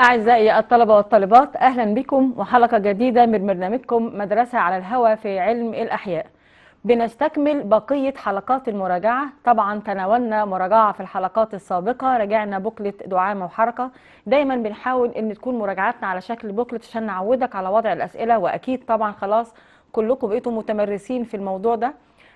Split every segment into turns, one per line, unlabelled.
أعزائي الطلبة والطالبات أهلا بكم وحلقة جديدة من برنامجكم مدرسة على الهوى في علم الأحياء بنستكمل بقية حلقات المراجعة طبعا تناولنا مراجعة في الحلقات السابقة رجعنا بوكلة دعامة وحركة دايما بنحاول ان تكون مراجعتنا على شكل بوكلت عشان نعودك على وضع الأسئلة وأكيد طبعا خلاص كلكم بقيتوا متمرسين في الموضوع ده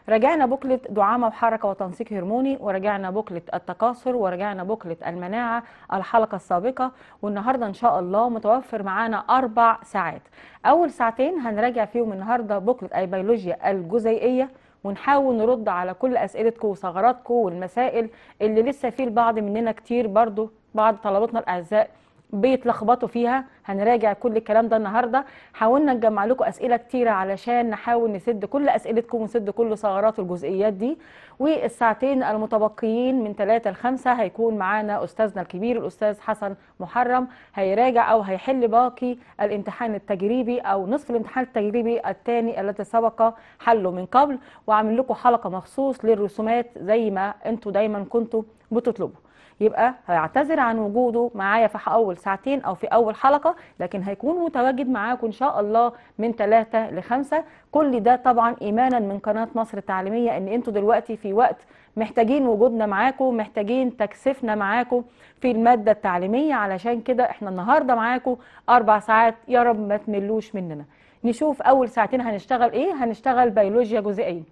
رجعنا بوكلة دعامة وحركة وتنسيق هرموني ورجعنا بوكلة التكاثر ورجعنا بوكلة المناعة الحلقة السابقة والنهاردة إن شاء الله متوفر معانا أربع ساعات أول ساعتين هنراجع فيهم النهاردة بوكلة البيولوجيا الجزيئية ونحاول نرد على كل أسئلتكم وثغراتكم والمسائل اللي لسه في البعض مننا كتير برضو بعض طلبتنا الأعزاء بيتلخبطوا فيها هنراجع كل الكلام ده النهارده حاولنا نجمع لكم اسئله كتيره علشان نحاول نسد كل اسئلتكم ونسد كل ثغرات الجزئيات دي والساعتين المتبقيين من 3 ل 5 هيكون معانا استاذنا الكبير الاستاذ حسن محرم هيراجع او هيحل باقي الامتحان التجريبي او نصف الامتحان التجريبي الثاني الذي سبق حله من قبل وعامل لكم حلقه مخصوص للرسومات زي ما انتم دايما كنتوا بتطلبوا يبقى هيعتذر عن وجوده معايا في اول ساعتين او في اول حلقه لكن هيكون متواجد معاكم ان شاء الله من 3 ل 5 كل ده طبعا ايمانا من قناه مصر التعليميه ان انتوا دلوقتي في وقت محتاجين وجودنا معاكم محتاجين تكثيفنا معاكم في الماده التعليميه علشان كده احنا النهارده معاكم اربع ساعات يا رب ما تملوش مننا نشوف اول ساعتين هنشتغل ايه هنشتغل بيولوجيا جزيئيه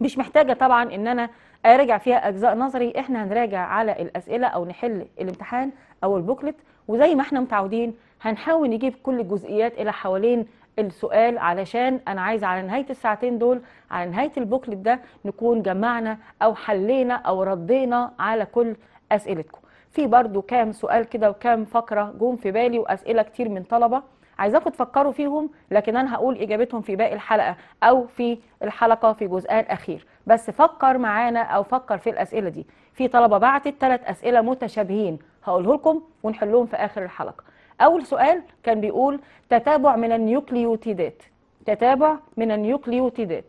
مش محتاجه طبعا ان انا اراجع فيها اجزاء نظري احنا هنراجع على الاسئله او نحل الامتحان او البوكلت وزي ما احنا متعودين هنحاول نجيب كل الجزئيات الى حوالين السؤال علشان انا عايزه على نهايه الساعتين دول على نهايه البوكلت ده نكون جمعنا او حلينا او ردينا على كل اسئلتكم في برضو كام سؤال كده وكام فقره جم في بالي واسئله كتير من طلبه عايزاكم تفكروا فيهم لكن انا هقول اجابتهم في باقي الحلقه او في الحلقه في جزئان اخير بس فكر معانا او فكر في الاسئله دي في طلبه بعتت ثلاث اسئله متشابهين هقوله لكم ونحلهم في اخر الحلقه اول سؤال كان بيقول تتابع من النيوكليوتيدات تتابع من النيوكليوتيدات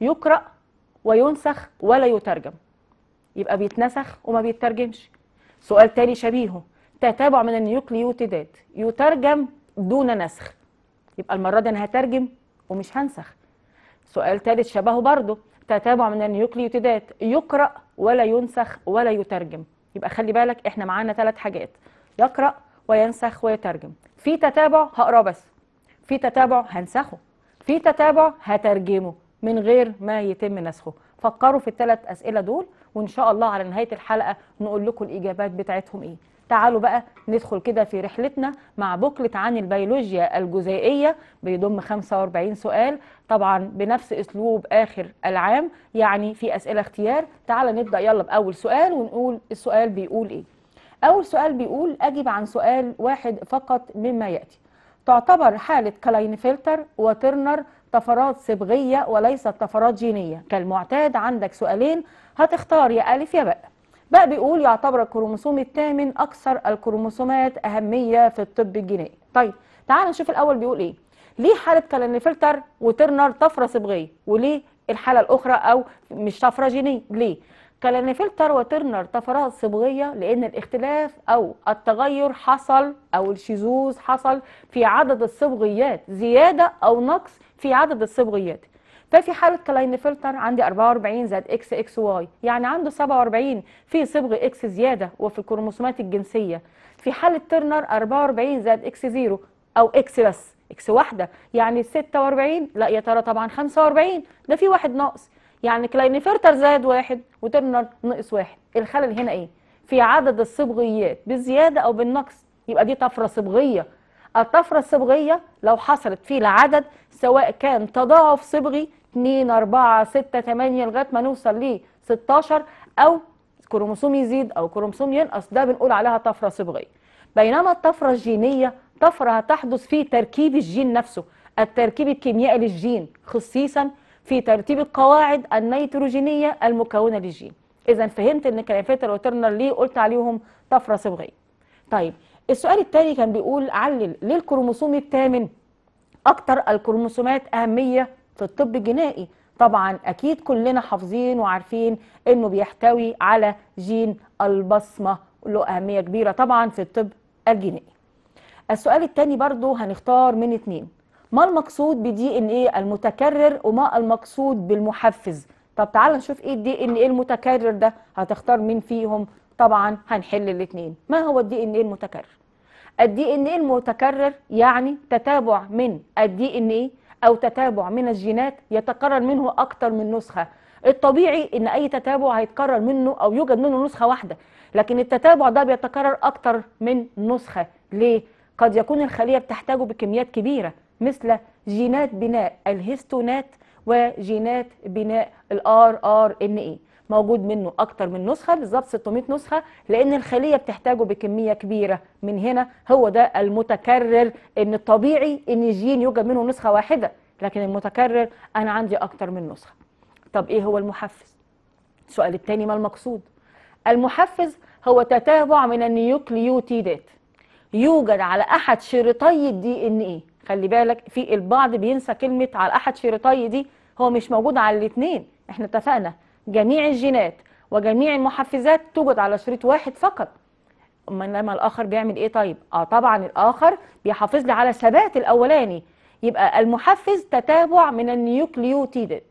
يقرا وينسخ ولا يترجم يبقى بيتنسخ وما بيترجمش سؤال تاني شبيهه تتابع من النيوكليوتيدات يترجم دون نسخ يبقى المره دي انا هترجم ومش هنسخ سؤال تالت شبهه برضه تتابع من النيوكليوتيدات يقرأ ولا ينسخ ولا يترجم يبقى خلي بالك احنا معانا ثلاث حاجات يقرأ وينسخ ويترجم في تتابع هقراه بس في تتابع هنسخه في تتابع هترجمه من غير ما يتم نسخه فكروا في الثلاث أسئلة دول وإن شاء الله على نهاية الحلقة نقول لكم الإجابات بتاعتهم إيه تعالوا بقى ندخل كده في رحلتنا مع بوكلت عن البيولوجيا الجزيئية بيضم 45 سؤال طبعا بنفس اسلوب اخر العام يعني في اسئلة اختيار تعالوا نبدأ يلا بأول سؤال ونقول السؤال بيقول ايه أول سؤال بيقول أجب عن سؤال واحد فقط مما يأتي تعتبر حالة فلتر وترنر طفرات صبغية وليست طفرات جينية كالمعتاد عندك سؤالين هتختار يا ألف يا بقى بقى بيقول يعتبر الكروموسوم الثامن اكثر الكروموسومات اهميه في الطب الجنائي طيب تعال نشوف الاول بيقول ايه ليه حاله كلانفلتر وترنر طفره صبغيه وليه الحاله الاخرى او مش طفره جينيه ليه كلانفلتر وترنر طفرات صبغيه لان الاختلاف او التغير حصل او الشذوذ حصل في عدد الصبغيات زياده او نقص في عدد الصبغيات ففي حاله كلاينفلتر عندي 44 زائد اكس اكس واي يعني عنده 47 في صبغ اكس زياده وفي الكروموسومات الجنسيه في حاله ترنر 44 زائد اكس زيرو او اكس بس اكس واحده يعني 46 لا يا ترى طبعا 45 ده في واحد ناقص يعني كلاينفلتر زائد واحد وترنر ناقص واحد الخلل هنا ايه في عدد الصبغيات بالزياده او بالنقص يبقى دي طفره صبغيه الطفرة الصبغية لو حصلت في العدد سواء كان تضاعف صبغي 2 4 6 8 لغايه ما نوصل ل 16 او كروموسوم يزيد او كروموسوم ينقص ده بنقول عليها طفره صبغيه بينما الطفره الجينيه طفره هتحدث في تركيب الجين نفسه التركيب الكيميائي للجين خصيصا في ترتيب القواعد النيتروجينيه المكونه للجين اذا فهمت ان كلمات الوترنر ليه قلت عليهم طفره صبغيه طيب السؤال الثاني كان بيقول علل ليه الكروموسوم الثامن اكتر الكروموسومات اهميه في الطب الجنائي طبعا اكيد كلنا حافظين وعارفين انه بيحتوي على جين البصمه له اهميه كبيره طبعا في الطب الجنائي السؤال الثاني برضو هنختار من اتنين ما المقصود بدي ان ايه المتكرر وما المقصود بالمحفز طب تعال نشوف ايه الدي ان ايه المتكرر ده هتختار مين فيهم طبعا هنحل الاثنين ما هو الدي ان ايه المتكرر الدي ان ايه المتكرر يعني تتابع من الدي ان ايه او تتابع من الجينات يتكرر منه اكتر من نسخه الطبيعي ان اي تتابع هيتكرر منه او يوجد منه نسخه واحده لكن التتابع ده بيتكرر اكتر من نسخه ليه قد يكون الخليه بتحتاجه بكميات كبيره مثل جينات بناء الهستونات وجينات بناء الار ار ان ايه موجود منه اكتر من نسخه بالظبط 600 نسخه لان الخليه بتحتاجه بكميه كبيره من هنا هو ده المتكرر ان الطبيعي ان الجين يوجد منه نسخه واحده لكن المتكرر انا عندي اكتر من نسخه طب ايه هو المحفز السؤال الثاني ما المقصود المحفز هو تتابع من النيوكليوتيدات يوجد على احد شريطي الدي ان ايه خلي بالك في البعض بينسى كلمه على احد شريطي دي هو مش موجود على الاثنين احنا اتفقنا جميع الجينات وجميع المحفزات توجد على شريط واحد فقط امال انما الاخر بيعمل ايه طيب اه طبعا الاخر بيحافظ لي على ثبات الاولاني يبقى المحفز تتابع من النيوكليوتيد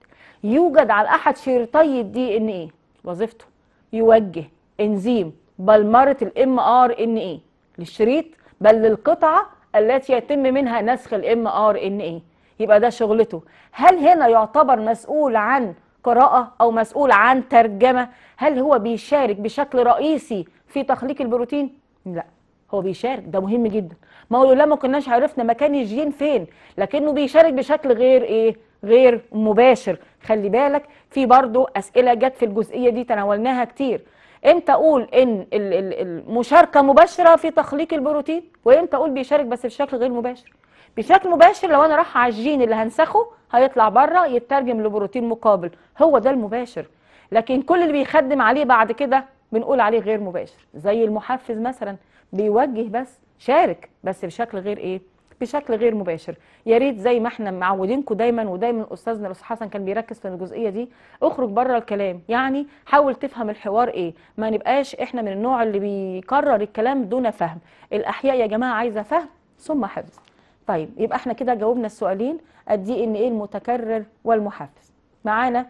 يوجد على احد شريطي الدي ان ايه وظيفته يوجه انزيم بلمره الام ار ان ايه للشريط بل للقطعه التي يتم منها نسخ الام ار ان ايه يبقى ده شغلته هل هنا يعتبر مسؤول عن قراءة أو مسؤول عن ترجمة هل هو بيشارك بشكل رئيسي في تخليق البروتين؟ لا هو بيشارك ده مهم جدا ما هو لما كناش عرفنا مكان الجين فين لكنه بيشارك بشكل غير ايه غير مباشر خلي بالك في برضو اسئله جت في الجزئيه دي تناولناها كتير امتى اقول ان المشاركه مباشره في تخليق البروتين وامتى اقول بيشارك بس بشكل غير مباشر بشكل مباشر لو انا راح على الجين اللي هنسخه هيطلع بره يترجم لبروتين مقابل هو ده المباشر لكن كل اللي بيخدم عليه بعد كده بنقول عليه غير مباشر زي المحفز مثلا بيوجه بس شارك بس بشكل غير ايه بشكل غير مباشر يا ريت زي ما احنا معودينكم دايما ودايما استاذنا الاستاذ حسن كان بيركز في الجزئيه دي اخرج بره الكلام يعني حاول تفهم الحوار ايه ما نبقاش احنا من النوع اللي بيكرر الكلام دون فهم الاحياء يا جماعه عايزه فهم ثم حفظ طيب يبقى احنا كده جاوبنا السؤالين الدي ان ايه المتكرر والمحفز معانا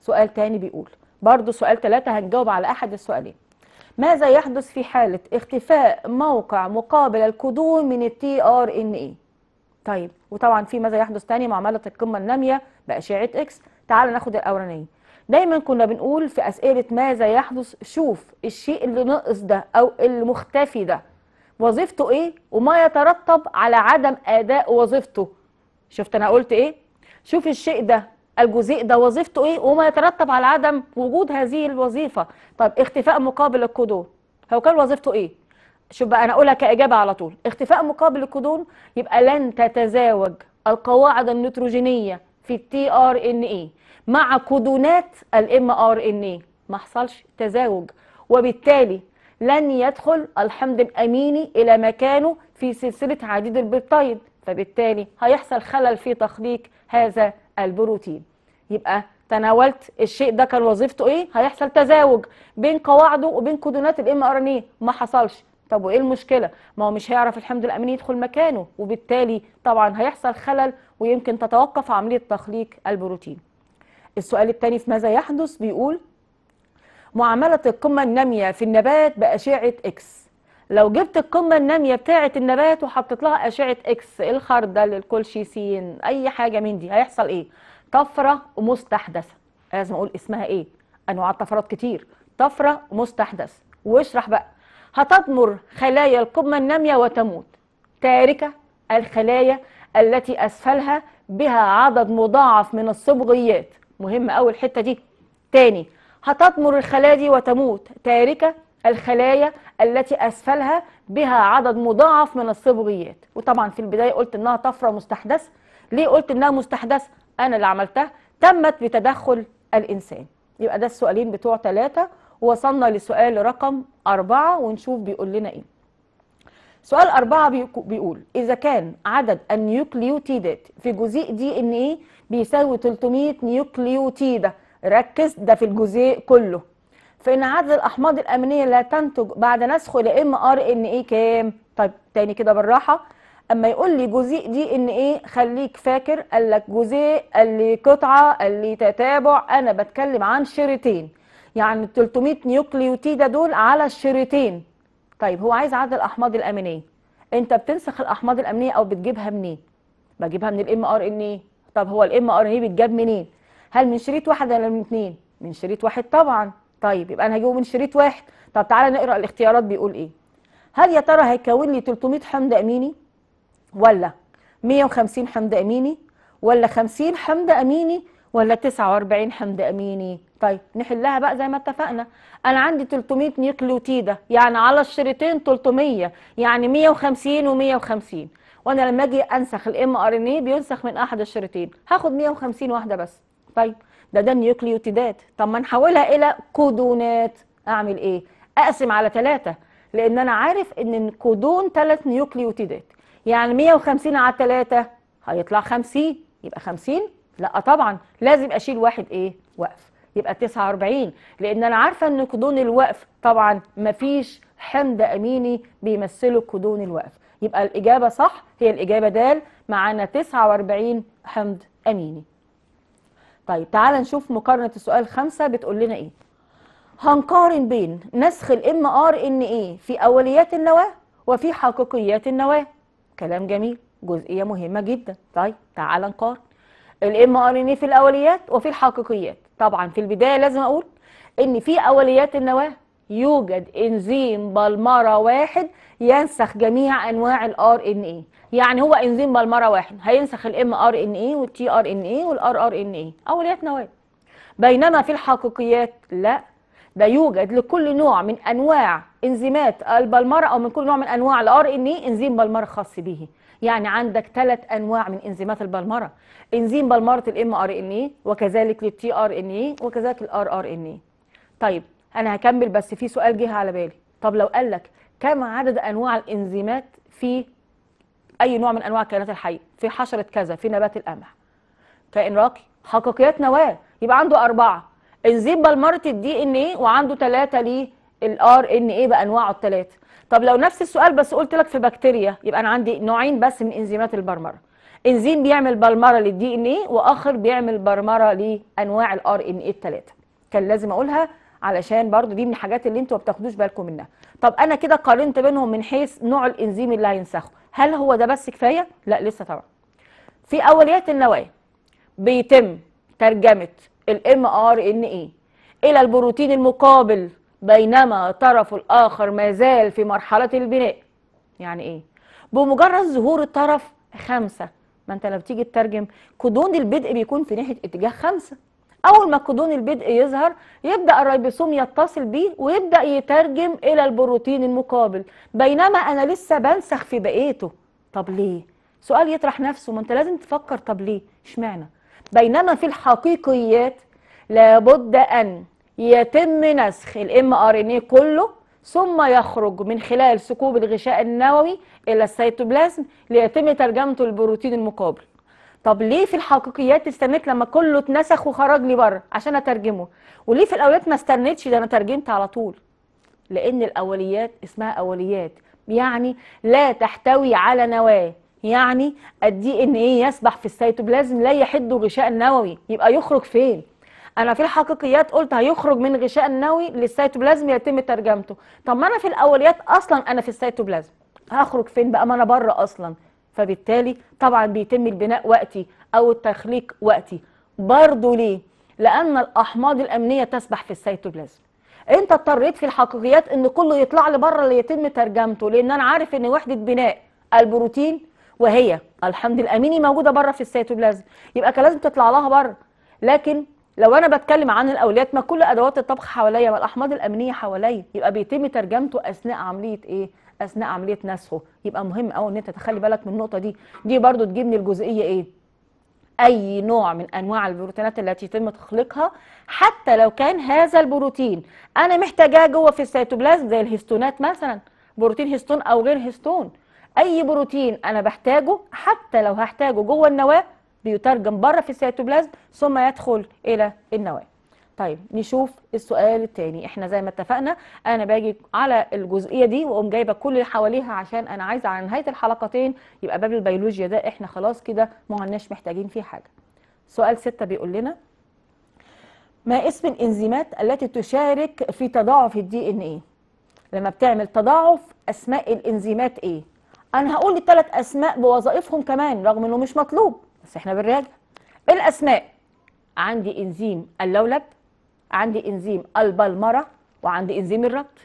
سؤال تاني بيقول برضو سؤال ثلاثة هنجاوب على احد السؤالين ماذا يحدث في حالة اختفاء موقع مقابل الكدوم من التي ار ان اي طيب وطبعا في ماذا يحدث تاني عملة القمة النامية بأشعة اكس تعال ناخد الأولانية دايما كنا بنقول في أسئلة ماذا يحدث شوف الشيء اللي ناقص ده أو المختفي ده وظيفته ايه وما يترتب على عدم اداء وظيفته شفت انا قلت ايه شوف الشيء ده الجزيء ده وظيفته ايه وما يترتب على عدم وجود هذه الوظيفه طب اختفاء مقابل القدوم هو كان وظيفته ايه شوف بقى انا اقولها كاجابه على طول اختفاء مقابل القدوم يبقى لن تتزاوج القواعد النيتروجينيه في التي ار ان اي مع كودونات الام ار ان اي ما حصلش تزاوج وبالتالي لن يدخل الحمض الأميني إلى مكانه في سلسلة عديد البيبتايد فبالتالي هيحصل خلل في تخليق هذا البروتين يبقى تناولت الشيء ده كان وظيفته ايه هيحصل تزاوج بين قواعده وبين كودونات الام ار ان ايه ما حصلش طب وايه المشكله ما هو مش هيعرف الحمض الاميني يدخل مكانه وبالتالي طبعا هيحصل خلل ويمكن تتوقف عمليه تخليق البروتين السؤال الثاني في ماذا يحدث بيقول معاملة القمة النامية في النبات بأشعة إكس لو جبت القمة النامية بتاعة النبات وحطيت لها أشعة إكس إيه الخردل الكولشيسين أي حاجة من دي هيحصل إيه؟ طفرة مستحدثة لازم أقول اسمها إيه؟ أنواع الطفرات كتير طفرة مستحدثة واشرح بقى هتضمر خلايا القمة النامية وتموت تاركة الخلايا التي أسفلها بها عدد مضاعف من الصبغيات مهم أول الحتة دي تاني هتضمر الخلايا دي وتموت تاركة الخلايا التي أسفلها بها عدد مضاعف من الصبغيات وطبعا في البداية قلت إنها طفرة مستحدثة ليه قلت إنها مستحدثة أنا اللي عملتها تمت بتدخل الإنسان يبقى ده السؤالين بتوع ثلاثة وصلنا لسؤال رقم أربعة ونشوف بيقول لنا إيه سؤال أربعة بيقول إذا كان عدد النيوكليوتيدات في جزيء دي إن إيه بيساوي 300 نيوكليوتيدة ركز ده في الجزء كله فإن عدد الأحماض الأمينية لا تنتج بعد نسخ ام ار ان ايه كام طيب تاني كده بالراحة اما يقول لي جزيء دي ان ايه خليك فاكر قال لك جزيء قال لي قطعه قال لي تتابع انا بتكلم عن شريطين يعني 300 نيوكليوتيده دول على الشريطين طيب هو عايز عدد الاحماض الامينيه انت بتنسخ الاحماض الامينيه او بتجيبها منين بجيبها من الام ار ان ايه طب هو الام ار ان ايه بيتجاب منين هل من شريط واحد ولا من اثنين من شريط واحد طبعا طيب يبقى انا هجيبه من شريط واحد طب تعالى نقرا الاختيارات بيقول ايه هل يا ترى هيكون لي 300 حمض اميني ولا 150 حمض اميني ولا 50 حمض اميني ولا 49 حمض اميني طيب نحلها بقى زي ما اتفقنا انا عندي 300 نيوكليوتيده يعني على الشريطين 300 يعني 150 و150 وانا لما اجي انسخ الام ار ان اي بينسخ من احد الشريطين هاخد 150 واحده بس طيب ده ده النيوكليوتيدات طب ما نحولها الى كودونات اعمل ايه اقسم على ثلاثة لان انا عارف ان الكودون ثلاث نيوكليوتيدات يعني 150 على ثلاثة هيطلع 50 يبقى 50 لا طبعا لازم اشيل واحد ايه وقف يبقى 49 لان انا عارفه ان كودون الوقف طبعا مفيش حمض اميني بيمثله كودون الوقف يبقى الاجابه صح هي الاجابه د معانا 49 حمض اميني طيب تعال نشوف مقارنة السؤال خمسة بتقول لنا ايه هنقارن بين نسخ الـ ار ان ايه في اوليات النواة وفي حقيقيات النواة كلام جميل جزئية مهمة جدا طيب تعال نقارن الـ ار ان ايه في الاوليات وفي الحقيقيات طبعا في البداية لازم اقول ان في اوليات النواة يوجد انزيم بالمرة واحد ينسخ جميع انواع الـ ان ايه يعني هو انزيم بالمره واحد هينسخ الام ار ان اي والتي ار ان اي والار ار ان اي اوليات نواه بينما في الحقيقيات لا ده يوجد لكل نوع من انواع انزيمات البلمره او من كل نوع من انواع الار ان اي انزيم بلمره خاص به يعني عندك ثلاث انواع من انزيمات البلمره انزيم بلمره الام ار ان اي وكذلك للتي ار ان اي وكذلك الار ار ان اي طيب انا هكمل بس في سؤال جه على بالي طب لو قال لك كم عدد انواع الانزيمات في اي نوع من انواع الكائنات الحيه في حشره كذا في نبات القمح كائن راقي حقيقيات نواه يبقى عنده اربعه انزيم بلمره الدي ان ايه وعنده ثلاثه ليه الار ان ايه بانواعه الثلاثه طب لو نفس السؤال بس قلت لك في بكتيريا يبقى انا عندي نوعين بس من انزيمات البرمره انزيم بيعمل برمره للدي ان ايه واخر بيعمل برمره لانواع الار ان ايه الثلاثه كان لازم اقولها علشان برضو دي من الحاجات اللي انتوا ما بتاخدوش بالكم منها طب انا كده قارنت بينهم من حيث نوع الانزيم اللي هينسخه هل هو ده بس كفايه لا لسه طبعا في اوليات النواه بيتم ترجمه الام ار ان اي الى البروتين المقابل بينما طرف الاخر ما زال في مرحله البناء يعني ايه بمجرد ظهور الطرف خمسة ما انت لما بتيجي تترجم كودون البدء بيكون في ناحيه اتجاه خمسة اول ما الكودون البدء يظهر يبدا الريبوسوم يتصل بيه ويبدا يترجم الى البروتين المقابل بينما انا لسه بنسخ في بقيته طب ليه سؤال يطرح نفسه ما انت لازم تفكر طب ليه اشمعنى بينما في الحقيقيات لابد ان يتم نسخ الام ار ان ايه كله ثم يخرج من خلال ثقوب الغشاء النووي الى السيتوبلازم ليتم ترجمته للبروتين المقابل طب ليه في الحقيقيات استنيت لما كله اتنسخ وخرج لي بره عشان اترجمه وليه في الاوليات ما استنيتش ده انا ترجمت على طول لان الاوليات اسمها اوليات يعني لا تحتوي على نواه يعني الدي ان ايه يسبح في السيتوبلازم لا يحد غشاء نووي يبقى يخرج فين انا في الحقيقيات قلت هيخرج من غشاء النووي للسيتوبلازم يتم ترجمته طب ما انا في الاوليات اصلا انا في السيتوبلازم هخرج فين بقى ما انا بره اصلا فبالتالي طبعا بيتم البناء وقتي أو التخليق وقتي برضه ليه؟ لأن الأحماض الأمنية تسبح في السيتوبلازم انت اضطريت في الحقيقيات ان كله يطلع لبره اللي يتم ترجمته لان انا عارف ان وحده بناء البروتين وهي الحمض الاميني موجوده بره في السيتوبلازم يبقى كان لازم تطلع لها بره لكن لو انا بتكلم عن الاوليات ما كل ادوات الطبخ حواليا والاحماض الامنيه حواليا يبقى بيتم ترجمته اثناء عمليه ايه اثناء عمليه نسخه يبقى مهم قوي ان انت تخلي بالك من النقطه دي دي برضو تجيبني الجزئيه ايه اي نوع من انواع البروتينات التي يتم تخليقها حتى لو كان هذا البروتين انا محتاجاه جوه في السيتوبلازم زي الهستونات مثلا بروتين هستون او غير هستون اي بروتين انا بحتاجه حتى لو هحتاجه جوه النواه بيترجم بره في السيتوبلازم ثم يدخل الى النواه طيب نشوف السؤال الثاني احنا زي ما اتفقنا انا باجي على الجزئيه دي واقوم جايبه كل اللي حواليها عشان انا عايزه على نهايه الحلقتين يبقى باب البيولوجيا ده احنا خلاص كده ما عندناش محتاجين فيه حاجه سؤال ستة بيقول لنا ما اسم الانزيمات التي تشارك في تضاعف الدي ان ايه لما بتعمل تضاعف اسماء الانزيمات ايه انا هقول الثلاث اسماء بوظائفهم كمان رغم انه مش مطلوب بس احنا بنراجع الاسماء عندي انزيم اللولب عندي انزيم البلمره وعندي انزيم الربط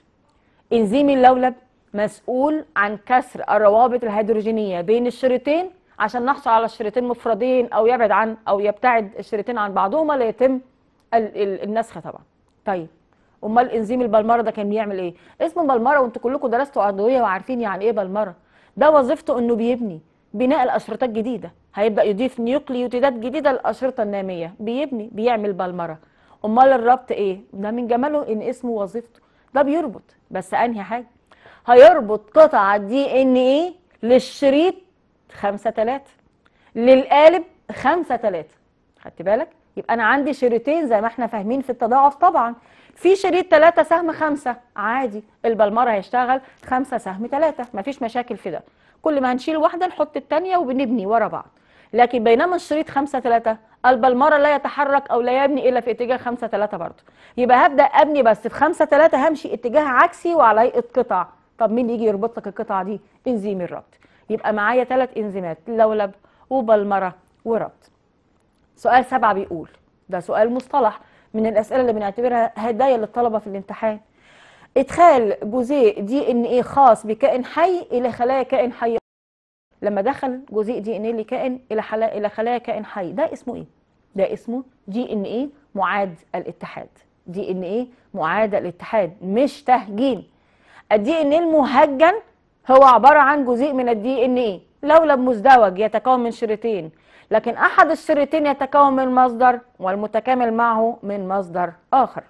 انزيم اللولب مسؤول عن كسر الروابط الهيدروجينيه بين الشريطين عشان نحصل على الشريطين مفردين او يبعد عن او يبتعد الشريطين عن بعضهما ليتم النسخه طبعا طيب امال انزيم البلمره ده كان بيعمل ايه اسمه بلمره وانتوا كلكم درستوا عضويه وعارفين يعني ايه بلمره ده وظيفته انه بيبني بناء الاشرطه الجديده هيبدا يضيف نيوكليوتيدات جديده للاشرطه الناميه بيبني بيعمل بلمره امال الربط ايه ده من جماله ان اسمه وظيفته ده بيربط بس انهي حاجه هيربط قطع الدي ان ايه للشريط 5 3 للقالب 5 3 خدت بالك يبقى انا عندي شريطين زي ما احنا فاهمين في التضاعف طبعا في شريط 3 سهم 5 عادي البلمره هيشتغل 5 سهم 3 مفيش مشاكل في ده كل ما هنشيل واحده نحط الثانيه وبنبني ورا بعض لكن بينما الشريط 5 3 البلمره لا يتحرك او لا يبني الا في اتجاه 5 3 برضه يبقى هبدا ابني بس في 5 3 همشي اتجاه عكسي وعلى قطع طب مين يجي يربط لك القطعه دي انزيم الربط يبقى معايا ثلاث انزيمات لولب وبلمره وربط سؤال سبعة بيقول ده سؤال مصطلح من الاسئله اللي بنعتبرها هدايا للطلبه في الامتحان ادخال جزيء دي ان ايه خاص بكائن حي الى خلايا كائن حي لما دخل جزيء دي ان ايه لكائن الى حلا... الى خلايا كائن حي ده اسمه ايه ده اسمه دي ان ايه معاد الاتحاد دي ان ايه معاد الاتحاد مش تهجين الدي ان ايه المهجن هو عباره عن جزيء من الدي ان ايه لولب مزدوج يتكون من شريطين لكن احد الشريطين يتكون من مصدر والمتكامل معه من مصدر اخر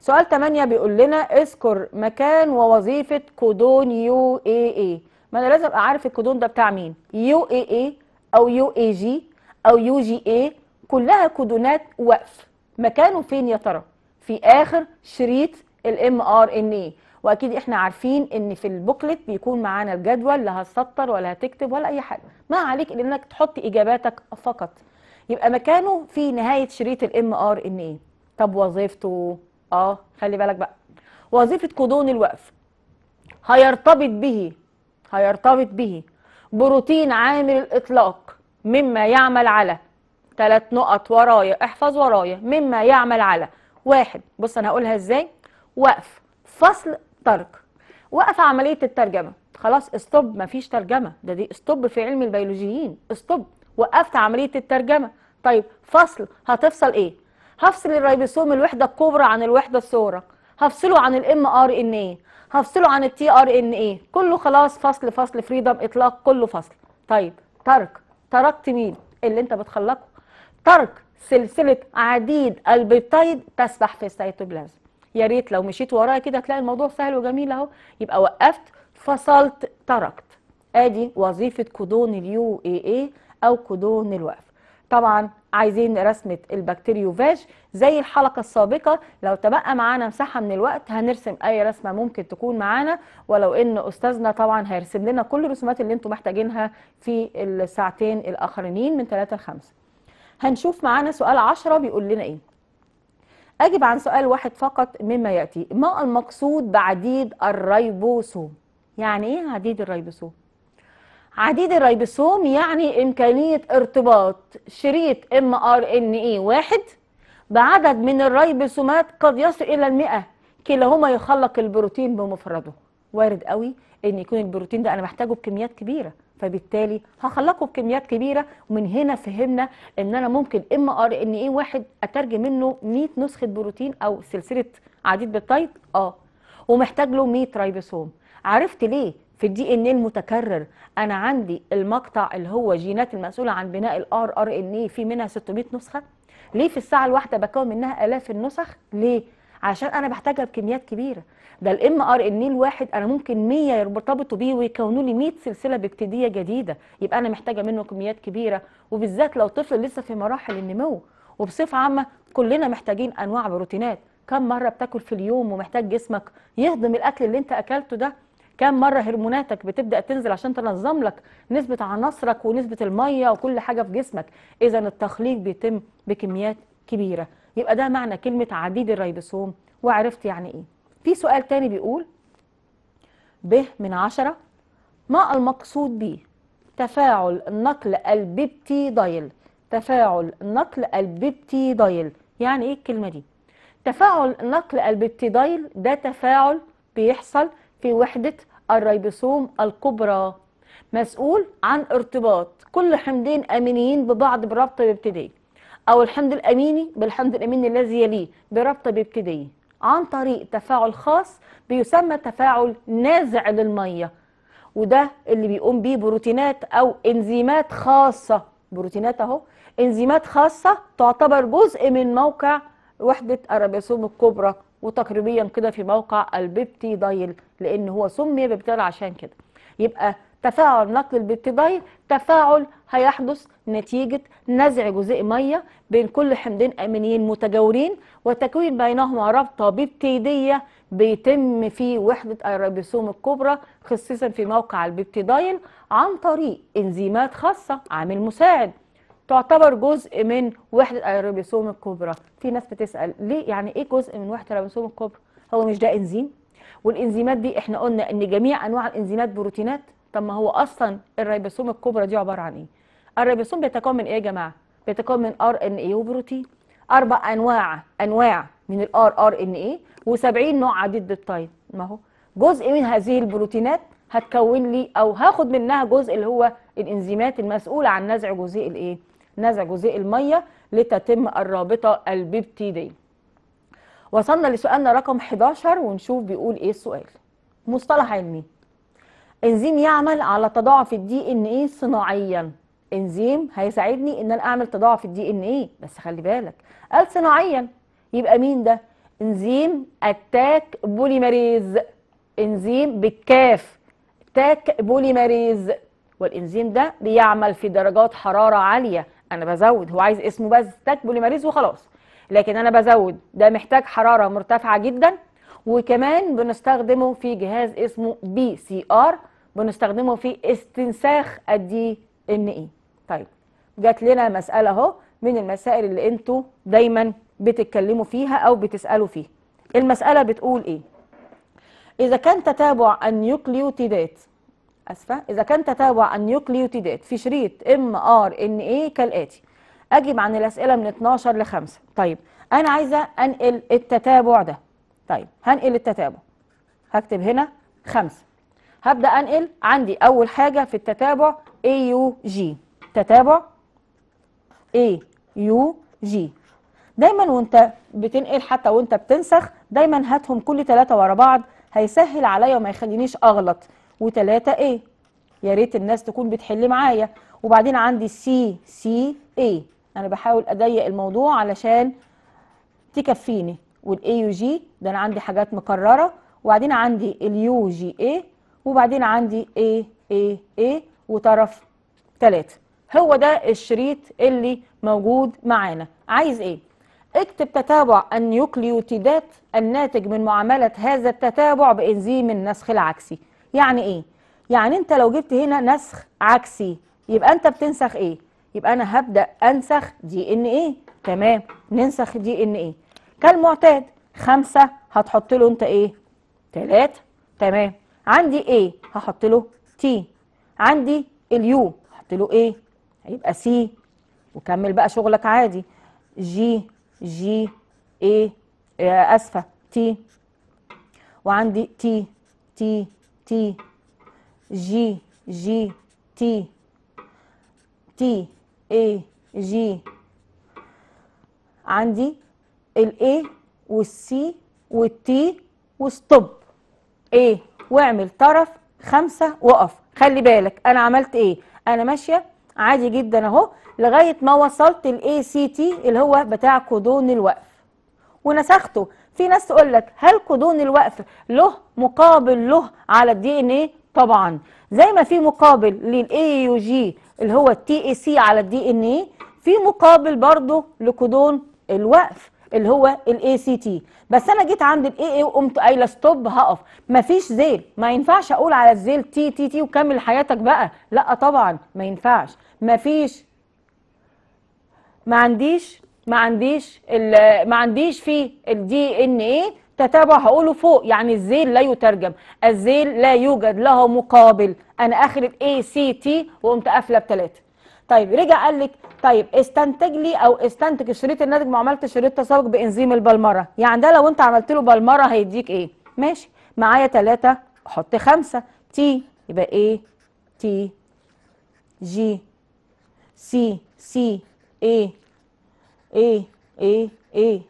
سؤال 8 بيقول لنا اذكر مكان ووظيفة كودون يو اي اي ما انا لازم ابقى عارف الكودون ده بتاع مين يو اي اي او يو اي جي او يو جي اي كلها كودونات وقف مكانه فين يا ترى في اخر شريط الام ار ان اي واكيد احنا عارفين ان في البوكلت بيكون معانا الجدول لا هتسطر ولا هتكتب ولا اي حاجه ما عليك الا انك تحط اجاباتك فقط يبقى مكانه في نهايه شريط الام ار ان اي طب وظيفته اه خلي بالك بقى وظيفه كودون الوقف هيرتبط به هيرتبط به بروتين عامل الإطلاق مما يعمل على تلات نقط ورايا احفظ ورايا مما يعمل على واحد بص أنا هقولها إزاي وقف فصل ترك وقف عملية الترجمة خلاص استوب مفيش ترجمة ده دي استوب في علم البيولوجيين استوب وقفت عملية الترجمة طيب فصل هتفصل ايه هفصل الريبوسوم الوحدة الكبرى عن الوحدة الصغرى هفصله عن الام ار ان ايه هفصله عن التي ار ان ايه كله خلاص فصل فصل فريدم اطلاق كله فصل طيب ترك تركت مين اللي انت بتخلقه ترك سلسله عديد البيبتايد تسبح في السيتوبلازم يا ريت لو مشيت ورايا كده هتلاقي الموضوع سهل وجميل اهو يبقى وقفت فصلت تركت ادي وظيفه كودون اليو اي اي او كودون الوقف طبعا عايزين رسمة البكتيريوفاج زي الحلقة السابقة لو تبقى معانا مساحة من الوقت هنرسم أي رسمة ممكن تكون معانا ولو إن أستاذنا طبعا هيرسم لنا كل الرسومات اللي انتم محتاجينها في الساعتين الآخرين من 3 ل 5 هنشوف معانا سؤال 10 بيقول لنا إيه أجب عن سؤال واحد فقط مما يأتي ما المقصود بعديد الريبوسوم يعني إيه عديد الريبوسوم عديد الريبوسوم يعني إمكانية ارتباط شريط ام ار ان اي واحد بعدد من الريبوسومات قد يصل إلى المئة كلاهما يخلق البروتين بمفرده وارد قوي ان يكون البروتين ده انا محتاجه بكميات كبيره فبالتالي هخلقه بكميات كبيره ومن هنا فهمنا ان انا ممكن ام ار ان اي واحد اترجم منه 100 نسخه بروتين او سلسله عديد بالتايب اه ومحتاج له 100 ريبوسوم عرفت ليه في الدي ان ايه المتكرر انا عندي المقطع اللي هو جينات المسؤوله عن بناء الار ار ان ايه في منها 600 نسخه ليه في الساعه الواحده بكون منها الاف النسخ ليه عشان انا بحتاجها بكميات كبيره ده الام ار ان ايه الواحد انا ممكن 100 يرتبطوا بيه ويكونوا لي 100 سلسله بكتيريه جديده يبقى انا محتاجه منه كميات كبيره وبالذات لو طفل لسه في مراحل النمو وبصفه عامه كلنا محتاجين انواع بروتينات كم مره بتاكل في اليوم ومحتاج جسمك يهضم الاكل اللي انت اكلته ده كم مره هرموناتك بتبدا تنزل عشان تنظم لك نسبه عناصرك ونسبه الميه وكل حاجه في جسمك اذا التخليط بيتم بكميات كبيره يبقى ده معنى كلمه عديد الريبوسوم وعرفت يعني ايه في سؤال تاني بيقول ب من عشرة ما المقصود به تفاعل نقل البيبتيدايل تفاعل نقل البيبتيدايل يعني ايه الكلمه دي تفاعل نقل البيبتيدايل ده تفاعل بيحصل في وحده الريبوسوم الكبرى مسؤول عن ارتباط كل حمضين امينيين ببعض برابطه بيبتديه او الحمض الاميني بالحمض الاميني الذي يليه برابطه بيبتديه عن طريق تفاعل خاص بيسمى تفاعل نازع للميه وده اللي بيقوم بيه بروتينات او انزيمات خاصه بروتينات اهو انزيمات خاصه تعتبر جزء من موقع وحده الريبوسوم الكبرى وتقريبيا كده في موقع البيبتيدايل لان هو سمي بيبتيدايل عشان كده يبقى تفاعل نقل البيبتيدايل تفاعل هيحدث نتيجة نزع جزيء مية بين كل حمضين أمينيين متجاورين وتكوين بينهما رابطة بيبتيدية بيتم في وحدة الريبوسوم الكبرى خصيصا في موقع البيبتيدايل عن طريق إنزيمات خاصة عامل مساعد تعتبر جزء من وحده الريبوسوم الكبرى في ناس بتسال ليه يعني ايه جزء من وحده الريبوسوم الكبرى هو مش ده انزيم والانزيمات دي احنا قلنا ان جميع انواع الانزيمات بروتينات طب ما هو اصلا الريبوسوم الكبرى دي عباره عن ايه الريبوسوم بيتكون من ايه يا جماعه بيتكون من ار ان اي وبروتين اربع انواع انواع من الار ار ان اي و70 نوع عديد بالطيب ما هو جزء من هذه البروتينات هتكون لي او هاخد منها جزء اللي هو الانزيمات المسؤوله عن نزع جزيء الايه نزع جزيء المية لتتم الرابطة الببتيدية وصلنا لسؤالنا رقم 11 ونشوف بيقول ايه السؤال مصطلح علمي انزيم يعمل على تضاعف الدي ان ايه صناعيا انزيم هيساعدني ان انا اعمل تضاعف الدي ان ايه بس خلي بالك قال صناعيا يبقى مين ده انزيم التاك بوليمريز انزيم بالكاف تاك بوليمريز والانزيم ده بيعمل في درجات حراره عاليه انا بزود هو عايز اسمه بس تاك بوليمريز وخلاص لكن انا بزود ده محتاج حراره مرتفعه جدا وكمان بنستخدمه في جهاز اسمه بي سي ار بنستخدمه في استنساخ الدي ان اي طيب جات لنا مساله اهو من المسائل اللي انتوا دايما بتتكلموا فيها او بتسالوا فيها المساله بتقول ايه اذا كان تتابع النيوكليوتيدات اسفه اذا كان تتابع النيوكليوتيدات في شريط ام ار ان اي كالاتي اجب عن الاسئله من 12 ل 5 طيب انا عايزه انقل التتابع ده طيب هنقل التتابع هكتب هنا 5 هبدا انقل عندي اول حاجه في التتابع اي يو جي تتابع اي يو جي دايما وانت بتنقل حتى وانت بتنسخ دايما هاتهم كل ثلاثه ورا بعض هيسهل عليا وما يخلينيش اغلط و3 A يا ريت الناس تكون بتحل معايا وبعدين عندي C C A أنا بحاول أضيق الموضوع علشان تكفيني A يو جي ده أنا عندي حاجات مكررة وبعدين عندي اليو جي A وبعدين عندي A A A وطرف 3 هو ده الشريط اللي موجود معانا عايز ايه اكتب تتابع النيوكليوتيدات الناتج من معاملة هذا التتابع بإنزيم النسخ العكسي يعني ايه يعني انت لو جبت هنا نسخ عكسي يبقى انت بتنسخ ايه يبقى انا هبدا انسخ دي ان ايه تمام ننسخ دي ان ايه كالمعتاد خمسة هتحط له انت ايه تلاتة تمام عندي ايه هحط له تي عندي اليو هحط له ايه هيبقى سي وكمل بقى شغلك عادي جي جي ايه, اسفة تي وعندي تي تي تي جي جي تي تي اي جي عندي الاي والسي والتي وستوب ايه واعمل طرف خمسة وقف خلي بالك انا عملت ايه انا ماشية عادي جدا اهو لغاية ما وصلت الاي سي تي اللي هو بتاع كودون الوقف ونسخته في ناس تقول لك هل قدون الوقف له مقابل له على الدي ان ايه طبعا زي ما في مقابل للاي يو جي اللي هو التي اي سي على الدي ان ايه في مقابل برضه لقدون الوقف اللي هو الاي سي تي بس انا جيت عند الاي اي وقمت قايله ستوب هقف مفيش زيل ما ينفعش اقول على الزيل تي تي تي وكمل حياتك بقى لا طبعا ما ينفعش مفيش ما عنديش ما عنديش ما عنديش فيه الدي ان ايه تتابع هقوله فوق يعني الزيل لا يترجم الزيل لا يوجد له مقابل انا اخر الاي سي تي وقمت قافله بثلاثه طيب رجع قال لك طيب استنتج لي او استنتج الشريط الناتج عملت شريط تسابق بانزيم البلمره يعني ده لو انت عملت له بلمره هيديك ايه ماشي معايا ثلاثة حط خمسة تي يبقى ايه تي جي سي سي ايه A A A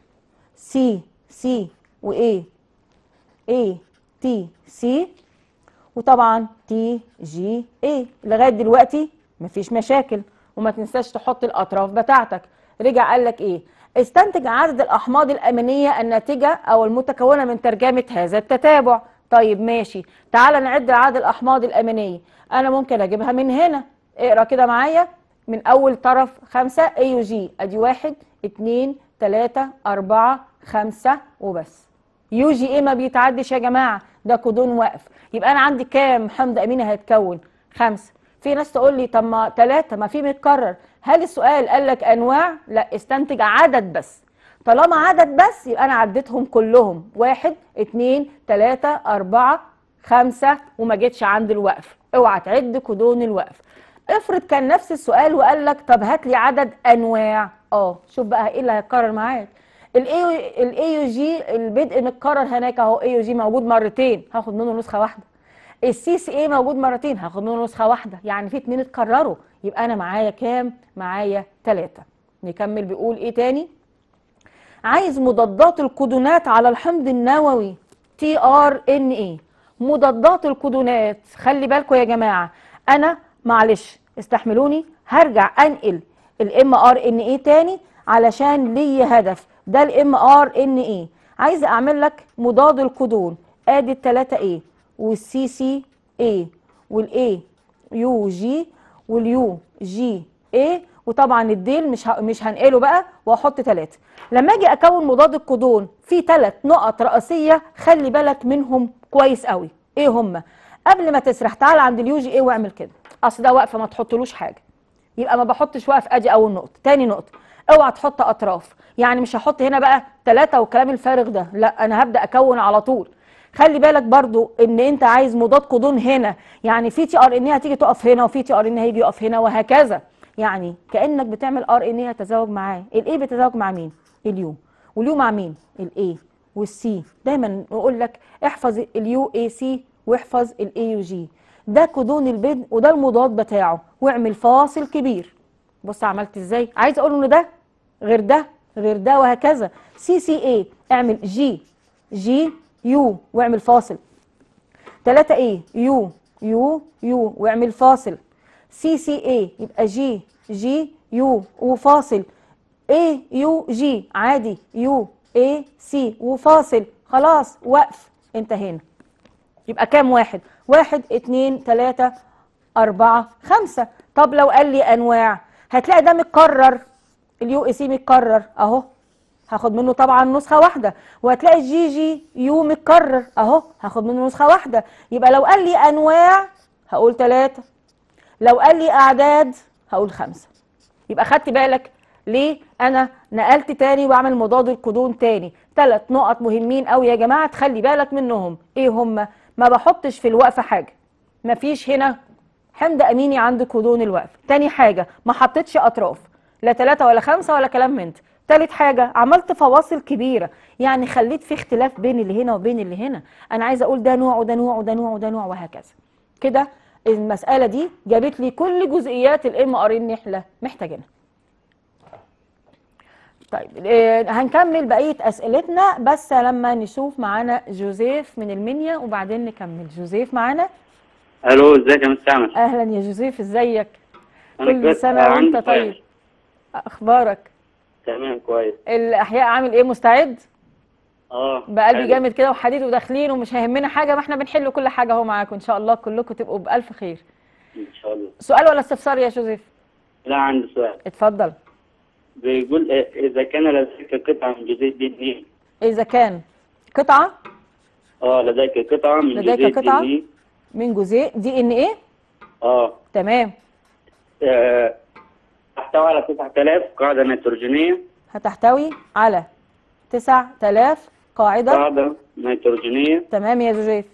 C C و A A T C وطبعا T G A لغايه دلوقتي مفيش مشاكل وما تنساش تحط الاطراف بتاعتك رجع قال لك ايه استنتج عدد الاحماض الامينيه الناتجه او المتكونه من ترجمه هذا التتابع طيب ماشي تعال نعد عدد الاحماض الامينيه انا ممكن اجيبها من هنا اقرا كده معايا من اول طرف خمسة A و G ادي واحد اتنين تلاتة أربعة خمسة وبس يو جي ايه ما بيتعدش يا جماعة ده كودون واقف يبقى أنا عندي كام حمض امين هيتكون خمسة في ناس تقول لي طب ما تلاتة ما في متكرر هل السؤال قال لك أنواع؟ لا استنتج عدد بس طالما عدد بس يبقى أنا عديتهم كلهم واحد اتنين تلاتة أربعة خمسة وما جيتش عند الوقف اوعى تعد كودون الوقف افرض كان نفس السؤال وقال لك طب هات لي عدد أنواع اه شوف بقى ايه اللي هيتكرر معاك الاي الاي يو جي البدء متكرر هناك اهو اي يو جي موجود مرتين هاخد منه نسخه واحده السي سي اي موجود مرتين هاخد منه نسخه واحده يعني في اتنين اتكرروا يبقى انا معايا كام معايا ثلاثه نكمل بيقول ايه تاني عايز مضادات الكودونات على الحمض النووي تي ار ان اي مضادات الكودونات خلي بالكم يا جماعه انا معلش استحملوني هرجع انقل الام ار ان ايه تاني علشان لي هدف ده الام ار ان ايه عايزه اعمل لك مضاد الكودون ادي الثلاثه ايه والسي سي ايه والاي يو جي واليو جي ايه وطبعا الديل مش مش هنقله بقى واحط ثلاثه لما اجي اكون مضاد الكودون في ثلاث نقط رئيسيه خلي بالك منهم كويس قوي ايه هم قبل ما تسرح تعال عند اليو جي ايه واعمل كده اصل ده واقفه ما تحطلوش حاجه يبقى ما بحطش وقف ادي اول نقطه تاني نقطه اوعى تحط اطراف يعني مش هحط هنا بقى ثلاثة والكلام الفارغ ده لا انا هبدا اكون على طول خلي بالك برضو ان انت عايز مضاد قولون هنا يعني في تي ار ان إيه هتيجي تقف هنا وفي تي ار ان إيه هيجي يقف هنا وهكذا يعني كانك بتعمل ار ان يتزاوج إيه معاه الاي بيتزاوج مع مين اليو واليو مع مين الاي والسي دايما نقول لك احفظ اليو اي سي واحفظ الاي يو جي ده كدون البدء وده المضاد بتاعه واعمل فاصل كبير بص عملت ازاي عايز اقول ان ده غير ده غير ده وهكذا سي سي اي اعمل جي جي يو واعمل فاصل 3 اي يو يو يو واعمل فاصل سي سي اي يبقى جي جي يو وفاصل اي يو جي عادي يو اي سي وفاصل خلاص وقف انتهينا يبقى كام واحد واحد اتنين تلاتة أربعة خمسة طب لو قال لي أنواع هتلاقي ده متكرر اليو اي سي متكرر أهو هاخد منه طبعا نسخة واحدة وهتلاقي جي جي يو متكرر أهو هاخد منه نسخة واحدة يبقى لو قال لي أنواع هقول تلاتة لو قال لي أعداد هقول خمسة يبقى خدت بالك ليه انا نقلت تاني واعمل مضاد القدون تاني ثلاث نقط مهمين قوي يا جماعه تخلي بالك منهم ايه هما ما بحطش في الوقفه حاجه مفيش هنا حمد اميني عند كودون الوقف تاني حاجه ما حطيتش اطراف لا ثلاثه ولا خمسه ولا كلام من ده تالت حاجة عملت فواصل كبيرة يعني خليت في اختلاف بين اللي هنا وبين اللي هنا أنا عايزة أقول ده نوع وده نوع وده نوع وده نوع وهكذا كده المسألة دي جابت لي كل جزئيات الام ار ان احنا محتاجينها طيب آه، هنكمل بقيه اسئلتنا بس لما نشوف معانا جوزيف من المنيا وبعدين نكمل جوزيف معانا
الو ازيك يا مستعمل اهلا
يا جوزيف ازيك
كل سنه آه، وانت طيب
اخبارك
تمام كويس
الاحياء عامل ايه مستعد اه بقلبي جامد كده وحديد وداخلين ومش هيهمنا حاجه ما احنا بنحل كل حاجه اهو معاكم ان شاء الله كلكم تبقوا بالف خير ان شاء الله سؤال ولا استفسار يا جوزيف
لا عندي سؤال اتفضل بيقول إيه، اذا كان لديك قطعه من جزيء دي ان ايه
اذا كان قطعه
اه لديك قطعه من لديك جزيء قطعة دي ان ايه
من جزيء دي ان ايه اه تمام
آه. تحتوي على 9000 قاعده نيتروجينيه
هتحتوي على 9000 قاعده قاعده
نيتروجينيه
تمام يا زوجيف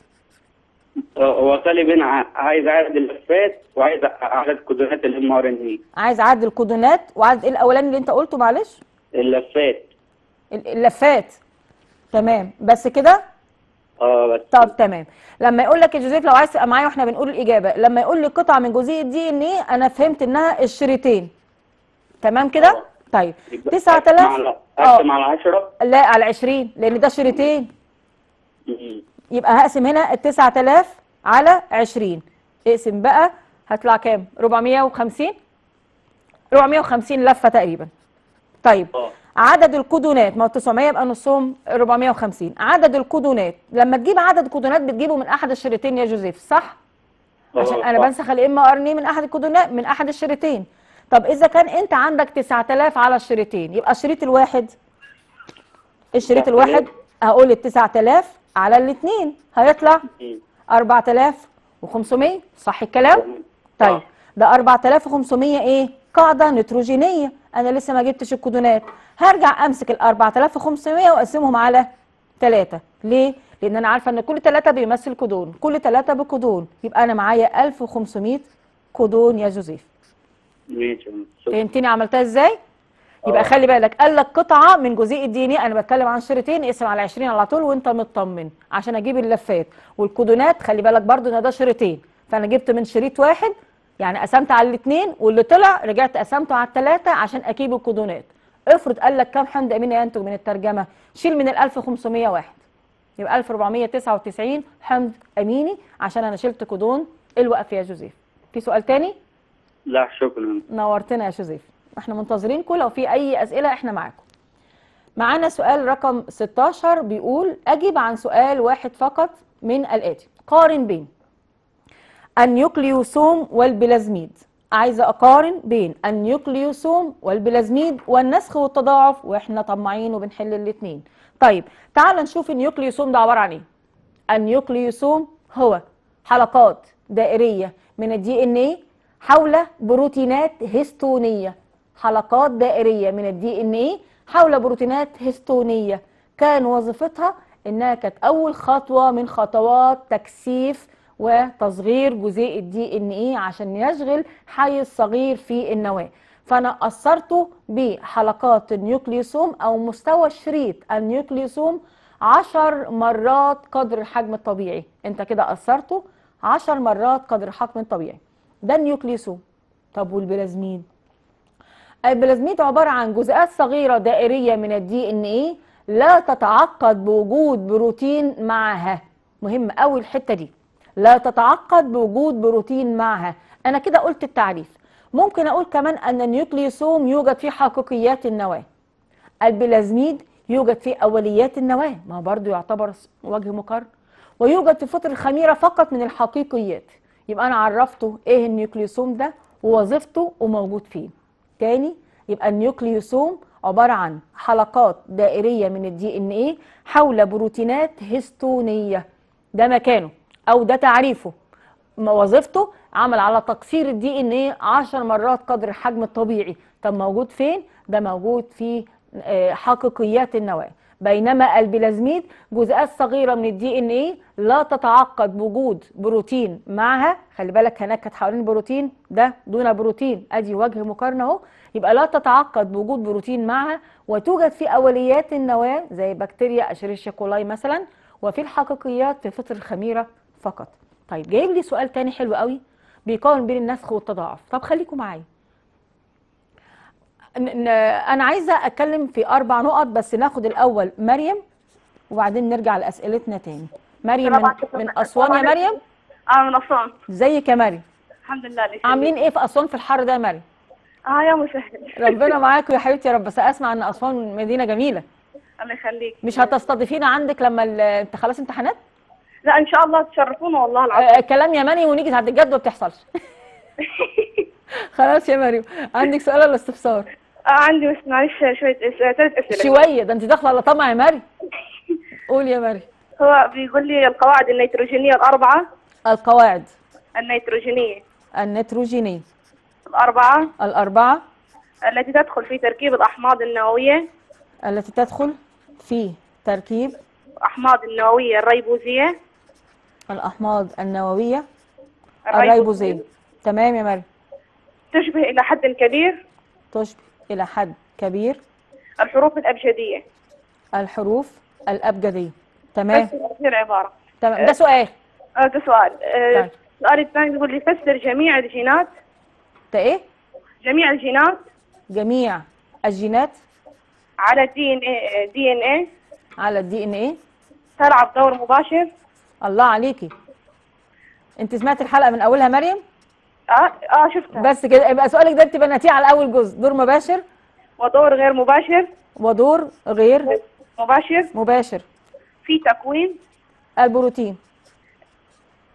هنا عايز عدد اللفات وعايز عدد كودونات الام ار ان اي
عايز عدد الكودونات وعايز ايه الاولاني اللي انت قلته معلش
اللفات
اللفات تمام بس كده اه بس طب تمام لما يقول لك الجزيئه لو عايز تبقى معايا واحنا بنقول الاجابه لما يقول لي قطعه من جزيئه دي ان ايه انا فهمت انها الشريطين تمام كده آه. طيب
9000 اقسم على 10
آه. لا على 20 لان ده شريطين يبقى هقسم هنا ال 9000 على 20 اقسم بقى هطلع كام 450 450 لفه تقريبا طيب آه. عدد الكودونات ما هو 900 يبقى نصهم 450 عدد الكودونات لما تجيب عدد كودونات بتجيبه من احد الشريطين يا جوزيف صح آه. عشان انا بنسخ الام ار ان من احد الكودونات من احد الشريطين طب اذا كان انت عندك 9000 على الشريطين يبقى الشريط الواحد الشريط الواحد هقول ال 9000 على الاثنين هيطلع 4500 صح الكلام؟ طيب آه. ده 4500 ايه؟ قاعده نيتروجينيه انا لسه ما جبتش الكودونات هرجع امسك ال 4500 واقسمهم على ثلاثه ليه؟ لان انا عارفه ان كل ثلاثه بيمثل كودون كل ثلاثه بكودون يبقى انا معايا 1500 كودون يا جوزيف ماشي فهمتني عملتها ازاي؟ يبقى آه. خلي بالك قال لك قطعه من جزيء الدي ان انا بتكلم عن شريطين اقسم على 20 على طول وانت مطمن عشان اجيب اللفات والكودونات خلي بالك برضو ان ده شريطين فانا جبت من شريط واحد يعني قسمت على الاثنين واللي طلع رجعت قسمته على الثلاثه عشان اجيب الكودونات افرض قال لك كم حمض اميني ينتج من الترجمه شيل من ال 1501 يبقى 1499 حمض اميني عشان انا شلت كودون الوقف يا جوزيف في سؤال تاني
لا شكرا
نورتنا يا جوزيف احنا منتظرينكم لو في اي اسئله احنا معاكم معانا سؤال رقم 16 بيقول اجب عن سؤال واحد فقط من الاتي قارن بين النيوكليوسوم والبلازميد عايزه اقارن بين النيوكليوسوم والبلازميد والنسخ والتضاعف واحنا طماعين وبنحل الاثنين طيب تعال نشوف النيوكليوسوم ده عباره عن ايه النيوكليوسوم هو حلقات دائريه من الدي ان ايه حول بروتينات هيستونيه حلقات دائرية من الدي ان ايه حول بروتينات هستونية كان وظيفتها انها كانت اول خطوة من خطوات تكثيف وتصغير جزيء الدي ان ايه عشان يشغل حيز صغير في النواه فانا اثرته بحلقات النيوكليوسوم او مستوى شريط النيوكليوسوم 10 مرات قدر الحجم الطبيعي انت كده اثرته 10 مرات قدر الحجم الطبيعي ده النيوكليوسوم طب والبلازمين البلازميد عبارة عن جزيئات صغيرة دائرية من الدي ان اي لا تتعقد بوجود بروتين معها مهم قوي الحتة دي لا تتعقد بوجود بروتين معها انا كده قلت التعريف ممكن اقول كمان ان النيوكليوسوم يوجد فيه حقيقيات النواة البلازميد يوجد فيه اوليات النواة ما برضو يعتبر وجه مقر ويوجد في فطر الخميرة فقط من الحقيقيات يبقى انا عرفته ايه النيوكليوسوم ده ووظيفته وموجود فين تاني يبقى النيوكليوسوم عبارة عن حلقات دائرية من الدي ان ايه حول بروتينات هستونية ده مكانه او ده تعريفه وظيفته عمل على تقصير الدي ان ايه 10 مرات قدر الحجم الطبيعي طب موجود فين ده موجود في آه، حقيقيات النواه بينما البلازميد جزيئات صغيره من الدي ان ايه لا تتعقد بوجود بروتين معها خلي بالك هناك كانت حوالين بروتين ده دون بروتين ادي وجه مقارنه اهو يبقى لا تتعقد بوجود بروتين معها وتوجد في اوليات النواه زي بكتيريا اشريشيا كولاي مثلا وفي الحقيقيات في فطر الخميره فقط طيب جايب لي سؤال تاني حلو قوي بيقارن بين النسخ والتضاعف طب خليكم معايا انا عايزه اتكلم في اربع نقط بس ناخد الاول مريم وبعدين نرجع لاسئلتنا تاني مريم من, من اسوان يا مريم اه من اسوان ازيك يا مريم
الحمد لله عاملين ايه
في اسوان في الحر ده يا مريم
اه يا مسهل ربنا معاكم يا حبيبتي
يا رب بس اسمع ان اسوان مدينه جميله
الله يخليك مش
هتستضيفينا عندك لما انت خلاص امتحانات
لا ان شاء الله تشرفونا والله العظيم آه كلام مريم ونيجي عند الجد ما بتحصلش خلاص يا مريم عندك سؤال ولا استفسار اه عندي بس معلش شويه اسئله ثلاث اسئله شويه ده انت داخله على طمع يا مريم قول يا مريم هو بيقول لي القواعد النيتروجينيه الاربعه القواعد النيتروجينيه النيتروجينيه الاربعه الاربعه التي تدخل في تركيب الاحماض النوويه التي تدخل في تركيب الأحماض النووية الريبوزية
الأحماض النووية
الريبوزية
تمام يا مريم تشبه إلى حد كبير تشبه إلى حد كبير
الحروف الأبجدية
الحروف الأبجدية تمام بس
العبارة تمام أه، ده سؤال آه، ده سؤال السؤال أه، طيب. الثاني يقول لي فسر جميع الجينات ده إيه؟ جميع الجينات جميع الجينات على الدي ان اي دي ان اي على الدي ان اي تلعب دور مباشر
الله عليكي انت سمعت الحلقه من اولها مريم اه اه شفتها بس كده يبقى سؤالك ده بتبقى نتيجه على اول جزء دور مباشر ودور غير مباشر ودور غير مباشر مباشر
في تكوين البروتين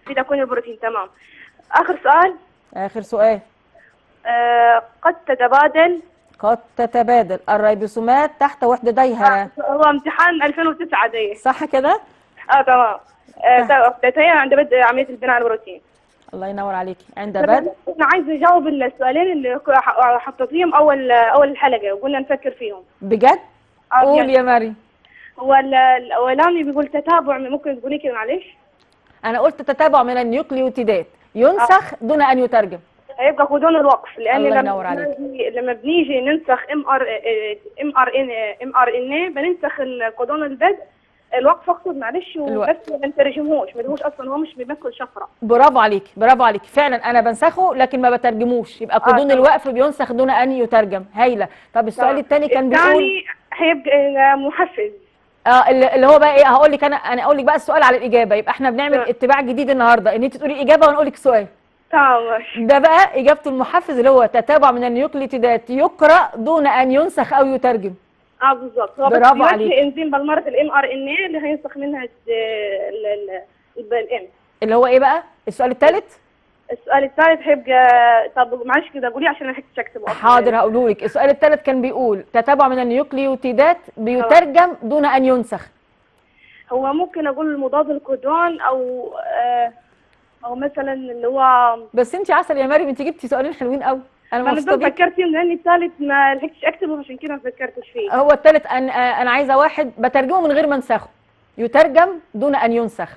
في تكوين البروتين تمام اخر سؤال
اخر سؤال
آه قد تتبادل
قد تتبادل الريبوسومات تحت وحدتيها
آه هو امتحان 2009 دي صح كده اه تمام آه تحت. عند بدء عمليه البناء على البروتين
الله ينور عليكي عند بدر
انا عايزه اجاوب السؤالين اللي حطيتيهم اول اول الحلقه وقلنا نفكر فيهم بجد آه، قول يا مريم هو الاولاني بيقول تتابع ممكن تقولي كده معلش
انا قلت تتابع من النيوكليوتيدات ينسخ آه. دون ان يترجم
هيبقى غضون الوقف لان الله ينور عليك لما بنيجي ننسخ ام ار إيه، إيه، ام ار ان إيه، ام ار ان بننسخ غضون البدء الوقف اقصد معلش وبس ما بنترجمهوش ما اصلا هو مش بيمثل شفره
برافو عليك برافو عليك فعلا انا بنسخه لكن ما بترجموش يبقى قانون آه الوقف بينسخ دون ان يترجم هايله طب السؤال آه، الثاني كان بيقول يعني هيبقى آه، محفز اه اللي هو بقى ايه هقول لك انا انا اقول لك بقى السؤال على الاجابه يبقى احنا بنعمل ده. آه. اتباع جديد النهارده ان انت تقولي اجابه وانا اقول لك سؤال طيب. ده بقى اجابته المحفز اللي هو تتابع من النيوكليتيدات يقرا دون ان ينسخ او يترجم
اه بالظبط هو برافو عليك انزيم بالمره الام ار ان ايه اللي هينسخ منها الام
اللي هو ايه بقى السؤال الثالث
السؤال الثالث هيبقى طب معلش كده قولي عشان انا حكيتش اكتبه حاضر
هقوله لك السؤال الثالث كان بيقول تتابع من النيوكليوتيدات بيترجم دون ان ينسخ
هو ممكن اقول مضاد الكودون او آه، او مثلا اللي هو بس انت عسل يا مريم انت جبتي سؤالين حلوين قوي انا بس مصطبي... فكرت فيه لاني الثالث ما لحقتش اكتبه عشان كده ما فكرتش
فيه هو الثالث انا انا عايزه واحد بترجمه من غير ما انسخه يترجم دون ان ينسخ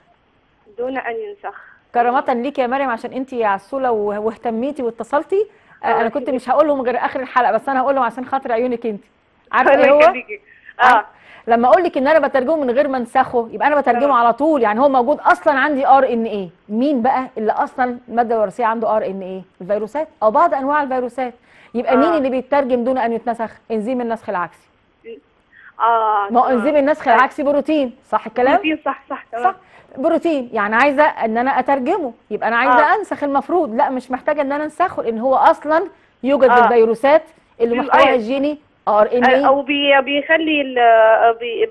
دون ان ينسخ
كرامه ليك يا مريم عشان انت يا عسوله واهتميتي واتصلتي آه، انا كنت مش هقولهم غير اخر الحلقه بس انا هقولهم عشان خاطر عيونك انت عارفه ايه هو اه لما اقول لك ان انا بترجمه من غير ما انسخه يبقى انا بترجمه على طول يعني هو موجود اصلا عندي ار ان ايه مين بقى اللي اصلا الماده الوراثيه عنده ار ان ايه الفيروسات او بعض انواع الفيروسات يبقى آه. مين اللي بيترجم دون ان يتنسخ انزيم النسخ العكسي
اه ما هو انزيم
النسخ آه. العكسي بروتين صح الكلام بروتين
صح صح تمام صح
بروتين يعني عايزه ان انا اترجمه يبقى انا عايزه آه. انسخ المفروض لا مش محتاجه ان انا انسخه لان هو اصلا يوجد آه. الفيروسات اللي محتاجه الجيني ار ان اي او
بي بيخلي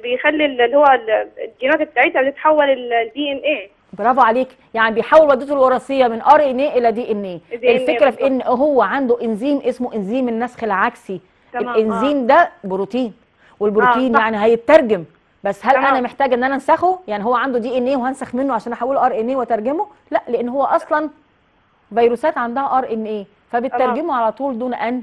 بيخلي اللي هو الجينات بتاعتها بتتحول الدي ان اي برافو عليك يعني بيحول وظيفته الوراثيه من ار ان اي الى دي ان اي الفكره في
ان هو عنده انزيم اسمه انزيم النسخ العكسي تمام الانزيم آه. ده بروتين والبروتين آه. يعني هيترجم بس هل تمام. انا محتاج ان انا انسخه يعني هو عنده دي ان اي وهنسخ منه عشان احوله ار ان اي وترجمه لا لان هو اصلا فيروسات عندها ار ان اي فبترجمه على طول دون ان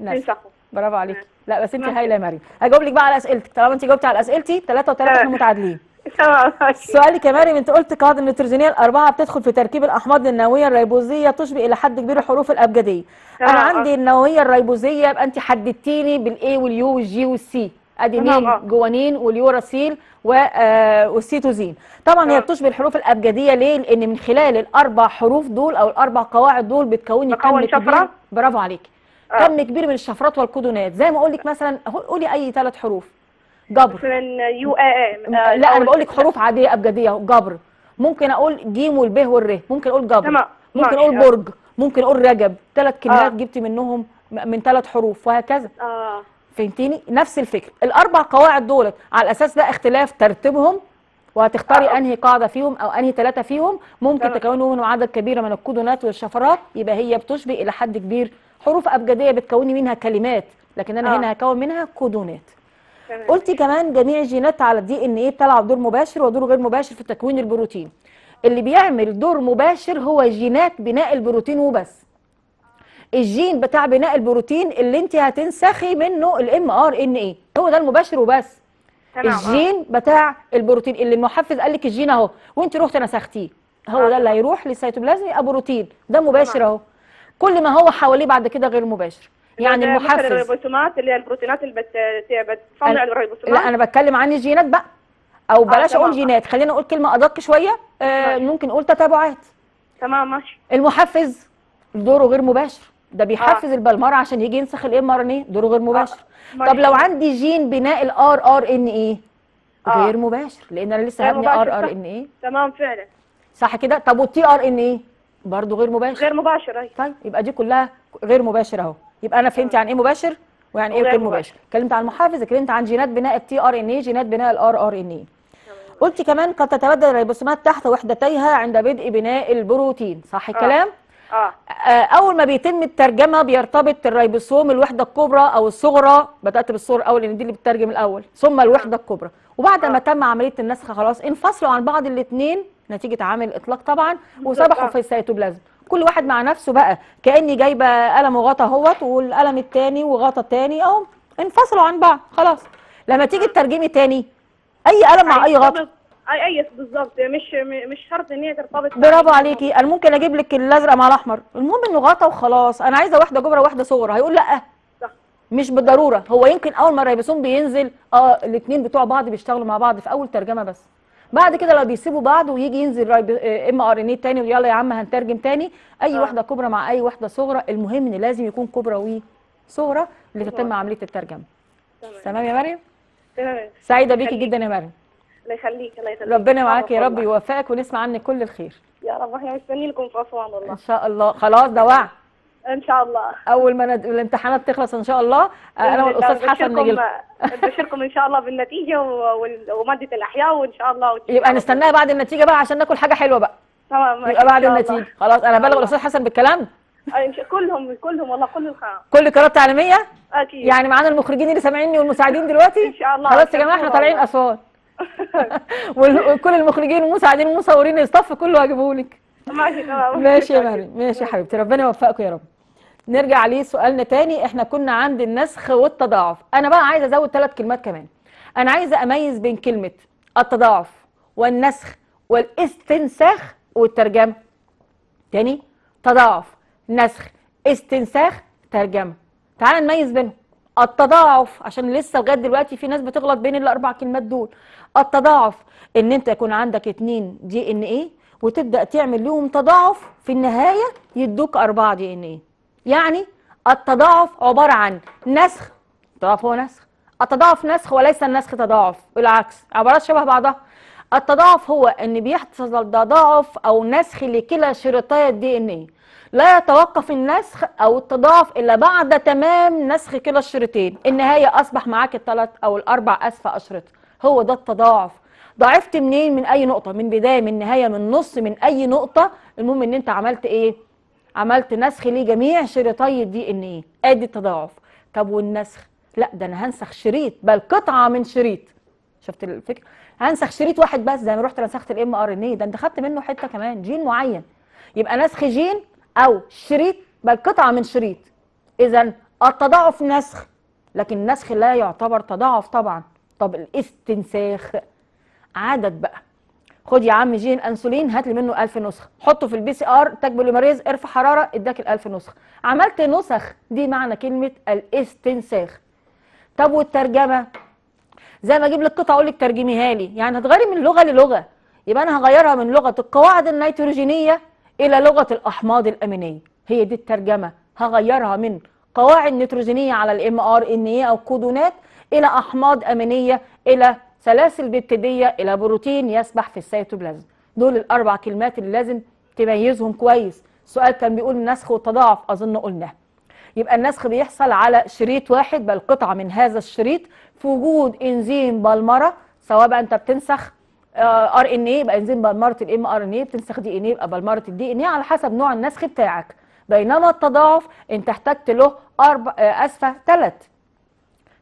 نسخه برافو عليك لا بس انت هايله يا مريم هجاوب لك بقى على اسئلتك طالما انت جاوبتي على اسئلتي ثلاثه وثلاثه احنا اه. متعادلين سؤالك يا مريم انت قلت قاعده النيتروجينيه الاربعه بتدخل في تركيب الاحماض النوويه الريبوزيه تشبه الى حد كبير الحروف الابجديه اه، انا اه. عندي النوويه الريبوزيه يبقى انت حددتيني بالاي واليو والجي والسي ادي جوانين واليوراسيل والسيتوزين طبعا هي بتشبه الحروف الابجديه ليه لان من خلال الاربع حروف دول او الاربع قواعد دول بتكوني كم كبير برافو عليكي آه. كم كبير من الشفرات والكودونات زي ما اقول لك مثلا قولي اي ثلاث حروف جبر مثلا يو ام آه، لا انا بقول لك حروف عاديه ابجديه جبر ممكن اقول جيم والب والر ممكن اقول جبر تمام ممكن اقول برج ممكن اقول رجب ثلاث آه. كلمات آه. منهم من ثلاث حروف وهكذا اه فهمتيني نفس الفكر الاربع قواعد دولت على الاساس ده اختلاف ترتيبهم وهتختاري آه. انهي قاعده فيهم او انهي ثلاثه فيهم ممكن تكونوا من عدد كبير من الكودونات والشفرات يبقى هي بتشبه الى حد كبير حروف أبجدية بتكوني منها كلمات لكن أنا آه. هنا هكون منها كودونات قلتي كمان جميع الجينات على الدي ان ايه بتلعب دور مباشر ودور غير مباشر في تكوين البروتين اللي بيعمل دور مباشر هو جينات بناء البروتين وبس الجين بتاع بناء البروتين اللي انت هتنسخي منه الام ار ان ايه هو ده المباشر وبس تمام. آه. الجين بتاع البروتين اللي المحفز قال لك الجين اهو وانت رحت نسختيه هو آه. ده اللي هيروح للسيتوبلازم يبقى بروتين ده مباشر اهو كل ما هو حواليه بعد كده غير مباشر يعني المحفز
الريبوسومات اللي هي البروتينات اللي بتصنع الريبوسومات لا انا
بتكلم عن الجينات بقى او آه، بلاش اقول جينات خلينا اقول كلمه ادق شويه آه ممكن نقول تتابعات تمام ماشي المحفز دوره غير مباشر ده بيحفز آه. البلمار عشان يجي ينسخ الام ار ان اي دوره غير آه، مباشر آه. طب لو عندي جين بناء الار ار ان اي آه. غير مباشر لان انا لسه هبني ار ار ان اي
تمام فعلا
صح كده طب والتي ار ان اي برضه غير مباشر غير مباشر ايوه طيب يبقى دي كلها غير مباشر اهو يبقى انا فهمت يعني ايه مباشر ويعني ايه غير مباشر اتكلمت عن المحافظ اتكلمت عن جينات بناء التي ار ان اي جينات بناء الار ار ان اي قلت كمان قد تتبدل الريبوسومات تحت وحدتيها عند بدء بناء البروتين صح آه. الكلام آه. آه. اول ما بيتم الترجمه بيرتبط الريبوسوم الوحده الكبرى او الصغرى بدات بالصغر الاول لان دي اللي بتترجم الاول ثم الوحده الكبرى وبعد آه. ما تم عمليه النسخ خلاص انفصلوا عن بعض الاثنين نتيجه عامل اطلاق طبعا وصبحوا في السيتوبلازم كل واحد مع نفسه بقى كاني جايبه قلم وغطا اهوت والقلم الثاني وغطا الثاني اهو انفصلوا عن بعض خلاص لما تيجي تترجمي تاني اي قلم مع اي غطا
اي اي بالظبط يعني مش مش شرط ان هي ترتبط برافو عليكي
انا ممكن اجيب لك الازرق مع الاحمر المهم انه غطا وخلاص انا عايزه واحده كبرى واحده صغرى هيقول لا صح. مش بالضروره هو يمكن اول ما الريبسوم بينزل اه الاثنين بتوع بعض بيشتغلوا مع بعض في اول ترجمه بس بعد كده لو بيسيبوا بعض ويجي ينزل آه، ام ار ان اي تاني ويلا يا عم هنترجم تاني اي آه. واحده كبرى مع اي واحده صغرى المهم ان لازم يكون كبرى وصغرى لتتم أيوة. عمليه الترجمه تمام يا مريم
تمام سعيده بيكي جدا يا مريم الله يخليك الله يخليك ربنا معاك يا رب
يوفقك ونسمع عنك كل الخير
يا رب احنا مستنيينكم في اسوان والله ان
شاء الله خلاص ده وعد
ان شاء الله
اول ما ند... الامتحانات تخلص ان شاء الله آه، انا والاستاذ حسن نجيب
بشركم ان شاء الله بالنتيجه و... وماده الاحياء وان شاء الله وإن شاء يبقى نستناها
بعد النتيجه بقى عشان ناكل حاجه حلوه بقى
تمام يبقى بعد النتيجه
خلاص انا بلغ الاستاذ حسن بالكلام
آه، كلهم كلهم والله كل الخ
كل القرارات التعليميه
اكيد يعني معانا
المخرجين اللي سامعيني والمساعدين دلوقتي ان
شاء الله خلاص يا جماعه احنا طالعين
اسوان وكل المخرجين والمساعدين والمصورين الصف كله هجيبه لك
ماشي ماشي يا
مريم ماشي يا حبيبتي ربنا يوفقكم يا رب نرجع لسؤالنا تاني احنا كنا عند النسخ والتضاعف انا بقى عايزه ازود ثلاث كلمات كمان انا عايزه اميز بين كلمه التضاعف والنسخ والاستنساخ والترجمه تاني تضاعف نسخ استنساخ ترجمه تعال نميز بينهم التضاعف عشان لسه لغايه دلوقتي في ناس بتغلط بين الاربع كلمات دول التضاعف ان انت يكون عندك اتنين دي ان ايه وتبدا تعمل لهم تضاعف في النهايه يدوك 4 دي ان ايه يعني التضاعف عباره عن نسخ التضاعف هو نسخ التضاعف نسخ وليس النسخ تضاعف بالعكس عبارات شبه بعضها التضاعف هو ان بيحصل تضاعف او نسخ لكلا شريطي الدي ان ايه لا يتوقف النسخ او التضاعف الا بعد تمام نسخ كلا الشريطين النهايه اصبح معاك الثلاث او الاربع اسفل اشرطه هو ده التضاعف ضعفت منين من اي نقطه من بدايه من نهايه من نص من اي نقطه المهم ان انت عملت ايه عملت نسخ لجميع شريطي الدي ان ايه ادي التضاعف طب والنسخ لا ده انا هنسخ شريط بل قطعه من شريط شفت الفكره هنسخ شريط واحد بس زي ما رحت نسخت الام ار ان اي ده انت خدت منه حته كمان جين معين يبقى نسخ جين او شريط بل قطعه من شريط اذا التضاعف نسخ لكن النسخ لا يعتبر تضاعف طبعا طب الاستنساخ عدد بقى خد يا عم جين انسولين هات لي منه 1000 نسخه حطه في البي سي ار تاج بوليماريز ارفع حراره اداك ال 1000 نسخه عملت نسخ دي معنى كلمه الاستنساخ طب والترجمه زي ما اجيب لك قطعه اقول لك ترجميها لي يعني هتغيري من لغه للغه يبقى انا هغيرها من لغه القواعد النيتروجينيه الى لغه الاحماض الامينيه هي دي الترجمه هغيرها من قواعد نيتروجينيه على الام ار ان اي او كودونات الى احماض امينيه الى سلاسل بيبتيدية إلى بروتين يسبح في السيتوبلازم دول الأربع كلمات اللي لازم تميزهم كويس السؤال كان بيقول النسخ والتضاعف أظن قلناه يبقى النسخ بيحصل على شريط واحد بل قطعة من هذا الشريط في وجود إنزيم بالمرة سواء بقى أنت بتنسخ ار ان اي يبقى انزيم بالمره الام ار ان اي بتنسخ دي ان اي يبقى بالمره الدي ان اي على حسب نوع النسخ بتاعك بينما التضاعف انت احتجت له اربع آه، اسفه ثلاث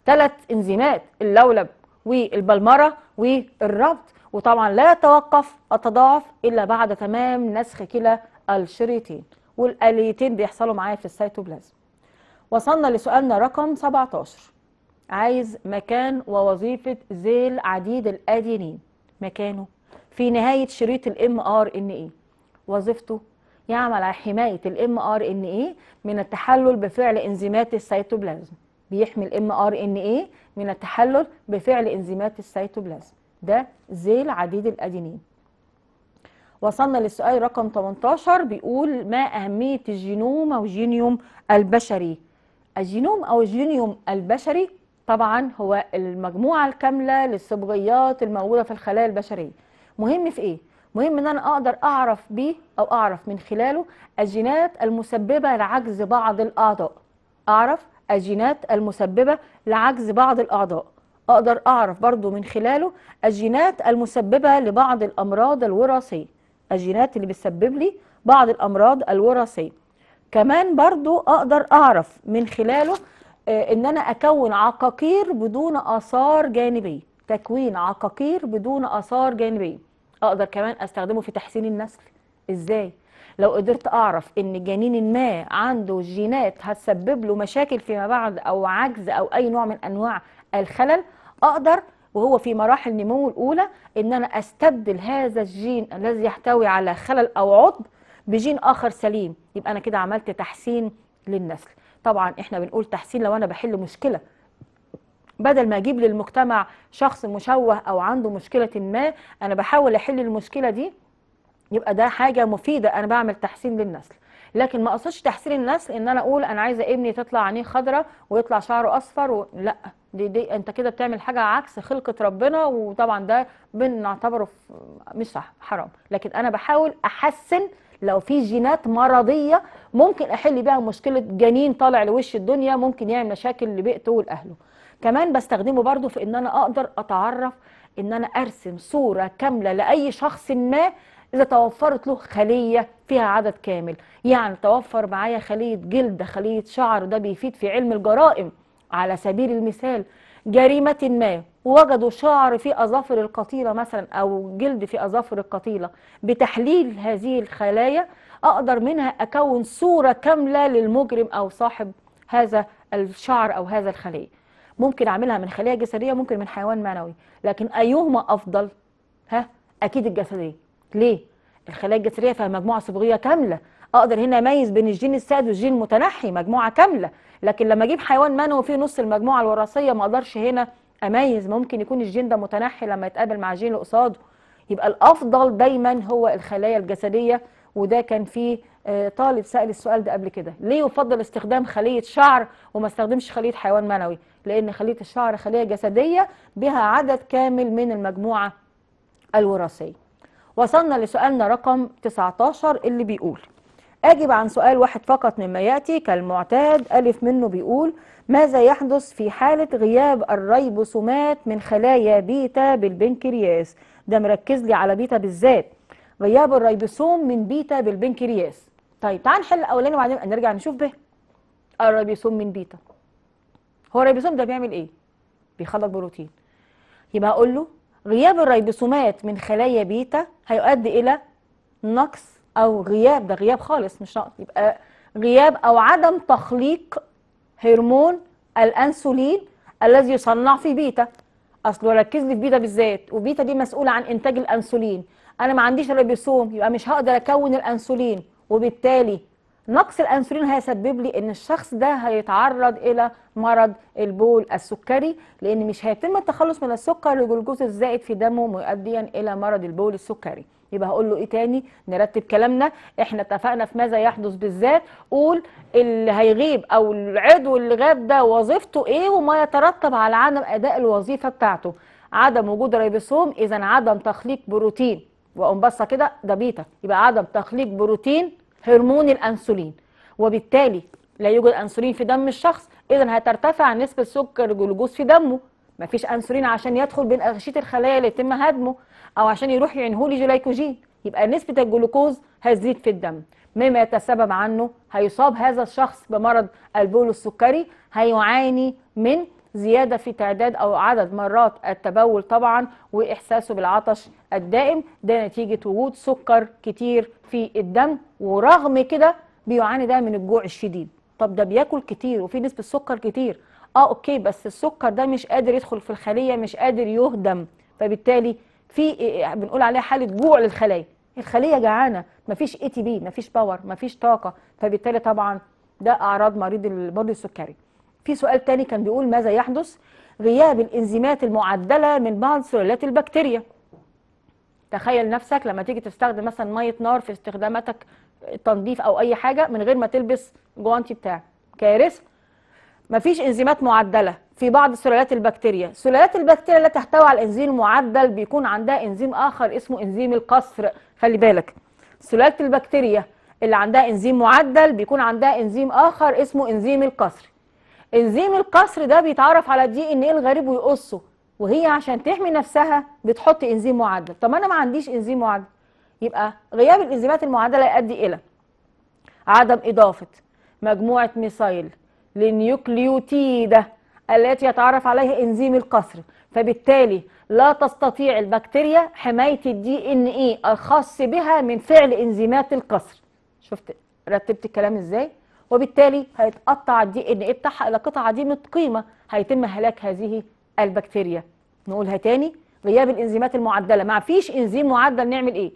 ثلاث انزيمات اللولب والبلمرة والربط وطبعا لا يتوقف التضاعف إلا بعد تمام نسخ كلا الشريطين والآليتين بيحصلوا معايا في السيتوبلازم وصلنا لسؤالنا رقم 17 عايز مكان ووظيفة زيل عديد الأدينين مكانه في نهاية شريط الام ار ان اي وظيفته يعمل على حماية الام ار ان اي من التحلل بفعل انزيمات السيتوبلازم بيحمي الام ار ان اي من التحلل بفعل انزيمات السيتوبلازم ده زيل عديد الادينين وصلنا للسؤال رقم 18 بيقول ما اهميه الجينوم او جينيوم البشري الجينوم او الجينيوم البشري طبعا هو المجموعه الكامله للصبغيات الموجوده في الخلايا البشريه مهم في ايه مهم ان انا اقدر اعرف بيه او اعرف من خلاله الجينات المسببه لعجز بعض الاعضاء اعرف الجينات المسببة لعجز بعض الأعضاء أقدر أعرف برضو من خلاله الجينات المسببة لبعض الأمراض الوراثية الجينات اللي بتسبب لي بعض الأمراض الوراثية كمان برضو أقدر أعرف من خلاله آه، ان انا اكون عقاقير بدون اثار جانبيه تكوين عقاقير بدون اثار جانبيه اقدر كمان استخدمه في تحسين النسل ازاي لو قدرت اعرف ان جنين ما عنده جينات هتسبب له مشاكل فيما بعد او عجز او اي نوع من انواع الخلل اقدر وهو في مراحل نموه الاولى ان انا استبدل هذا الجين الذي يحتوي على خلل او عضو بجين اخر سليم يبقى انا كده عملت تحسين للنسل طبعا احنا بنقول تحسين لو انا بحل مشكله بدل ما اجيب للمجتمع شخص مشوه او عنده مشكله ما انا بحاول احل المشكله دي يبقى ده حاجه مفيده انا بعمل تحسين للنسل لكن ما اقصدش تحسين النسل ان انا اقول انا عايزه ابني تطلع عينيه خضراء ويطلع شعره اصفر و... لا دي, دي انت كده بتعمل حاجه عكس خلقه ربنا وطبعا ده بنعتبره في... مش صح حرام لكن انا بحاول احسن لو في جينات مرضيه ممكن احل بيها مشكله جنين طالع لوش الدنيا ممكن يعمل مشاكل لبيئته ولاهله كمان بستخدمه برضو في ان انا اقدر اتعرف ان انا ارسم صوره كامله لاي شخص ما إذا توفرت له خلية فيها عدد كامل يعني توفر معايا خلية جلد خلية شعر ده بيفيد في علم الجرائم على سبيل المثال جريمة ما وجدوا شعر في أظافر القتيلة مثلا أو جلد في أظافر القتيلة بتحليل هذه الخلايا أقدر منها أكون صورة كاملة للمجرم أو صاحب هذا الشعر أو هذا الخلية ممكن أعملها من خلية جسدية ممكن من حيوان معنوي لكن أيهما أفضل ها أكيد الجسدية ليه؟ الخلايا الجسريه فيها مجموعه صبغيه كامله اقدر هنا اميز بين الجين السائد والجين المتنحي مجموعه كامله لكن لما اجيب حيوان منوي فيه نص المجموعه الوراثيه ما اقدرش هنا اميز ممكن يكون الجين ده متنحي لما يتقابل مع الجين اللي قصاده يبقى الافضل دايما هو الخلايا الجسديه وده كان فيه آه، طالب سأل السؤال ده قبل كده ليه يفضل استخدام خلية شعر وما استخدمش خلية حيوان منوي لأن خلية الشعر خلية جسدية بها عدد كامل من المجموعة الوراثية وصلنا لسؤالنا رقم 19 اللي بيقول أجب عن سؤال واحد فقط مما يأتي كالمعتاد ألف منه بيقول ماذا يحدث في حالة غياب الريبوسومات من خلايا بيتا بالبنكرياس ده مركز لي على بيتا بالذات غياب الريبوسوم من بيتا بالبنكرياس طيب تعال نحل الأولاني وبعدين نرجع نشوف به الريبوسوم من بيتا هو الريبوسوم ده بيعمل إيه؟ بيخلط بروتين يبقى أقول له غياب الريبوسومات من خلايا بيتا هيؤدي إلى نقص أو غياب ده غياب خالص مش نقص يبقى غياب أو عدم تخليق هرمون الأنسولين الذي يصنع في بيتا اصل ركز لي في بيتا بالذات وبيتا دي مسؤوله عن انتاج الانسولين انا ما عنديش ريبوسوم يبقى مش هقدر اكون الانسولين وبالتالي نقص الانسولين هيسبب لي ان الشخص ده هيتعرض الى مرض البول السكري لان مش هيتم التخلص من السكر لجلوكوز الزائد في دمه مؤديا الى مرض البول السكري يبقى هقول له ايه تاني نرتب كلامنا احنا اتفقنا في ماذا يحدث بالذات قول اللي هيغيب او العضو اللي غاب ده وظيفته ايه وما يترتب على عدم اداء الوظيفه بتاعته عدم وجود ريبوسوم اذا عدم تخليق بروتين واقوم بصه كده ده بيتا يبقى عدم تخليق بروتين هرمون الأنسولين وبالتالي لا يوجد أنسولين في دم الشخص إذا هترتفع نسبة سكر الجلوكوز في دمه مفيش أنسولين عشان يدخل بين أغشية الخلايا اللي يتم هدمه أو عشان يروح ينهولي جلايكوجين يبقى نسبة الجلوكوز هتزيد في الدم مما يتسبب عنه هيصاب هذا الشخص بمرض البول السكري هيعاني من زيادة في تعداد أو عدد مرات التبول طبعا وإحساسه بالعطش الدائم ده نتيجة وجود سكر كتير في الدم ورغم كده بيعاني ده من الجوع الشديد طب ده بياكل كتير وفي نسبة سكر كتير اه اوكي بس السكر ده مش قادر يدخل في الخلية مش قادر يهدم فبالتالي في بنقول عليها حالة جوع للخلايا الخلية جعانة مفيش اي تي بي مفيش باور مفيش طاقة فبالتالي طبعا ده اعراض مريض المرض السكري في سؤال تاني كان بيقول ماذا يحدث غياب الانزيمات المعدله من بعض سلالات البكتيريا تخيل نفسك لما تيجي تستخدم مثلا ميه نار في استخداماتك تنظيف او اي حاجه من غير ما تلبس جوانتي بتاع كارثه مفيش انزيمات معدله في بعض سلالات البكتيريا سلالات البكتيريا اللي تحتوي على الانزيم المعدل بيكون عندها انزيم اخر اسمه انزيم القصر خلي بالك سلالات البكتيريا اللي عندها انزيم معدل بيكون عندها انزيم اخر اسمه انزيم القصر انزيم القصر ده بيتعرف على الدي ان ايه الغريب ويقصه وهي عشان تحمي نفسها بتحط انزيم معدل طب انا ما عنديش انزيم معدل يبقى غياب الانزيمات المعدله يؤدي الى عدم اضافه مجموعه ميثايل للنيوكليوتيد التي يتعرف عليها انزيم القصر فبالتالي لا تستطيع البكتيريا حمايه الدي ان اي الخاص بها من فعل انزيمات القصر شفت رتبت الكلام ازاي وبالتالي هيتقطع الدي ان ايه بتاعها الى قطعه دي من القيمه هيتم هلاك هذه البكتيريا نقولها تاني غياب الانزيمات المعدله ما فيش انزيم معدل نعمل ايه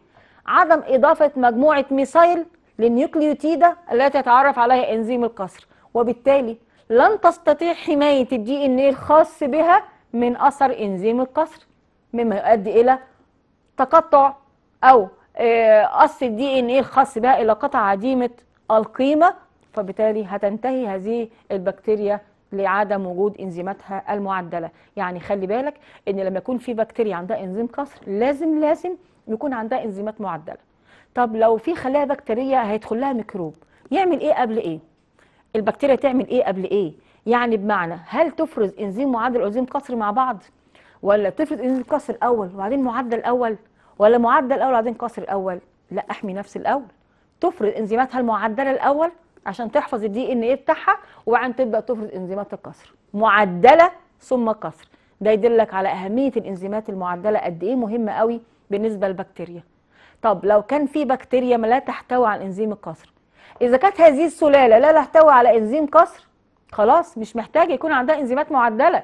عدم اضافه مجموعه ميثايل للنيوكليوتيده التي يتعرف عليها انزيم القصر وبالتالي لن تستطيع حمايه الدي ان ايه الخاص بها من اثر انزيم القصر مما يؤدي الى تقطع او آه، قص الدي ان ايه الخاص بها الى قطع عديمه القيمه فبالتالي هتنتهي هذه البكتيريا لعدم وجود انزيماتها المعدله يعني خلي بالك ان لما يكون في بكتيريا عندها انزيم كسر لازم لازم يكون عندها انزيمات معدله طب لو في خلايا بكتيريه هيدخل لها ميكروب يعمل ايه قبل ايه البكتيريا تعمل ايه قبل ايه يعني بمعنى هل تفرز انزيم معدل وانزيم كسر مع بعض ولا تفرز انزيم كسر الاول وبعدين معدل الاول ولا معدل الاول وبعدين كسر الاول لا احمي نفسي الاول تفرز انزيماتها المعدله الاول عشان تحفظ الدي ان ايه بتاعها وبعدين تبدا تفرز انزيمات الكسر معدله ثم كسر ده يدلك على اهميه الانزيمات المعدله قد ايه مهمه قوي بالنسبه للبكتيريا طب لو كان في بكتيريا ما لا تحتوي على انزيم الكسر اذا كانت هذه السلاله لا تحتوي على انزيم كسر خلاص مش محتاج يكون عندها انزيمات معدله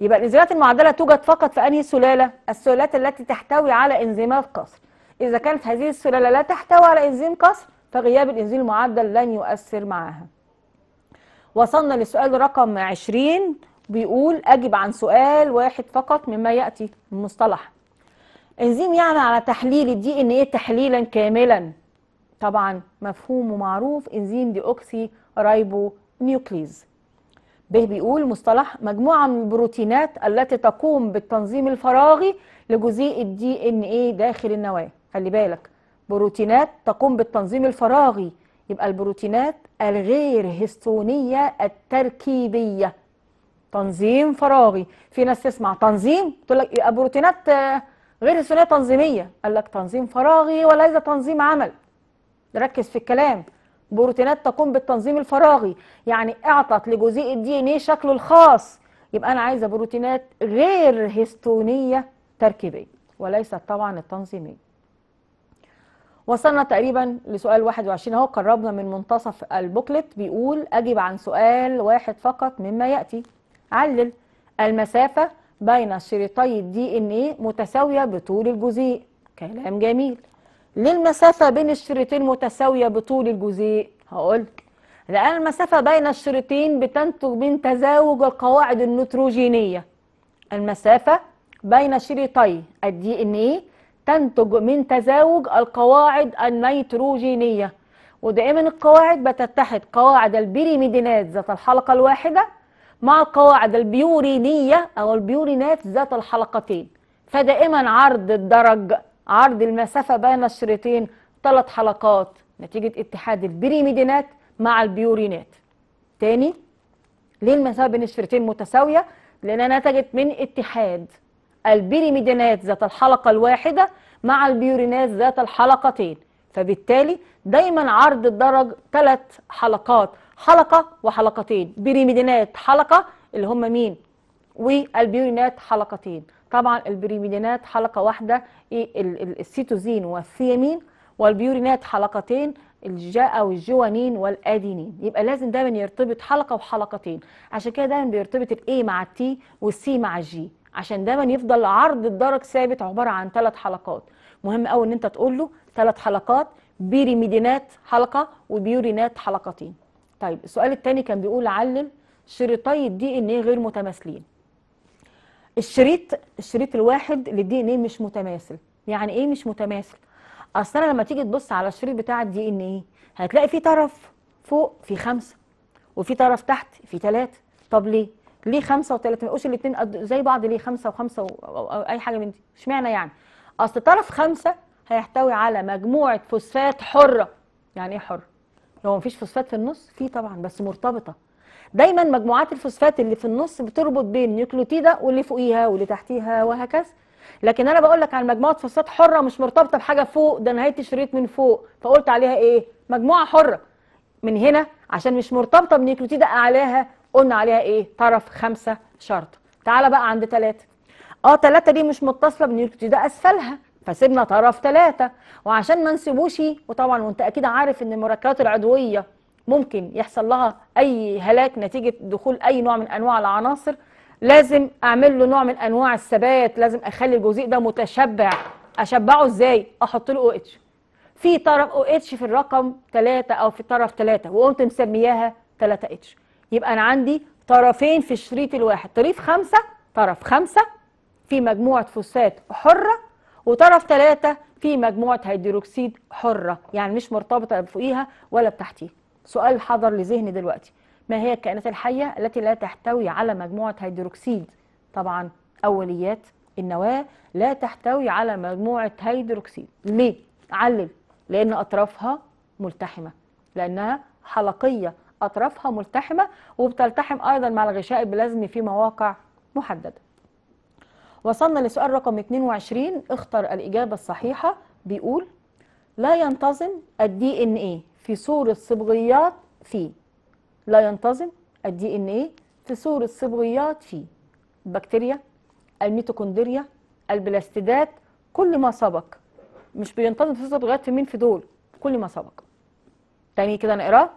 يبقى الانزيمات المعدله توجد فقط في انهي سلاله السلالات التي تحتوي على انزيمات كسر اذا كانت هذه السلاله لا تحتوي على انزيم كسر فغياب الإنزيم المعدل لن يؤثر معاها وصلنا للسؤال رقم 20 بيقول أجب عن سؤال واحد فقط مما يأتي المصطلح إنزيم يعمل يعني على تحليل الدي ان ايه تحليلا كاملا طبعا مفهوم ومعروف إنزيم دي أوكسي رايبو نيوكليز به بيقول مصطلح مجموعة من البروتينات التي تقوم بالتنظيم الفراغي لجزيء الدي ان ايه داخل النواة خلي بالك بروتينات تقوم بالتنظيم الفراغي يبقى البروتينات الغير هستونية التركيبية تنظيم فراغي في ناس تسمع تنظيم تقول لك يبقى بروتينات آه، غير هستونية تنظيمية قال لك تنظيم فراغي وليس تنظيم عمل ركز في الكلام بروتينات تقوم بالتنظيم الفراغي يعني اعطت لجزيء الدي ان اي شكله الخاص يبقى انا عايزه بروتينات غير هستونيه تركيبيه وليست طبعا التنظيميه وصلنا تقريبا لسؤال 21 اهو قربنا من منتصف البوكلت بيقول اجب عن سؤال واحد فقط مما ياتي علل المسافه بين شريطي الدي ان ايه متساويه بطول الجزيء كلام جميل ليه المسافه بين الشريطين متساويه بطول الجزيء هقول لان المسافه بين الشريطين بتنتج من تزاوج القواعد النيتروجينيه المسافه بين شريطي الدي ان ايه تنتج من تزاوج القواعد النيتروجينية ودائما القواعد بتتحد قواعد البيريميدينات ذات الحلقة الواحدة مع القواعد البيورينية أو البيورينات ذات الحلقتين فدائما عرض الدرج عرض المسافة بين الشريطين ثلاث حلقات نتيجة اتحاد البيريميدينات مع البيورينات تاني ليه المسافة بين الشريطين متساوية؟ لأنها نتجت من اتحاد البيريميدينات ذات الحلقة الواحدة مع البيورينات ذات الحلقتين فبالتالي دايما عرض الدرج ثلاث حلقات حلقة وحلقتين بيريميدينات حلقة اللي هم مين والبيورينات حلقتين طبعا البيريميدينات حلقة واحدة إيه؟ السيتوزين والثيامين والبيورينات حلقتين الجاء الجوانين والادينين يبقى لازم دايما يرتبط حلقه وحلقتين عشان كده دايما بيرتبط الاي مع التي والسي مع الجي عشان دايما يفضل عرض الدرج ثابت عباره عن ثلاث حلقات مهم قوي ان انت تقول له ثلاث حلقات بيريميدينات حلقه وبيورينات حلقتين طيب السؤال الثاني كان بيقول علم شريطي الدي ان ايه غير متماثلين الشريط الشريط الواحد للدي ان ايه مش متماثل يعني ايه مش متماثل اصل انا لما تيجي تبص على الشريط بتاع الدي ان ايه هتلاقي في طرف فوق في خمسة وفي طرف تحت في ثلاثة طب ليه ليه خمسه وثلاثه ما يبقوش الاثنين زي بعض ليه خمسه وخمسه و... أو... أو اي حاجه من دي اشمعنى يعني اصل طرف خمسه هيحتوي على مجموعه فوسفات حره يعني ايه حره لو مفيش فوسفات في النص في طبعا بس مرتبطه دايما مجموعات الفوسفات اللي في النص بتربط بين نيوكليوتيده واللي فوقيها واللي تحتيها وهكذا لكن انا بقول لك على مجموعه فوسفات حره مش مرتبطه بحاجه فوق ده نهايه الشريط من فوق فقلت عليها ايه مجموعه حره من هنا عشان مش مرتبطه بنيوكليوتيدا اعلاها قلنا عليها ايه طرف خمسة شرط تعالى بقى عند ثلاثة اه ثلاثة دي مش متصلة بالنيوكليد ده اسفلها فسيبنا طرف ثلاثة وعشان ما نسيبوش وطبعا وانت اكيد عارف ان المركبات العضوية ممكن يحصل لها اي هلاك نتيجة دخول اي نوع من انواع العناصر لازم اعمل له نوع من انواع الثبات لازم اخلي الجزيء ده متشبع اشبعه ازاي احط له او اتش في طرف او اتش في الرقم ثلاثة او في الطرف ثلاثة وقمت مسمياها ثلاثة اتش يبقى أنا عندي طرفين في الشريط الواحد طريف خمسة طرف خمسة في مجموعة فوسات حرة وطرف ثلاثة في مجموعة هيدروكسيد حرة يعني مش مرتبطة فوقيها ولا بتحتيها سؤال حضر لذهني دلوقتي ما هي الكائنات الحية التي لا تحتوي على مجموعة هيدروكسيد طبعا أوليات النواة لا تحتوي على مجموعة هيدروكسيد ليه؟ علل لأن أطرافها ملتحمة لأنها حلقية أطرافها ملتحمة وبتلتحم أيضا مع الغشاء البلازمي في مواقع محددة وصلنا لسؤال رقم 22 اختر الإجابة الصحيحة بيقول لا ينتظم الدي ان ايه في صورة صبغيات في لا ينتظم الدي ان ايه في صورة صبغيات في بكتيريا الميتوكوندريا البلاستيدات كل ما سبق مش بينتظم في صبغيات في مين في دول كل ما سبق تاني كده نقراه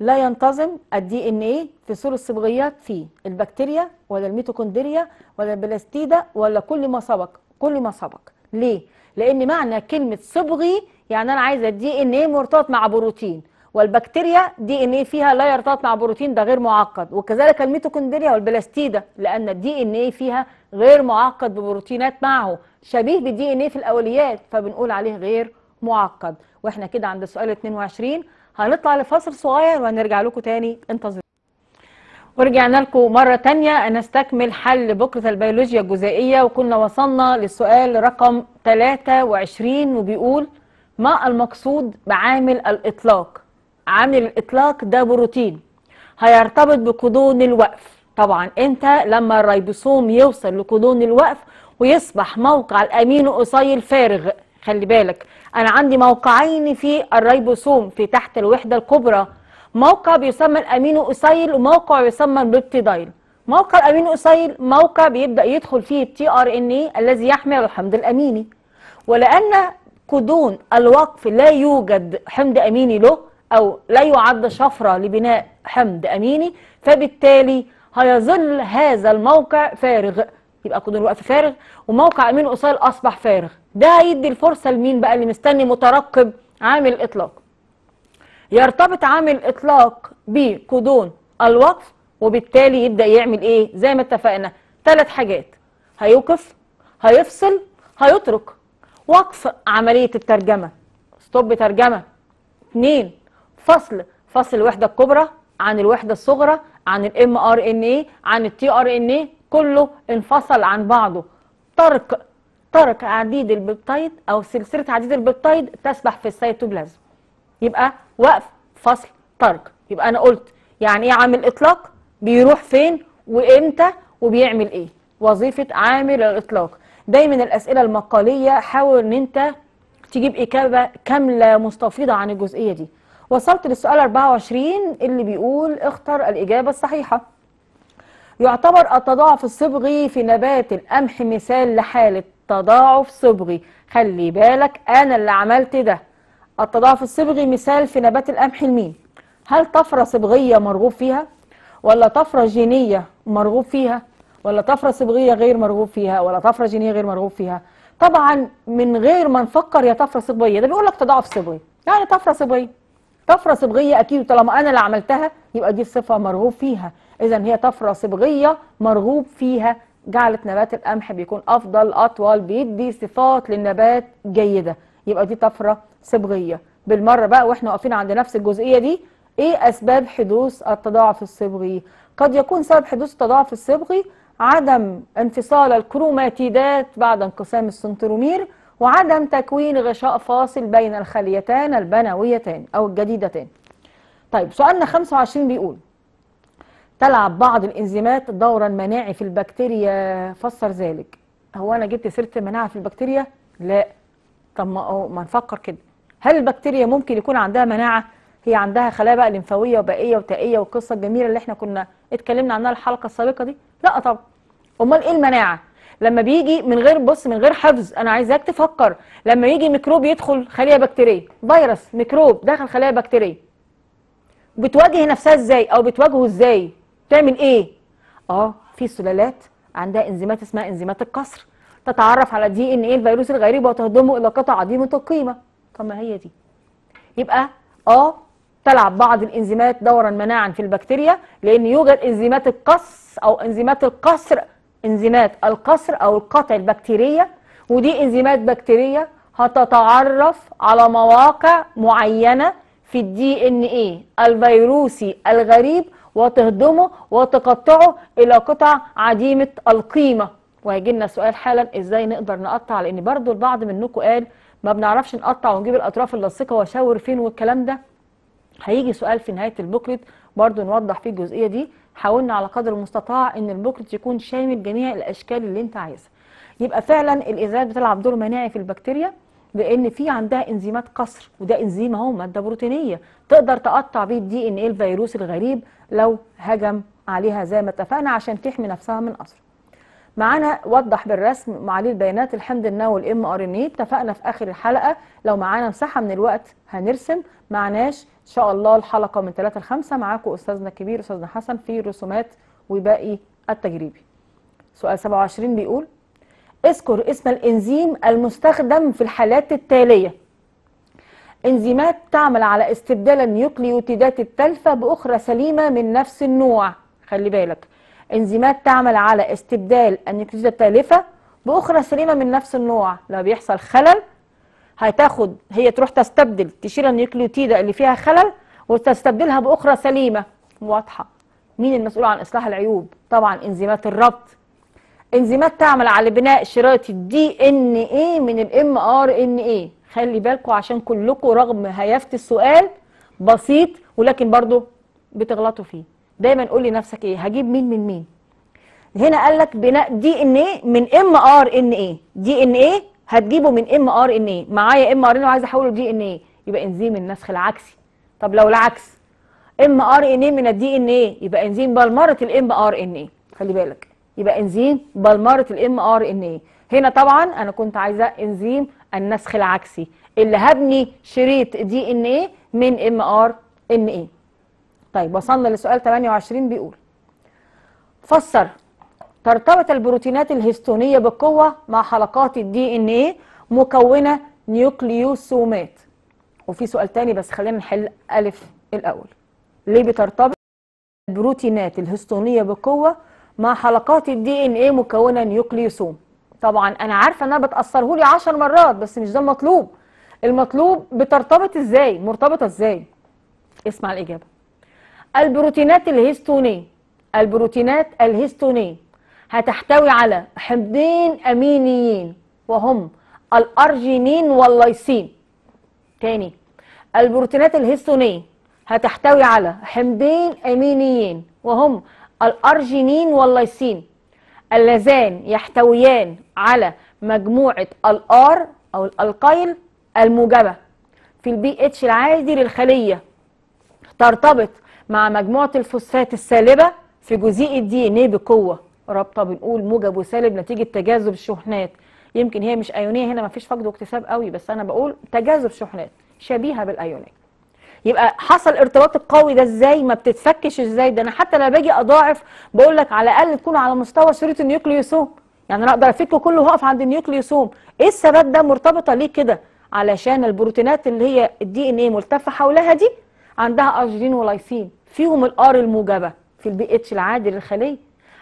لا ينتظم الدي ان ايه في سور الصبغيات في البكتيريا ولا الميتوكوندريا ولا البلاستيدا ولا كل ما سبق كل ما سبق ليه لان معنى كلمه صبغي يعني انا عايزه الدي ان ايه مرتبط مع بروتين والبكتيريا دي ان ايه فيها لا يرتبط مع بروتين ده غير معقد وكذلك الميتوكوندريا والبلاستيدا لان الدي ان ايه فيها غير معقد ببروتينات معه شبيه بالدي ان ايه في الاوليات فبنقول عليه غير معقد واحنا كده عند السؤال 22 هنطلع لفاصل صغير وهنرجع لكم تاني انتظروا ورجعنا لكم مرة تانية نستكمل حل بكرة البيولوجيا الجزائية وكنا وصلنا للسؤال رقم 23 وبيقول ما المقصود بعامل الإطلاق؟ عامل الإطلاق ده بروتين هيرتبط بقدون الوقف طبعا امتى لما الريبوسوم يوصل لقدون الوقف ويصبح موقع الأمينو قصير فارغ خلي بالك انا عندي موقعين في الريبوسوم في تحت الوحده الكبرى موقع بيسمى الامينو اسيل وموقع بيسمى البيبتيدايل موقع الامينو اسيل موقع بيبدا يدخل فيه التي ار ان اي الذي يحمل الحمض الاميني ولان كدون الوقف لا يوجد حمض اميني له او لا يعد شفره لبناء حمض اميني فبالتالي هيظل هذا الموقع فارغ يبقى كدون الوقف فارغ وموقع امينو اسيل اصبح فارغ ده هيدي الفرصه لمين بقى اللي مستني مترقب عامل اطلاق يرتبط عامل اطلاق بكودون الوقف وبالتالي يبدا يعمل ايه زي ما اتفقنا ثلاث حاجات هيوقف هيفصل هيترك وقف عمليه الترجمه ستوب ترجمه اثنين فصل فصل الوحده الكبرى عن الوحده الصغرى عن الام ار ان اي عن التي ار ان اي كله انفصل عن بعضه ترك ترك عديد البيبتايد او سلسله عديد البيبتايد تسبح في السيتوبلازم يبقى وقف فصل ترك يبقى انا قلت يعني ايه عامل اطلاق بيروح فين وامتى وبيعمل ايه وظيفه عامل الاطلاق دايما الاسئله المقاليه حاول ان انت تجيب اجابه كامله مستفيضه عن الجزئيه دي وصلت للسؤال 24 اللي بيقول اختر الاجابه الصحيحه يعتبر التضاعف الصبغي في نبات القمح مثال لحاله تضاعف صبغي خلي بالك انا اللي عملت ده التضاعف الصبغي مثال في نبات القمح المين هل طفره صبغيه مرغوب فيها ولا طفره جينيه مرغوب فيها ولا طفره صبغيه غير مرغوب فيها ولا طفره جينيه غير مرغوب فيها طبعا من غير ما نفكر يا طفره صبغيه ده بيقول لك تضاعف صبغي يعني طفره صبغيه طفره صبغيه اكيد طالما انا اللي عملتها يبقى دي صفه مرغوب فيها اذا هي طفره صبغيه مرغوب فيها جعلت نبات القمح بيكون افضل اطول بيدي صفات للنبات جيده يبقى دي طفره صبغيه بالمره بقى واحنا واقفين عند نفس الجزئيه دي ايه اسباب حدوث التضاعف الصبغي قد يكون سبب حدوث التضاعف الصبغي عدم انفصال الكروماتيدات بعد انقسام السنترومير وعدم تكوين غشاء فاصل بين الخليتان البنويتان او الجديدتان طيب سؤالنا 25 بيقول تلعب بعض الانزيمات دورا مناعي في البكتيريا فسر ذلك هو انا جبت سيره المناعه في البكتيريا لا طب ما ما نفكر كده هل البكتيريا ممكن يكون عندها مناعه هي عندها خلايا بقى لمفاويه وبائيه وتائيه والقصه الجميله اللي احنا كنا اتكلمنا عنها الحلقه السابقه دي لا طبعا امال ايه المناعه لما بيجي من غير بص من غير حفظ انا عايزاك تفكر لما يجي ميكروب يدخل خليه بكتيريه فيروس ميكروب داخل خلايا بكتيريه بتواجه نفسها ازاي او بتواجهه ازاي تعمل ايه اه في سلالات عندها انزيمات اسمها انزيمات الكسر تتعرف على دي ان ايه الفيروس الغريب وتهضمه الى قطع عظيمه القيمه طب ما هي دي يبقى اه تلعب بعض الانزيمات دورا مناعا في البكتيريا لان يوجد انزيمات القص او انزيمات القصر انزيمات القصر او القطع البكتيريه ودي انزيمات بكتيريه هتتعرف على مواقع معينه في الدي ان ايه الفيروسي الغريب وتهدمه وتقطعه إلى قطع عديمة القيمة وهيجي لنا سؤال حالا إزاي نقدر نقطع لأن برضو البعض منكم قال ما بنعرفش نقطع ونجيب الأطراف اللاصقة وأشاور فين والكلام ده هيجي سؤال في نهاية البوكلت برضو نوضح فيه الجزئية دي حاولنا على قدر المستطاع ان البوكلت يكون شامل جميع الاشكال اللي انت عايزها يبقى فعلا الازاز بتلعب دور مناعي في البكتيريا لان في عندها انزيمات قصر وده انزيم اهو ماده بروتينيه تقدر تقطع بيه الدي ان ايه الفيروس الغريب لو هجم عليها زي ما اتفقنا عشان تحمي نفسها من قصر معانا وضح بالرسم معالي البيانات الحمض النووي الام ار ان ايه اتفقنا في اخر الحلقه لو معانا مساحه من الوقت هنرسم معناش ان شاء الله الحلقه من 3 ل 5 معاكم استاذنا الكبير استاذنا حسن في الرسومات وباقي التجريبي سؤال 27 بيقول اذكر اسم الإنزيم المستخدم في الحالات التالية إنزيمات تعمل على استبدال النيوكليوتيدات التالفة بأخرى سليمة من نفس النوع خلي بالك إنزيمات تعمل على استبدال النيوكليوتيدات التالفة بأخرى سليمة من نفس النوع لو بيحصل خلل هتاخد هي تروح تستبدل تشيل النيوكليوتيدة اللي فيها خلل وتستبدلها بأخرى سليمة واضحة مين المسؤول عن إصلاح العيوب؟ طبعا إنزيمات الربط انزيمات تعمل على بناء شرايط الدي ان ايه من الام ار ان ايه خلي بالكم عشان كلكم رغم هيافه السؤال بسيط ولكن برضو بتغلطوا فيه دايما قول نفسك ايه هجيب مين من مين هنا قال لك بناء دي ان ايه من ام ار ان ايه دي ان ايه هتجيبه من ام ار ان ايه معايا ام ار ان وعايز احوله دي ان ايه يبقى انزيم النسخ العكسي طب لو العكس ام ار ان ايه من الدي ان ايه يبقى انزيم بالمره الام ار ان ايه خلي بالك يبقى انزيم بلمره الام ار ان اي هنا طبعا انا كنت عايزه انزيم النسخ العكسي اللي هبني شريط دي ان ايه من ام ار ان ايه طيب وصلنا لسؤال 28 بيقول فسر ترتبط البروتينات الهستونيه بقوة مع حلقات الدي ان ايه مكونه نيوكليوسومات وفي سؤال تاني بس خلينا نحل الف الاول ليه بترتبط البروتينات الهستونيه بقوة مع حلقات الدي ان ايه مكونه نيوكليوسوم طبعا انا عارفه انها بتاثره لي 10 مرات بس مش ده المطلوب المطلوب بترتبط ازاي مرتبطه ازاي اسمع الاجابه البروتينات الهيستونيه البروتينات الهيستونيه هتحتوي على حمضين امينيين وهم الارجينين والليسين تاني البروتينات الهيستونيه هتحتوي على حمضين امينيين وهم الأرجينين والليسين اللذان يحتويان على مجموعة الآر أو الألقيل الموجبة في البي اتش العادي للخلية ترتبط مع مجموعة الفوسفات السالبة في جزيء الدي ان ايه بقوة رابطة بنقول موجب وسالب نتيجة تجاذب الشحنات يمكن هي مش أيونية هنا مفيش فقد واكتساب قوي بس أنا بقول تجاذب شحنات شبيهة بالأيونات يبقى حصل ارتباط القوي ده ازاي ما بتتفكش ازاي ده انا حتى لما باجي اضاعف بقول لك على الاقل تكون على مستوى شريط النيوكليوسوم يعني انا اقدر افكه كله واقف عند النيوكليوسوم ايه الثبات ده مرتبطه ليه كده علشان البروتينات اللي هي الدي ان ايه ملتفه حولها دي عندها ارجينين ولايسين فيهم الار الموجبه في البي اتش العادي للخليه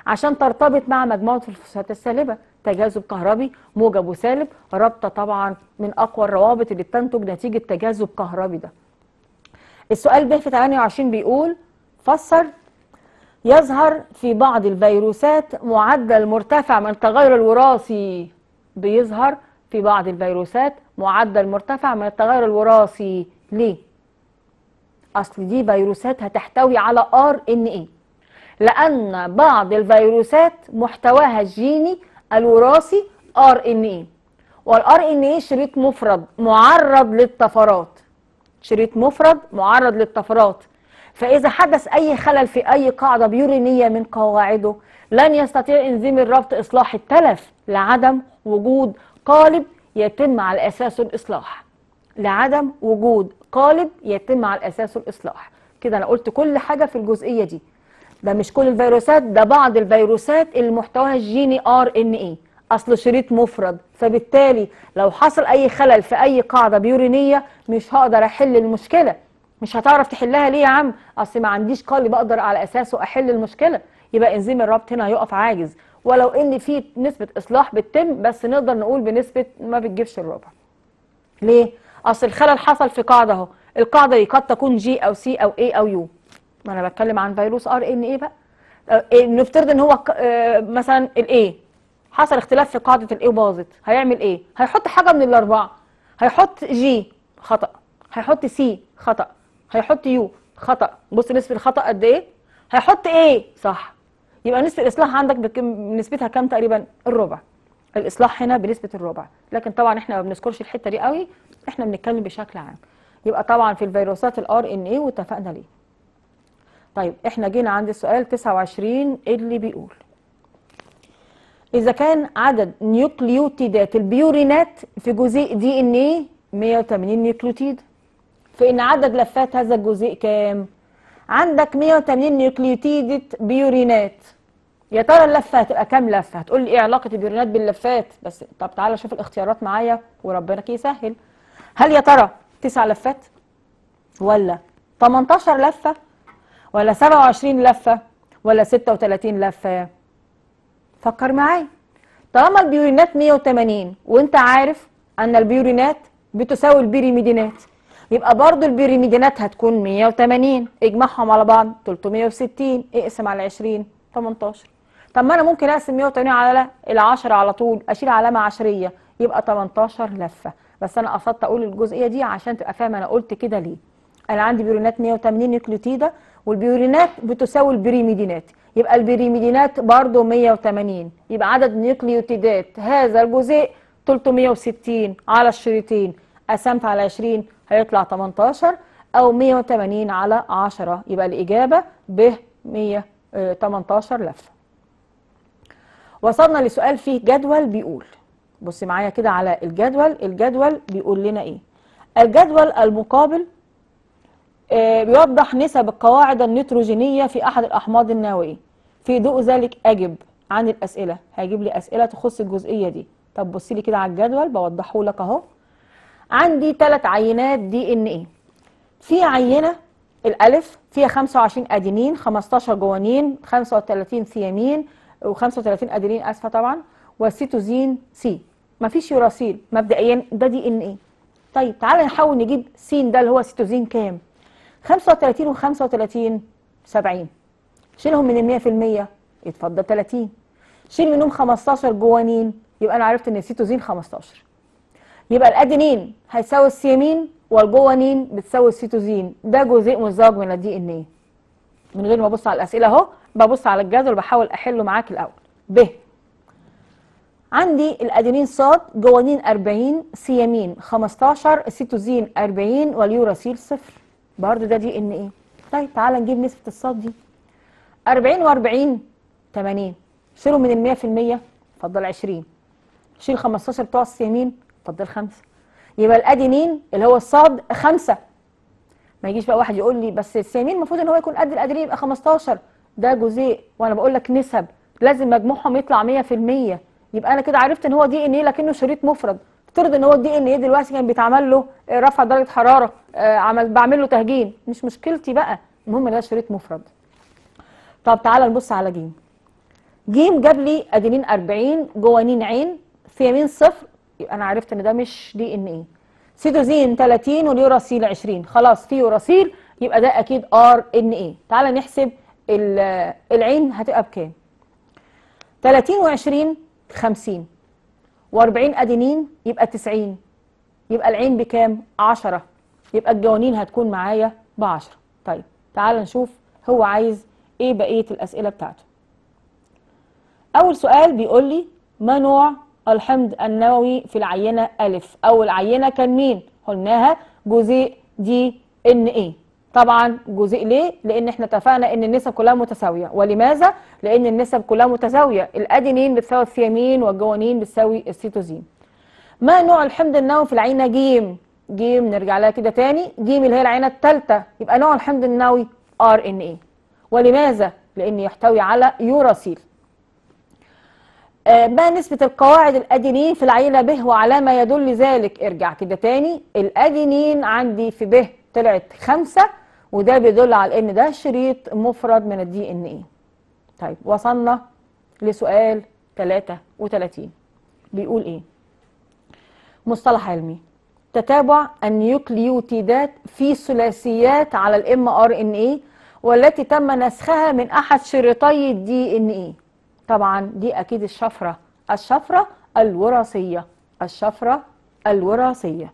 عشان ترتبط مع مجموعه الفوسفات السالبه تجاذب كهربي موجب وسالب رابطه طبعا من اقوى الروابط اللي بتنتج نتيجه تجاذب كهربي ده السؤال ب في 28 بيقول فسر يظهر في بعض الفيروسات معدل مرتفع من التغير الوراثي بيظهر في بعض الفيروسات معدل مرتفع من التغير الوراثي ليه؟ أصل دي فيروسات هتحتوي على ار ان ايه لأن بعض الفيروسات محتواها الجيني الوراثي ار ان ايه والار ان ايه شريط مفرد معرض للطفرات شريط مفرد معرض للطفرات فإذا حدث أي خلل في أي قاعدة بيورينية من قواعده لن يستطيع إنزيم الربط إصلاح التلف لعدم وجود قالب يتم على أساسه الإصلاح لعدم وجود قالب يتم على أساسه الإصلاح كده أنا قلت كل حاجة في الجزئية دي ده مش كل الفيروسات ده بعض الفيروسات اللي محتواها الجيني ار ان ايه اصل شريط مفرد فبالتالي لو حصل اي خلل في اي قاعده بيورينيه مش هقدر احل المشكله مش هتعرف تحلها ليه يا عم اصل ما عنديش قلب اقدر على اساسه احل المشكله يبقى انزيم الربط هنا هيقف عاجز ولو ان في نسبه اصلاح بتتم بس نقدر نقول بنسبه ما بتجيبش الربع ليه اصل الخلل حصل في قاعده اهو القاعده دي قد تكون جي او سي او اي او يو ما انا بتكلم عن فيروس ار ان اي بقى آه، إيه، نفترض ان هو آه، مثلا الاي حصل اختلاف في قاعده الايه باظت هيعمل ايه هيحط حاجه من الاربعه هيحط جي خطا هيحط سي خطا هيحط يو خطا بص نسبه الخطا قد ايه هيحط ايه صح يبقى نسبه الاصلاح عندك بنسبتها نسبتها كام تقريبا الربع الاصلاح هنا بنسبه الربع لكن طبعا احنا ما بنذكرش الحته دي قوي احنا بنتكلم بشكل عام يبقى طبعا في الفيروسات الار ان اي واتفقنا ليه طيب احنا جينا عند السؤال 29 اللي بيقول إذا كان عدد نيوكليوتيدات البيورينات في جزيء دي إن إيه 180 نيوكليوتيد فإن عدد لفات هذا الجزيء كام؟ عندك 180 نيوكليوتيدة بيورينات يا ترى اللفة هتبقى كام لفة؟ هتقول لي إيه علاقة البيورينات باللفات؟ بس طب تعالى شوف الاختيارات معايا وربنا يسهل هل يا ترى تسع لفات؟ ولا 18 لفة؟ ولا 27 لفة؟ ولا 36 لفة؟ فكر معايا طالما البيورينات 180 وانت عارف ان البيورينات بتساوي البيريميدينات يبقى برضو البيريميدينات هتكون 180 اجمعهم على بعض 360 اقسم على 20 18 طب ما انا ممكن اقسم 180 على ال 10 على طول اشيل علامه عشريه يبقى 18 لفه بس انا قصدت اقول الجزئيه دي عشان تبقى فاهم انا قلت كده ليه انا عندي بيورينات 180 نيوكليوتيدا والبيورينات بتساوي البيريميدينات يبقى البريميدينات برضو 180 يبقى عدد نيوكليوتيدات هذا الجزيء 360 على الشريطين قسمت على 20 هيطلع 18 او 180 على 10 يبقى الاجابه ب 118 آه، لفه وصلنا لسؤال فيه جدول بيقول بص معايا كده على الجدول الجدول بيقول لنا ايه الجدول المقابل آه، بيوضح نسب القواعد النيتروجينيه في احد الاحماض النوويه في ضوء ذلك أجب عن الأسئلة هيجيب لي أسئلة تخص الجزئية دي طب بصي لي كده على الجدول بوضحه لك أهو عندي ثلاث عينات دي إن إيه في عينة الألف فيها 25 أدينين 15 جوانين 35 ثيامين و35 أدينين أسفة طبعا والسيتوزين سي مفيش يوراسيل مبدئيا ده دي إن إيه طيب تعالى نحاول نجيب س ده اللي هو سيتوزين كام 35 و35 70 شيلهم من ال 100% يتفضل 30 شيل منهم 15 جوانين يبقى انا عرفت ان السيتوزين 15 يبقى الادينين هيساوي السيامين والجوانين بتساوي السيتوزين ده جزيء مزاج من الدي ان ايه من غير ما ابص على الاسئله اهو ببص على الجدول بحاول احله معاك الاول ب عندي الادينين صاد جوانين 40 سيامين 15 السيتوزين 40 واليوراسيل صفر برضه ده دي ان ايه طيب تعالى نجيب نسبه الصاد دي 40 و40 80 شيلوا من ال 100% اتفضل 20 شيل 15 بتوع الصيامين اتفضل 5 يبقى الادينين اللي هو الصاد 5 ما يجيش بقى واحد يقول لي بس الصيامين المفروض ان هو يكون قد الادرين يبقى 15 ده جزيء وانا بقول لك نسب لازم مجموعهم يطلع 100% يبقى انا كده عرفت ان هو دي ان ايه لكنه شريط مفرد افترض ان هو الدي ان ايه دلوقتي كان بيتعمل له آه، رفع درجه حراره آه، عمل بعمل له تهجين مش مشكلتي بقى المهم ده شريط مفرد طب تعالى نبص على جيم جيم جاب لي ادينين 40 جوانين عين ثيامين صفر يبقى انا عرفت ان ده مش دي ان ايه سيتوزين 30 واليوراسيل 20 خلاص في يوراسيل يبقى ده اكيد ار ان ايه تعالى نحسب العين هتبقى بكام 30 و20 50 و40 ادينين يبقى 90 يبقى العين بكام 10 يبقى الجوانين هتكون معايا ب 10 طيب تعالى نشوف هو عايز ايه بقيه الاسئله بتاعته اول سؤال بيقول لي ما نوع الحمض النووي في العينه الف اول عينه كان مين قلناها جزيء دي ان ايه طبعا جزيء ليه لان احنا اتفقنا ان النسب كلها متساويه ولماذا لان النسب كلها متساويه الادينين بتساوي الثيامين والجوانين بتساوي السيتوزين ما نوع الحمض النووي في العينه جيم جيم نرجع لها كده تاني جيم اللي هي العينه الثالثه يبقى نوع الحمض النووي ار ان ايه ولماذا؟ لأن يحتوي على يوراسيل آه، ما نسبة القواعد الأدينين في العينة به وعلى ما يدل ذلك ارجع كده تاني الأدينين عندي في به طلعت خمسة وده بيدل على ان ده شريط مفرد من الدي ان ايه طيب وصلنا لسؤال 33 بيقول ايه مصطلح علمي تتابع النيوكليوتيدات في ثلاثيات على الام ار ان ايه والتي تم نسخها من احد شريطي الدي ان اي طبعا دي اكيد الشفره الشفره الوراثيه الشفره الوراثيه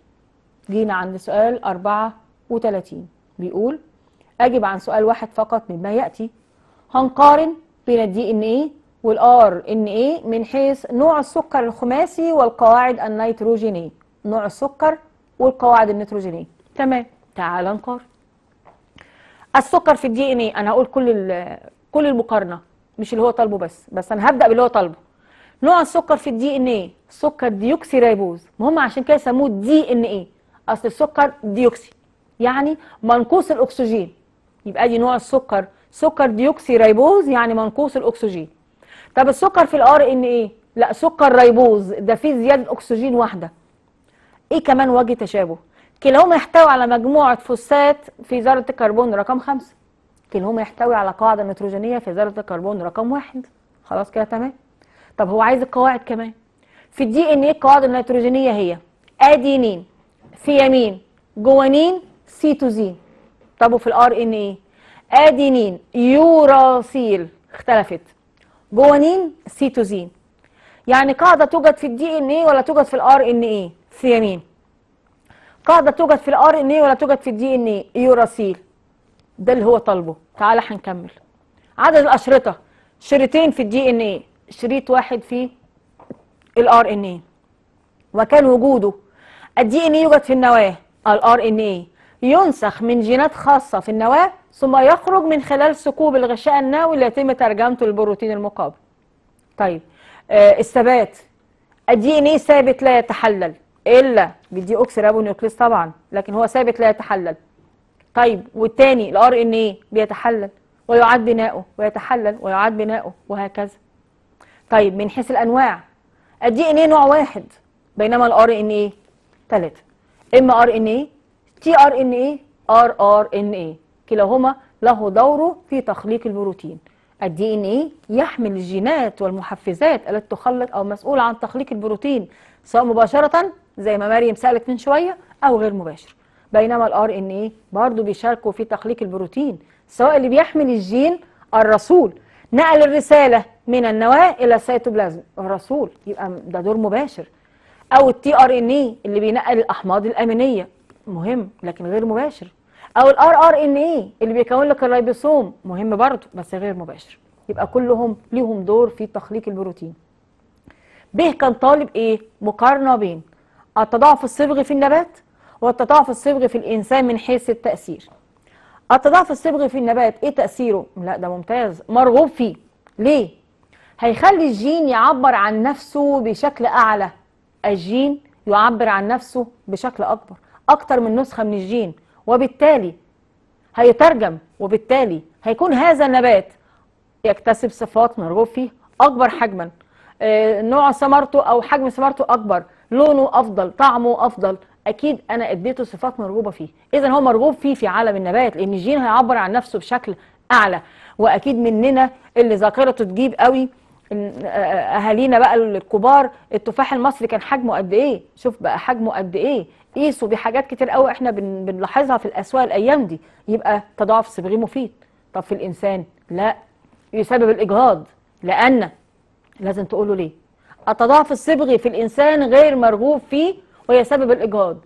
جينا عند سؤال 34 بيقول اجب عن سؤال واحد فقط مما ياتي هنقارن بين الدي ان اي والار ان اي من حيث نوع السكر الخماسي والقواعد النيتروجينيه نوع السكر والقواعد النيتروجينيه تمام تعال نقارن السكر في الدي ان ايه انا هقول كل كل المقارنه مش اللي هو طالبه بس بس انا هبدا باللي هو طالبه نوع السكر في الدي ان ايه سكر ديوكسي ريبوز هم عشان كده سموه دي ان ايه اصل السكر ديوكسي يعني منقوص الاكسجين يبقى دي نوع السكر سكر ديوكسي ريبوز يعني منقوص الاكسجين طب السكر في الار ان ايه لا سكر ريبوز ده فيه زياده اكسجين واحده ايه كمان وجه تشابه كلاهما يحتوي على مجموعة فوسات في ذرة الكربون رقم خمسة كلاهما يحتوي على قاعدة نيتروجينية في ذرة الكربون رقم واحد خلاص كده تمام طب هو عايز القواعد كمان في الدي ان ايه القواعد النيتروجينية هي ادينين ثيامين جوانين سيتوزين طب وفي الار ان ايه ادينين يوراسيل اختلفت جوانين سيتوزين يعني قاعدة توجد في الدي ان ايه ولا توجد في الار ان ايه ثيامين قاعده توجد في الار ان اي ولا توجد في الدي ان اي يوراسيل ده اللي هو طالبه تعالى هنكمل عدد الاشرطه شريطين في الدي ان اي شريط واحد في الار ان اي وكان وجوده الدي ان اي يوجد في النواه الار ان اي ينسخ من جينات خاصه في النواه ثم يخرج من خلال ثقوب الغشاء النووي اللي يتم ترجمته للبروتين المقابل طيب آه الثبات الدي ان اي ثابت لا يتحلل الا بالدي اوكسيرابونيوكليز طبعا لكن هو ثابت لا يتحلل طيب والتاني الار ان ايه بيتحلل ويعاد بناؤه ويتحلل ويعاد بناؤه وهكذا طيب من حيث الانواع الدي ان ايه نوع واحد بينما الار ان ايه ثلاثه اما ار ان ايه تي ار ان ايه ار ار ان ايه كلاهما له دوره في تخليق البروتين الدي ان ايه يحمل الجينات والمحفزات التي تخلق او مسؤول عن تخليق البروتين سواء مباشره زي ما مريم سالت من شويه او غير مباشر بينما الار ان اي برضه بيشاركوا في تخليق البروتين سواء اللي بيحمل الجين الرسول نقل الرساله من النواه الى السيتوبلازم الرسول يبقى ده دور مباشر او التي ار ان اي اللي بينقل الاحماض الامينيه مهم لكن غير مباشر او الار ار ان اي اللي بيكون لك الريبوسوم مهم برضه بس غير مباشر يبقى كلهم ليهم دور في تخليق البروتين به كان طالب ايه مقارنه بين التضاعف الصبغي في النبات والتضاعف الصبغي في الإنسان من حيث التأثير التضاعف الصبغي في النبات إيه تأثيره؟ لا ده ممتاز مرغوب فيه ليه؟ هيخلي الجين يعبر عن نفسه بشكل أعلى الجين يعبر عن نفسه بشكل أكبر أكتر من نسخة من الجين وبالتالي هيترجم وبالتالي هيكون هذا النبات يكتسب صفات مرغوب فيه أكبر حجما آه، نوع ثمرته أو حجم ثمرته أكبر لونه افضل طعمه افضل اكيد انا اديته صفات مرغوبه فيه اذا هو مرغوب فيه في عالم النبات لان الجين هيعبر عن نفسه بشكل اعلى واكيد مننا اللي ذاكرته تجيب قوي آه، اهالينا بقى الكبار التفاح المصري كان حجمه قد ايه شوف بقى حجمه قد ايه قيسوا بحاجات كتير قوي احنا بنلاحظها في الاسواق الايام دي يبقى تضاعف صبغي مفيد طب في الانسان لا يسبب الاجهاض لان لازم تقوله ليه التضاعف الصبغي في الإنسان غير مرغوب فيه وهي سبب الإجهاض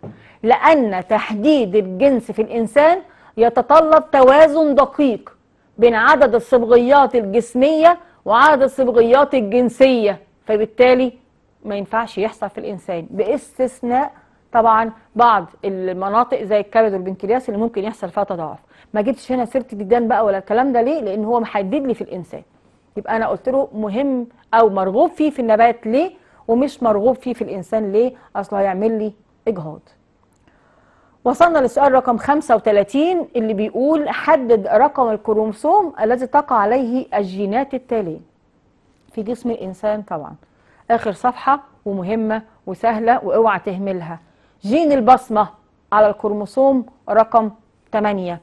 لأن تحديد الجنس في الإنسان يتطلب توازن دقيق بين عدد الصبغيات الجسمية وعدد الصبغيات الجنسية فبالتالي ما ينفعش يحصل في الإنسان باستثناء طبعا بعض المناطق زي الكبد والبنكرياس اللي ممكن يحصل فيها تضاعف ما جبتش هنا سيره الديدان بقى ولا الكلام ده ليه لان هو محدد لي في الانسان يبقى انا قلت له مهم او مرغوب فيه في النبات ليه ومش مرغوب فيه في الانسان ليه اصلا هيعمل لي اجهاض وصلنا للسؤال رقم 35 اللي بيقول حدد رقم الكروموسوم الذي تقع عليه الجينات التالية في جسم الإنسان طبعا آخر صفحة ومهمة وسهلة واوعى تهملها جين البصمة على الكروموسوم رقم 8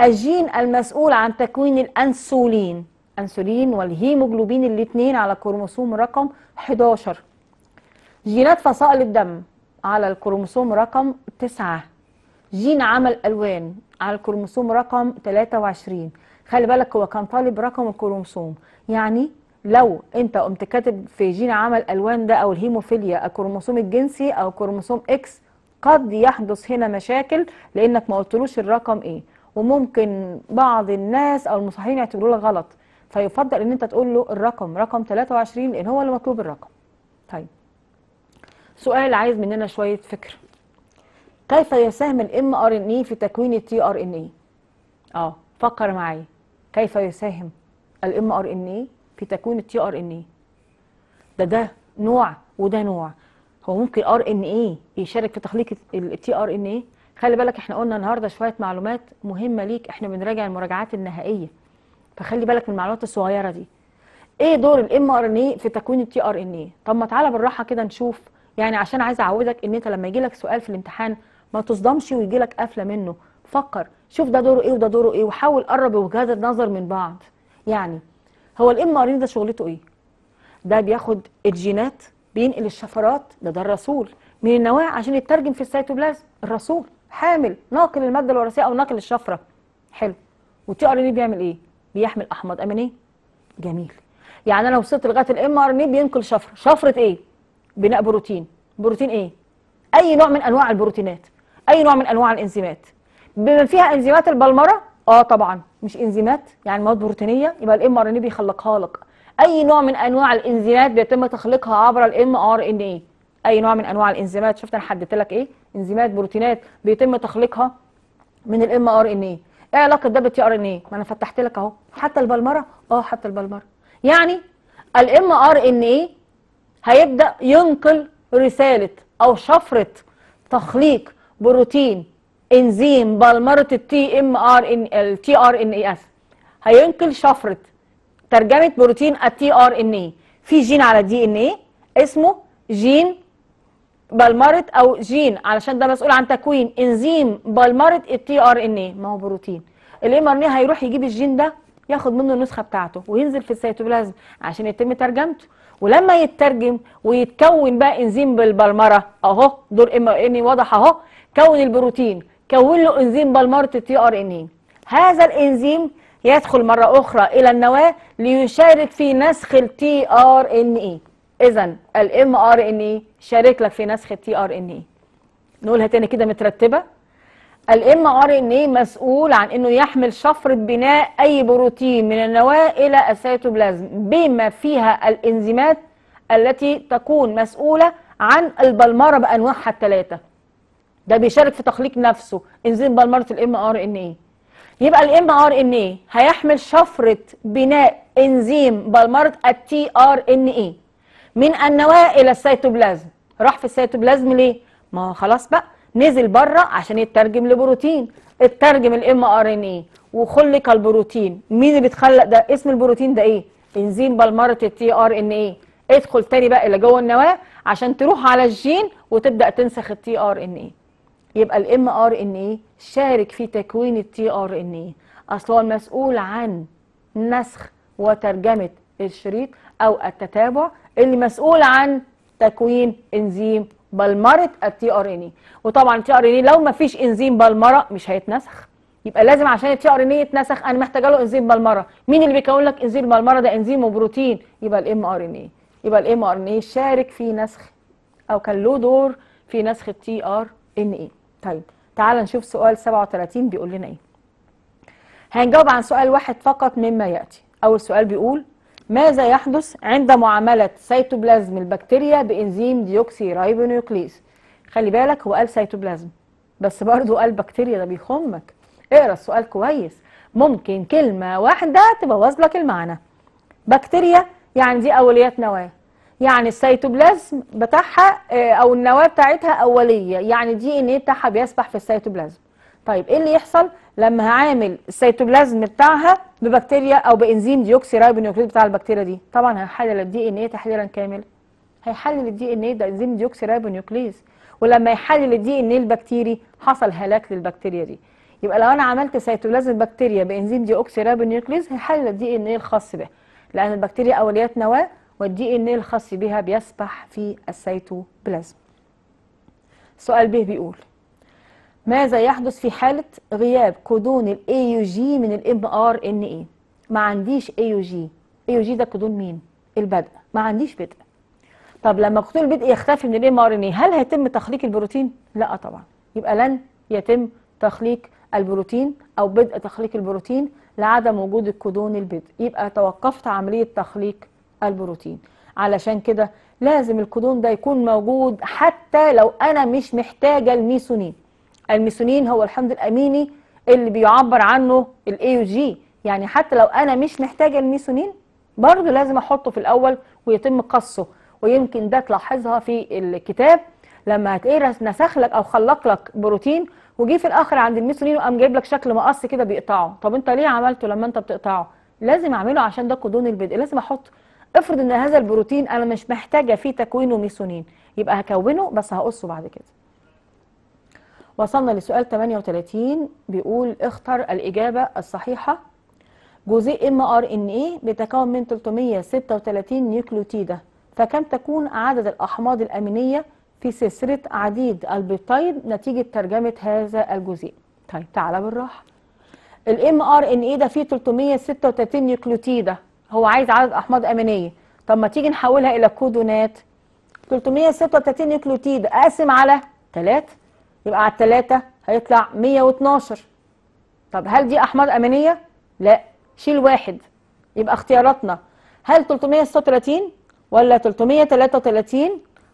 الجين المسؤول عن تكوين الأنسولين الانسولين والهيموجلوبين الاثنين على كروموسوم رقم 11 جينات فصائل الدم على الكروموسوم رقم 9 جين عمل الوان على الكروموسوم رقم 23 خلي بالك هو كان طالب رقم الكروموسوم يعني لو انت قمت كاتب في جين عمل الوان ده او الهيموفيليا الكروموسوم الجنسي او كروموسوم اكس قد يحدث هنا مشاكل لانك ما قلتلوش الرقم ايه وممكن بعض الناس او المصححين يعتبروه غلط فيفضل ان انت تقول له الرقم رقم 23 لان هو اللي مطلوب الرقم طيب سؤال عايز مننا شويه فكر كيف يساهم الام ار ان اي في تكوين التي ار ان اي اه فكر معايا كيف يساهم الام ار ان اي في تكوين التي ار ان اي ده ده نوع وده نوع هو ممكن ار ان اي يشارك في تخليق التي ار ان اي خلي بالك احنا قلنا النهارده شويه معلومات مهمه ليك احنا بنراجع المراجعات النهائيه فخلي بالك من المعلومات الصغيره دي ايه دور الام ار ان ايه في تكوين التي ار ان ايه طب ما تعالى بالراحه كده نشوف يعني عشان عايزه اعودك ان انت لما يجي لك سؤال في الامتحان ما تصدمش ويجي لك قفله منه فكر شوف ده دوره ايه وده دوره ايه وحاول قرب وجهات النظر من بعض يعني هو الام ار ان ده شغلته ايه ده بياخد الجينات بينقل الشفرات ده ده الرسول من النواة عشان يترجم في السيتوبلازم الرسول حامل ناقل الماده الوراثيه او ناقل الشفره حلو والتي ار ان ايه بيعمل ايه بيحمل احماض امينيه جميل يعني انا وصلت لغايه الام ار ان إيه بينقل شفره شفره ايه بناء بروتين بروتين ايه اي نوع من انواع البروتينات اي نوع من انواع الانزيمات بما فيها انزيمات البلمره اه طبعا مش انزيمات يعني مواد بروتينيه يبقى الام ار ان إيه بيخلقها لك اي نوع من انواع الانزيمات بيتم تخليقها عبر الام ار ان ايه اي نوع من انواع الانزيمات شفت انا حددت لك ايه انزيمات بروتينات بيتم تخليقها من الام ار ان ايه ايه علاقه ده بالتي ار ان ايه ما انا فتحت لك اهو حتى البلمره اه حتى البلمره يعني الام ار ان ايه هيبدا ينقل رساله او شفره تخليق بروتين انزيم بلمره التي ام ار ان التي ار ان اي اس هينقل شفره ترجمه بروتين التي ار ان اي في جين على دي ان اي اسمه جين بالمرت او جين علشان ده مسؤول عن تكوين انزيم بالمرت التي ار ان اي ما هو بروتين الام ار ان اي هيروح يجيب الجين ده ياخد منه النسخه بتاعته وينزل في السيتوبلازم عشان يتم ترجمته ولما يترجم ويتكون بقى انزيم بالبلمره اهو دور ام ار ان اي واضح اهو كون البروتين كون له انزيم بالمره التي ار ان اي هذا الانزيم يدخل مره اخرى الى النواه ليشارك في نسخ التي ار ان اي اذا الام ار ان اي شارك لك في نسخ التي ار ان اي نقولها تاني كده مترتبه الام ار ان اي مسؤول عن انه يحمل شفره بناء اي بروتين من النواه الى السيتوبلازم بما فيها الانزيمات التي تكون مسؤوله عن البلمره بانواعها الثلاثه ده بيشارك في تخليق نفسه انزيم بلمره الام ار ان اي يبقى الام ار ان اي هيحمل شفره بناء انزيم بلمره التي ار ان اي من النواة إلى السيتوبلازم راح في السيتوبلازم ليه؟ ما خلاص بقى نزل بره عشان يترجم لبروتين اترجم الام ار ان اي وخلق البروتين مين اللي بيتخلق ده اسم البروتين ده ايه انزيم بلمره التي ار ان اي ادخل تاني بقى اللي جوه النواه عشان تروح على الجين وتبدا تنسخ التي ار ان اي يبقى الام ار ان اي شارك في تكوين التي ار ان اي اصل هو المسؤول عن نسخ وترجمه الشريط او التتابع اللي مسؤول عن تكوين انزيم بلمره التي ار ان اي وطبعا التي ار ان اي لو ما فيش انزيم بلمره مش هيتنسخ يبقى لازم عشان التي ار ان اي يتنسخ انا محتاجه له انزيم بلمره مين اللي بيكون لك انزيم بلمره ده انزيم وبروتين يبقى الام ار ان اي يبقى الام ار ان اي شارك في نسخ او كان له دور في نسخ التي ار ان اي طيب تعال نشوف سؤال 37 بيقول لنا ايه هنجاوب عن سؤال واحد فقط مما ياتي اول سؤال بيقول ماذا يحدث عند معاملة سيتوبلازم البكتيريا بإنزيم ديوكسي رايبونيوكليز خلي بالك هو قال سيتوبلازم بس برضو قال بكتيريا ده بيخمك اقرا السؤال كويس ممكن كلمة واحدة تبوظ لك المعنى بكتيريا يعني دي أوليات نواة يعني السيتوبلازم بتاعها آه، أو النواة بتاعتها أولية يعني دي إن ايه بتاعها بيسبح في السيتوبلازم طيب إيه اللي يحصل؟ لما هعامل السيتوبلازم بتاعها ببكتيريا او بانزيم ديوكسي ريبونيوكليد بتاع البكتيريا دي طبعا هيحلل الدي ان ايه تحليلا كامل هيحلل الدي ان ايه ده انزيم ديوكسي ريبونيوكليز ولما يحلل الدي ان ايه البكتيري حصل هلاك للبكتيريا دي يبقى لو انا عملت سيتوبلازم بكتيريا بانزيم ديوكسي ريبونيوكليز هيحلل الدي ان ايه الخاص به لان البكتيريا اوليات نواه والدي ان ايه الخاص بها بيسبح في السيتوبلازم سؤال ب بيقول ماذا يحدث في حالة غياب كودون الـ AUG من الـ mRNA ما عنديش AUG AUG ده كودون مين البدء ما عنديش بدء طب لما كودون البدء يختفي من الـ mRNA هل هيتم تخليق البروتين لا طبعا يبقى لن يتم تخليق البروتين او بدء تخليق البروتين لعدم وجود الكودون البدء يبقى توقفت عملية تخليق البروتين علشان كده لازم الكودون ده يكون موجود حتى لو انا مش محتاجة الميسونين الميسونين هو الحمض الاميني اللي بيعبر عنه الاي جي يعني حتى لو انا مش محتاجه الميسونين برضه لازم احطه في الاول ويتم قصه ويمكن ده تلاحظها في الكتاب لما هتقرأ نسخ لك او خلق لك بروتين وجي في الاخر عند الميسونين وقام جايب لك شكل مقص كده بيقطعه طب انت ليه عملته لما انت بتقطعه لازم اعمله عشان ده قدون البدء لازم احط افرض ان هذا البروتين انا مش محتاجه فيه تكوينه ميسونين يبقى هكونه بس هقصه بعد كده وصلنا لسؤال 38 بيقول اختر الإجابة الصحيحة جزيء mRNA إيه بيتكون من 336 نيوكليوتيدة فكم تكون عدد الأحماض الأمينية في سلسلة عديد البيبتايد نتيجة ترجمة هذا الجزيء طيب تعالى بالراحة الام ار ان إيه ده فيه 336 نيوكليوتيدة هو عايز عدد أحماض أمينية طب ما تيجي نحولها إلى كودونات 336 نيوكليوتيد قاسم على 3 يبقى على الثلاثة هيطلع 112 طب هل دي أحماض أمينية؟ لا شيل واحد يبقى اختياراتنا هل 336 ولا 333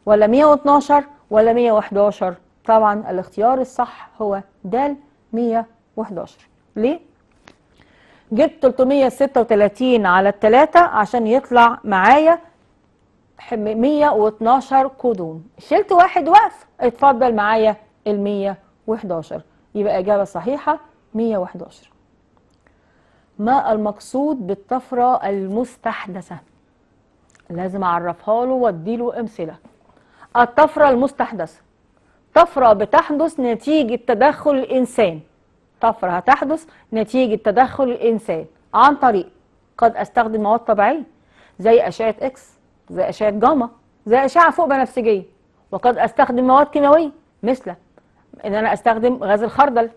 ولا 112 ولا 111 طبعا الاختيار الصح هو د 111 ليه؟ جبت 336 على التلاتة عشان يطلع معايا 112 كودون شلت واحد واقف اتفضل معايا ال 111 يبقى إجابة صحيحة 111 ما المقصود بالطفرة المستحدثة لازم أعرفها له وأديله أمثلة الطفرة المستحدثة طفرة بتحدث نتيجة تدخل الإنسان طفرة هتحدث نتيجة تدخل الإنسان عن طريق قد أستخدم مواد طبيعية زي أشعة إكس زي أشعة جاما زي أشعة فوق بنفسجية وقد أستخدم مواد كيماوية مثل ان انا استخدم غاز الخردل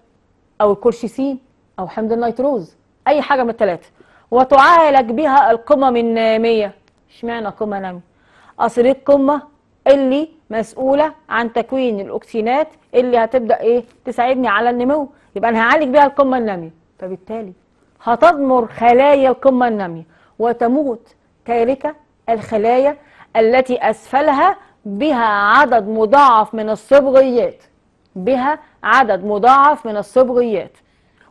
او الكورشيسين او حمض النيتروز اي حاجه من الثلاثه وتعالج بها القمم الناميه اشمعنى قمه ناميه اصل القمه اللي مسؤوله عن تكوين الاكسينات اللي هتبدا ايه تساعدني على النمو يبقى انا هعالج بها القمه الناميه فبالتالي هتضمر خلايا القمه الناميه وتموت تاركه الخلايا التي اسفلها بها عدد مضاعف من الصبغيات بها عدد مضاعف من الصبغيات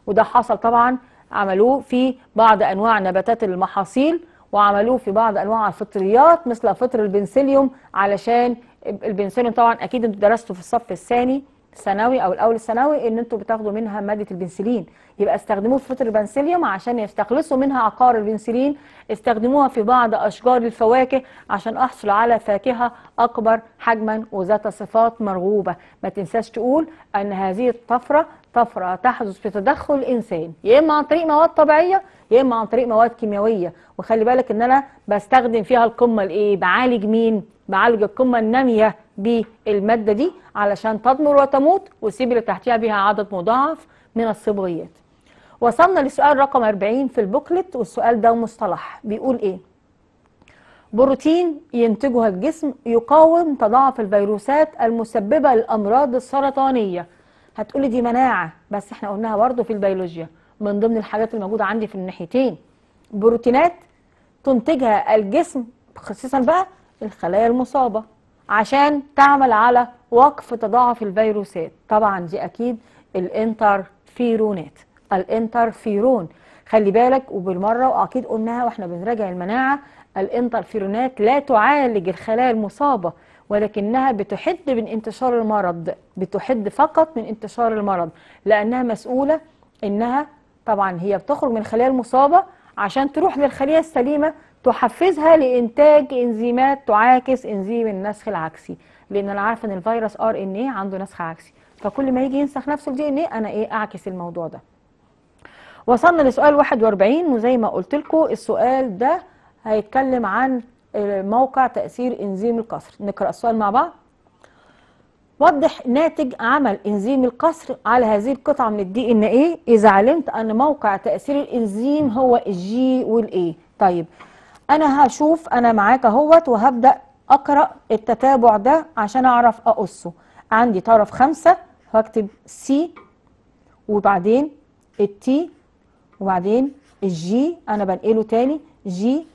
وده حصل طبعا عملوه في بعض أنواع نباتات المحاصيل وعملوه في بعض أنواع الفطريات مثل فطر البنسليوم علشان البنسليوم طبعا أكيد انتوا درستوا في الصف الثاني ثانوي او الاول الثانوي ان انتوا بتاخدوا منها ماده البنسلين يبقى استخدموه في فطر البنسليوم عشان يستخلصوا منها عقار البنسلين استخدموها في بعض اشجار الفواكه عشان احصل على فاكهه اكبر حجما وذات صفات مرغوبه ما تنساش تقول ان هذه الطفره طفره تحدث بتدخل الانسان يا اما عن طريق مواد طبيعيه يا اما عن طريق مواد كيميائيه وخلي بالك ان انا بستخدم فيها القمه الايه بعالج مين بعالج القمه الناميه بالمادة دي علشان تضمر وتموت وسيب اللي تحتها بها عدد مضاعف من الصبغيات وصلنا لسؤال رقم 40 في البوكلت والسؤال ده مصطلح بيقول ايه بروتين ينتجها الجسم يقاوم تضاعف الفيروسات المسببة للأمراض السرطانية هتقولي دي مناعة بس احنا قلناها برضه في البيولوجيا من ضمن الحاجات الموجودة عندي في الناحيتين بروتينات تنتجها الجسم خصيصا بقى الخلايا المصابة عشان تعمل على وقف تضاعف الفيروسات طبعا دي اكيد الانترفيرونات الانترفيرون خلي بالك وبالمره واكيد قلناها واحنا بنراجع المناعه الانترفيرونات لا تعالج الخلايا المصابه ولكنها بتحد من انتشار المرض بتحد فقط من انتشار المرض لانها مسؤوله انها طبعا هي بتخرج من الخليه المصابه عشان تروح للخليه السليمه تحفزها لإنتاج إنزيمات تعاكس إنزيم النسخ العكسي لأن أنا عارفة إن الفيروس ار ان ايه عنده نسخ عكسي فكل ما يجي ينسخ نفسه الدي ان ايه أنا إيه أعكس الموضوع ده وصلنا لسؤال 41 وزي ما قلت لكم السؤال ده هيتكلم عن موقع تأثير إنزيم القصر نقرأ السؤال مع بعض وضح ناتج عمل انزيم القصر على هذه القطعه من الدي ان ايه اذا علمت ان موقع تاثير الانزيم هو الجي والاي طيب انا هشوف انا معاك اهوت وهبدا اقرا التتابع ده عشان اعرف اقصه عندي طرف خمسة هكتب سي وبعدين التي وبعدين الجي انا بنقله تاني جي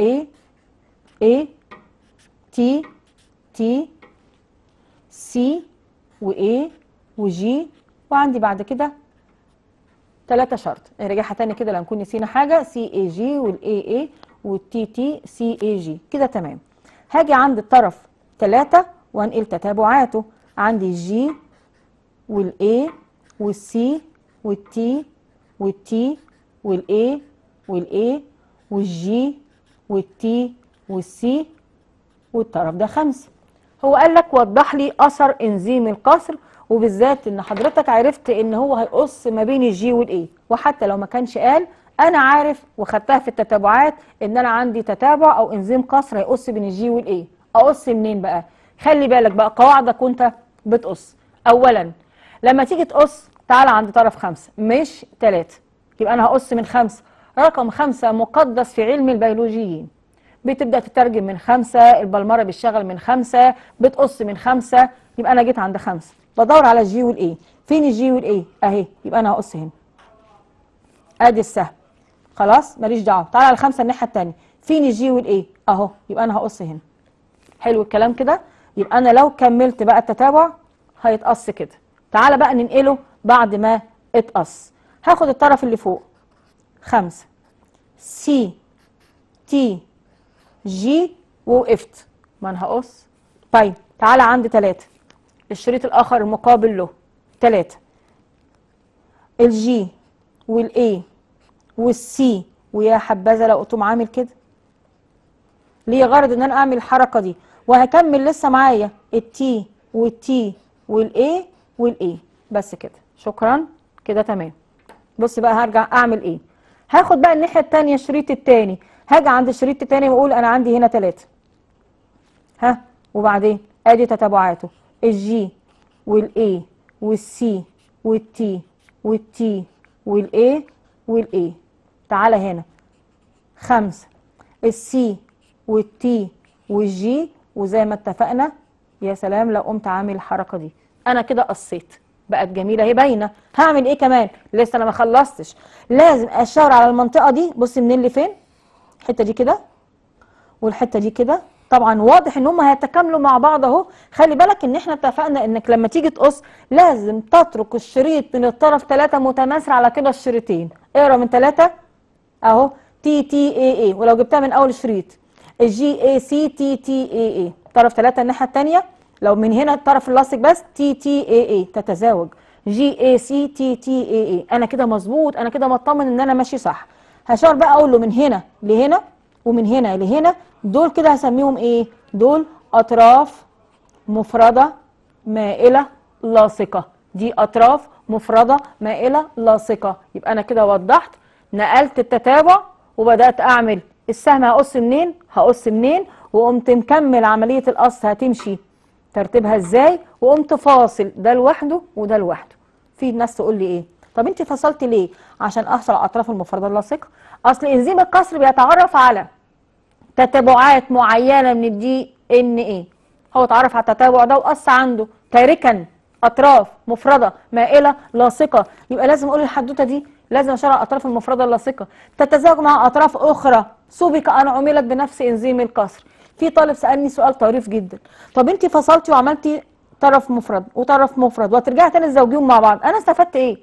اي اي تي تي سي واي وجي وعندي بعد كده ثلاثة شرط راجعها تاني كده لو نكون نسينا حاجة سي اي جي والاي اي والتي تي سي اي جي كده تمام هاجي عند الطرف 3 وانقل تتابعاته عندي الجي والاي والسي والتي والتي والاي والاي والجي والتي والسي والطرف ده خمسة هو قال لك وضح لي اثر انزيم القصر وبالذات ان حضرتك عرفت ان هو هيقص ما بين الجي والاي وحتى لو ما كانش قال انا عارف وخدتها في التتابعات ان انا عندي تتابع او انزيم قصر هيقص بين الجي والاي اقص منين بقى خلي بالك بقى قواعدك وانت بتقص اولا لما تيجي تقص تعالى عند طرف خمسة مش ثلاثة يبقى انا هقص من خمسة رقم خمسة مقدس في علم البيولوجيين بتبدأ تترجم من خمسة البلمرة بتشتغل من خمسة بتقص من خمسة يبقى أنا جيت عند خمسة بدور على الجي والاي فين الجي والاي أهي يبقى أنا هقص هنا أدي السهم خلاص ماليش دعوه تعالى على الخمسه الناحيه الثانيه فين الجي والايه اهو يبقى انا هقص هنا حلو الكلام كده يبقى انا لو كملت بقى التتابع هيتقص كده تعالى بقى ننقله بعد ما اتقص هاخد الطرف اللي فوق خمسة سي تي جي ووقفت ما انا هقص طيب تعالى عند تلاتة الشريط الاخر المقابل له تلاتة الجي والاي والسي ويا حبذا لو قلتم عامل كده ليه غرض ان انا اعمل الحركه دي وهكمل لسه معايا التي والتي والاي والاي بس كده شكرا كده تمام بص بقى هرجع اعمل ايه هاخد بقى الناحيه الثانيه الشريط الثاني هاجي عند الشريط الثاني واقول انا عندي هنا ثلاثه ها وبعدين ادي تتابعاته الجي والاي والسي والتي والتي والاي والاي تعالى هنا خمسة السي والتي والجي وزي ما اتفقنا يا سلام لو قمت عامل الحركة دي أنا كده قصيت بقت جميلة هي باينة هعمل إيه كمان لسه أنا ما خلصتش لازم أشاور على المنطقة دي بصي منين لفين الحتة دي كده والحتة دي كده طبعا واضح ان هم هيتكاملوا مع بعض اهو خلي بالك ان احنا اتفقنا انك لما تيجي تقص لازم تترك الشريط من الطرف ثلاثة متماثل على كده الشريطين اقرا من ثلاثة اهو تي تي اي اي ولو جبتها من اول شريط الجي اي سي تي تي اي اي طرف ثلاثة الناحيه الثانيه لو من هنا الطرف اللاصق بس تي تي اي اي تتزاوج جي اي سي تي تي اي اي انا كده مظبوط انا كده مطمن ان انا ماشي صح هشار بقى اقول له من هنا لهنا ومن هنا لهنا دول كده هسميهم ايه دول اطراف مفرده مائله لاصقه دي اطراف مفرده مائله لاصقه يبقى انا كده وضحت نقلت التتابع وبدات اعمل السهم هقص منين هقص منين وقمت مكمل عمليه القص هتمشي ترتيبها ازاي وقمت فاصل ده لوحده وده لوحده في ناس تقول لي ايه طب انت فصلتي ليه عشان احصل على اطراف المفرده اللاصقه اصل انزيم القصر بيتعرف على تتابعات معينه من الدي ان ايه هو اتعرف على التتابع ده وقص عنده تاركا اطراف مفرده مائله لاصقه يبقى لازم اقول الحدوته دي لازم شرع الأطراف المفردة اللاصقة تتزاوج مع أطراف أخرى سبق أن عملت بنفس إنزيم الكسر في طالب سألني سؤال طريف جدا طب أنت فصلتي وعملتي طرف مفرد وطرف مفرد وترجعي تاني تزوجيهم مع بعض أنا استفدت إيه؟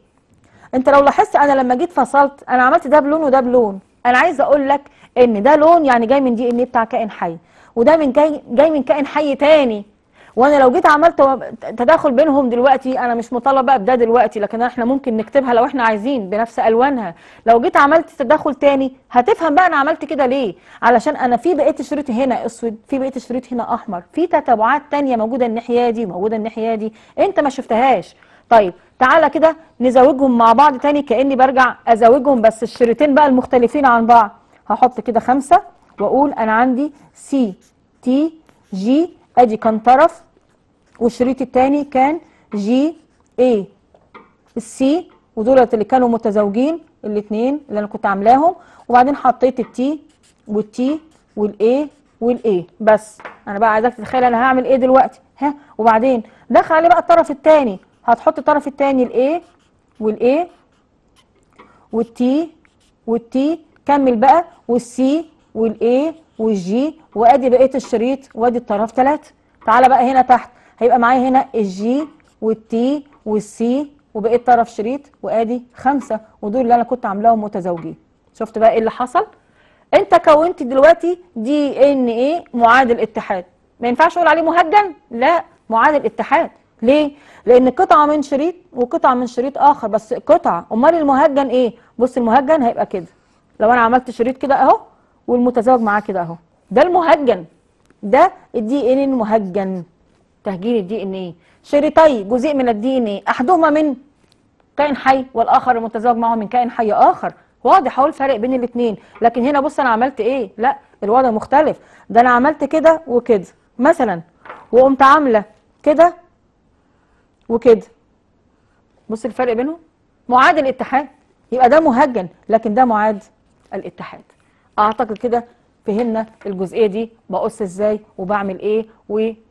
أنت لو لاحظت أنا لما جيت فصلت أنا عملت ده بلون وده بلون أنا عايز أقول لك إن ده لون يعني جاي من دي إن بتاع كائن حي وده من جاي جاي من كائن حي تاني وانا لو جيت عملت تداخل بينهم دلوقتي انا مش مطالبه بده دلوقتي لكن احنا ممكن نكتبها لو احنا عايزين بنفس الوانها لو جيت عملت تداخل تاني هتفهم بقى انا عملت كده ليه علشان انا في بقيه شريط هنا اسود في بقيه شريط هنا احمر في تتابعات تانية موجوده الناحيه دي موجوده الناحيه دي انت ما شفتهاش طيب تعالى كده نزوجهم مع بعض تاني كاني برجع ازوجهم بس الشريطين بقى المختلفين عن بعض هحط كده خمسة واقول انا عندي سي تي جي ادي كان طرف والشريط الثاني كان جي اي السي ودولت اللي كانوا متزوجين الاثنين اللي انا كنت عاملاهم وبعدين حطيت التي والتي والاي والاي بس انا بقى عايزاك تتخيل انا هعمل ايه دلوقتي ها وبعدين دخل عليه بقى الطرف الثاني هتحط الطرف الثاني الاي والاي والتي والتي كمل بقى والسي والاي والجي وادي بقيه الشريط وادي الطرف ثلاثة تعالى بقى هنا تحت هيبقى معايا هنا الجي والتي والسي وبقيه طرف شريط وادي خمسة ودول اللي انا كنت عاملاهم متزاوجين شفت بقى ايه اللي حصل انت كونت دلوقتي دي ان ايه معادل اتحاد ما ينفعش اقول عليه مهجن لا معادل اتحاد ليه؟ لأن قطعة من شريط وقطعة من شريط آخر بس قطعة، أمال المهجن إيه؟ بص المهجن هيبقى كده. لو أنا عملت شريط كده أهو والمتزوج معاه كده اهو ده المهجن ده الدي ان ايه المهجن تهجين الدي ان ايه شريطي جزيء من الدي ان ايه احدهما من كائن حي والاخر المتزوج معه من كائن حي اخر واضح اهو الفرق بين الاثنين لكن هنا بص انا عملت ايه لا الوضع مختلف ده انا عملت كده وكده مثلا وقمت عامله كده وكده بص الفرق بينهم معاد الاتحاد يبقى ده مهجن لكن ده معاد الاتحاد اعتقد كده فهمنا الجزئيه دي بقص ازاي وبعمل ايه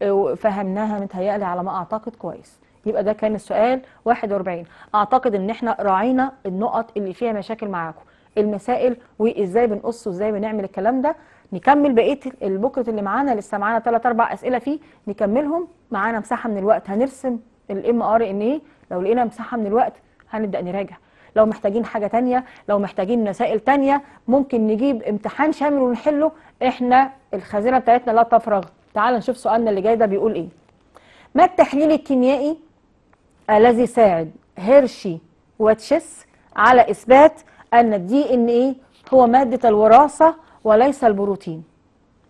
وفهمناها متهيألي على ما اعتقد كويس يبقى ده كان السؤال 41 اعتقد ان احنا راعينا النقط اللي فيها مشاكل معاكم المسائل وازاي بنقص وازاي بنعمل الكلام ده نكمل بقيه البكره اللي معانا لسه معانا 3 4 اسئله فيه نكملهم معانا مساحه من الوقت هنرسم الام ار ان ايه لو لقينا مساحه من الوقت هنبدا نراجع لو محتاجين حاجة تانية لو محتاجين مسائل تانية ممكن نجيب امتحان شامل ونحله احنا الخزينة بتاعتنا لا تفرغ تعال نشوف سؤالنا اللي جاي ده بيقول ايه ما التحليل الكيميائي الذي ساعد هيرشي واتشس على إثبات أن الدي إن إيه هو مادة الوراثة وليس البروتين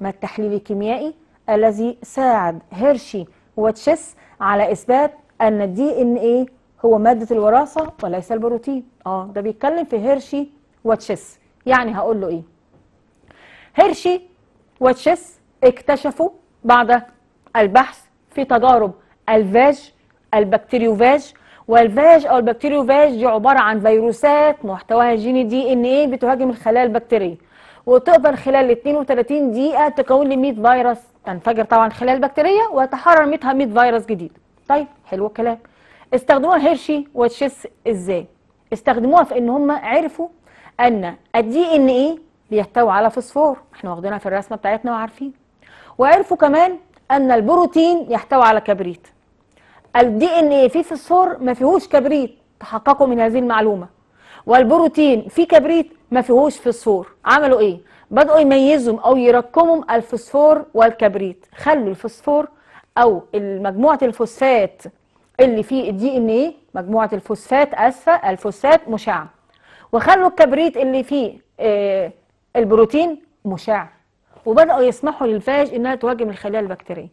ما التحليل الكيميائي الذي ساعد هيرشي واتشس على إثبات أن الدي إن إيه هو مادة الوراثة وليس البروتين اه ده بيتكلم في هيرشي وتشيس يعني هقول له ايه هيرشي وتشيس اكتشفوا بعد البحث في تجارب الفاج البكتيريوفاج والفاج او البكتيريوفاج دي عباره عن فيروسات محتواها جيني دي ان ايه بتهاجم الخلايا البكتيريه وتقدر خلال 32 دقيقه تكون لي 100 فيروس تنفجر طبعا الخلايا البكتيريه ويتحرر 100 فيروس جديد طيب حلو الكلام استخدموها هيرشي وتشيس ازاي استخدموها في ان هم عرفوا ان الدي ان ايه بيحتوي على فوسفور احنا واخدينها في الرسمه بتاعتنا وعارفين وعرفوا كمان ان البروتين يحتوي على كبريت الدي ان ايه فيه فوسفور ما فيهوش كبريت تحققوا من هذه المعلومه والبروتين فيه كبريت ما فيهوش فوسفور عملوا ايه بدأوا يميزوا او يركموا الفوسفور والكبريت خلوا الفوسفور او مجموعه الفوسفات اللي فيه الدي ان ايه مجموعه الفوسفات اسفه الفوسفات مشع وخلوا الكبريت اللي فيه آه، البروتين مشع وبداوا يسمحوا للفاج انها تهاجم الخلايا البكتيريه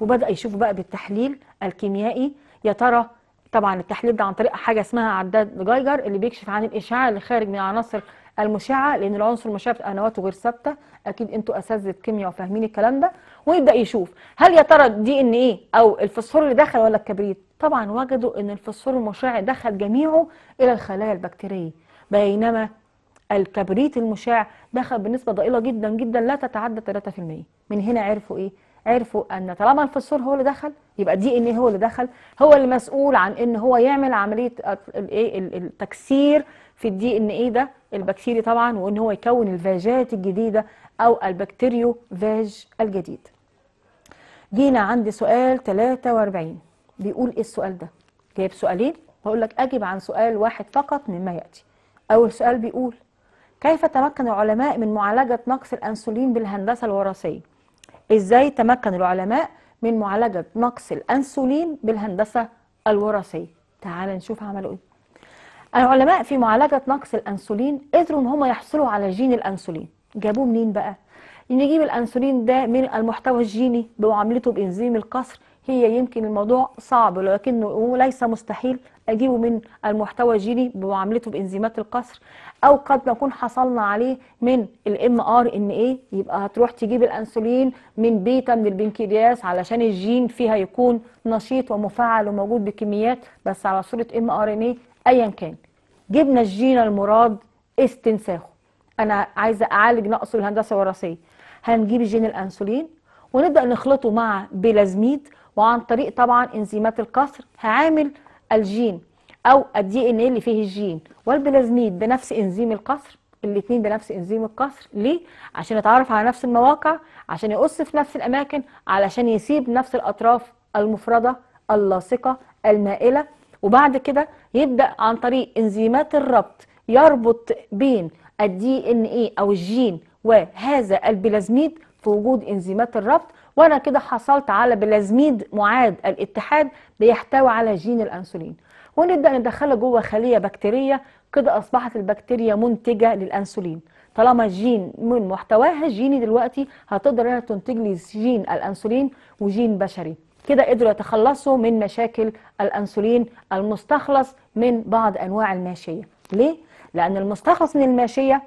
وبدا يشوفوا بقى بالتحليل الكيميائي يا ترى طبعا التحليل ده عن طريق حاجه اسمها عداد جايجر اللي بيكشف عن الاشعاع اللي خارج من العناصر المشعه لان العنصر المشع نواته غير ثابته اكيد انتوا اساتذه كيمياء وفاهمين الكلام ده ويبدا يشوف هل يا ترى دي ان ايه او الفسفور اللي دخل ولا الكبريت طبعا وجدوا ان الفسفور المشع دخل جميعه الى الخلايا البكتيريه بينما الكبريت المشع دخل بنسبه ضئيله جدا جدا لا تتعدى 3% من هنا عرفوا ايه عرفوا ان طالما الفسفور هو اللي دخل يبقى دي ان إيه هو اللي دخل هو المسؤول عن ان هو يعمل عمليه الايه التكسير في الدي ان ايه ده البكتيري طبعا وان هو يكون الفاجات الجديده او البكتيريو فاج الجديد جينا عند سؤال 43 بيقول ايه السؤال ده جايب سؤالين هقول لك اجب عن سؤال واحد فقط مما ياتي اول سؤال بيقول كيف تمكن العلماء من معالجه نقص الانسولين بالهندسه الوراثيه ازاي تمكن العلماء من معالجه نقص الانسولين بالهندسه الوراثيه تعال نشوف عملوا ايه العلماء في معالجه نقص الانسولين قدروا ان هم يحصلوا على جين الانسولين جابوه منين بقى نجيب الأنسولين ده من المحتوى الجيني بمعاملته بإنزيم القصر هي يمكن الموضوع صعب ولكنه ليس مستحيل اجيبه من المحتوى الجيني بمعاملته بانزيمات القصر او قد نكون حصلنا عليه من الام ار ان ايه يبقى هتروح تجيب الانسولين من بيتا من البنكرياس علشان الجين فيها يكون نشيط ومفعل وموجود بكميات بس على صوره ام ار ان ايه ايا كان جبنا الجين المراد استنساخه انا عايزه اعالج نقص الهندسه الوراثيه هنجيب جين الانسولين ونبدا نخلطه مع بلازميد وعن طريق طبعا انزيمات الكسر هعامل الجين او الدي ان ايه اللي فيه الجين والبلازميد بنفس انزيم القصر الاثنين بنفس انزيم القصر ليه عشان يتعرف على نفس المواقع عشان يقص في نفس الاماكن علشان يسيب نفس الاطراف المفرده اللاصقه المائله وبعد كده يبدا عن طريق انزيمات الربط يربط بين الدي ان ايه او الجين وهذا البلازميد في وجود انزيمات الربط وانا كده حصلت على بلازميد معاد الاتحاد بيحتوي على جين الانسولين ونبدا ندخله جوه خليه بكتيريه كده اصبحت البكتيريا منتجه للانسولين طالما جين من محتواها جيني دلوقتي هتقدر انها تنتج لي جين الانسولين وجين بشري كده قدروا يتخلصوا من مشاكل الانسولين المستخلص من بعض انواع الماشيه ليه لان المستخلص من الماشيه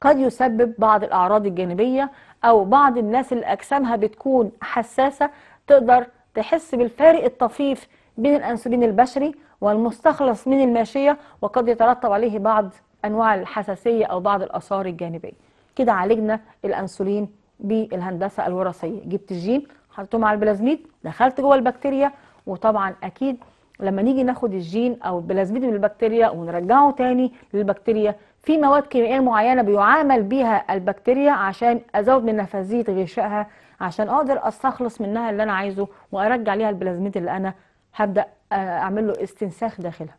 قد يسبب بعض الأعراض الجانبية أو بعض الناس اللي أجسامها بتكون حساسة تقدر تحس بالفارق الطفيف بين الأنسولين البشري والمستخلص من الماشية وقد يترتب عليه بعض أنواع الحساسية أو بعض الآثار الجانبية كده عالجنا الأنسولين بالهندسة الوراثية جبت الجين حطيته مع البلازميد دخلت جوه البكتيريا وطبعا أكيد لما نيجي ناخد الجين او البلازميد من البكتيريا ونرجعه تاني للبكتيريا في مواد كيميائيه معينه بيعامل بيها البكتيريا عشان ازود من نفاذيه غشائها عشان اقدر استخلص منها اللي انا عايزه وارجع ليها البلازميد اللي انا هبدا آه، اعمل له استنساخ داخلها.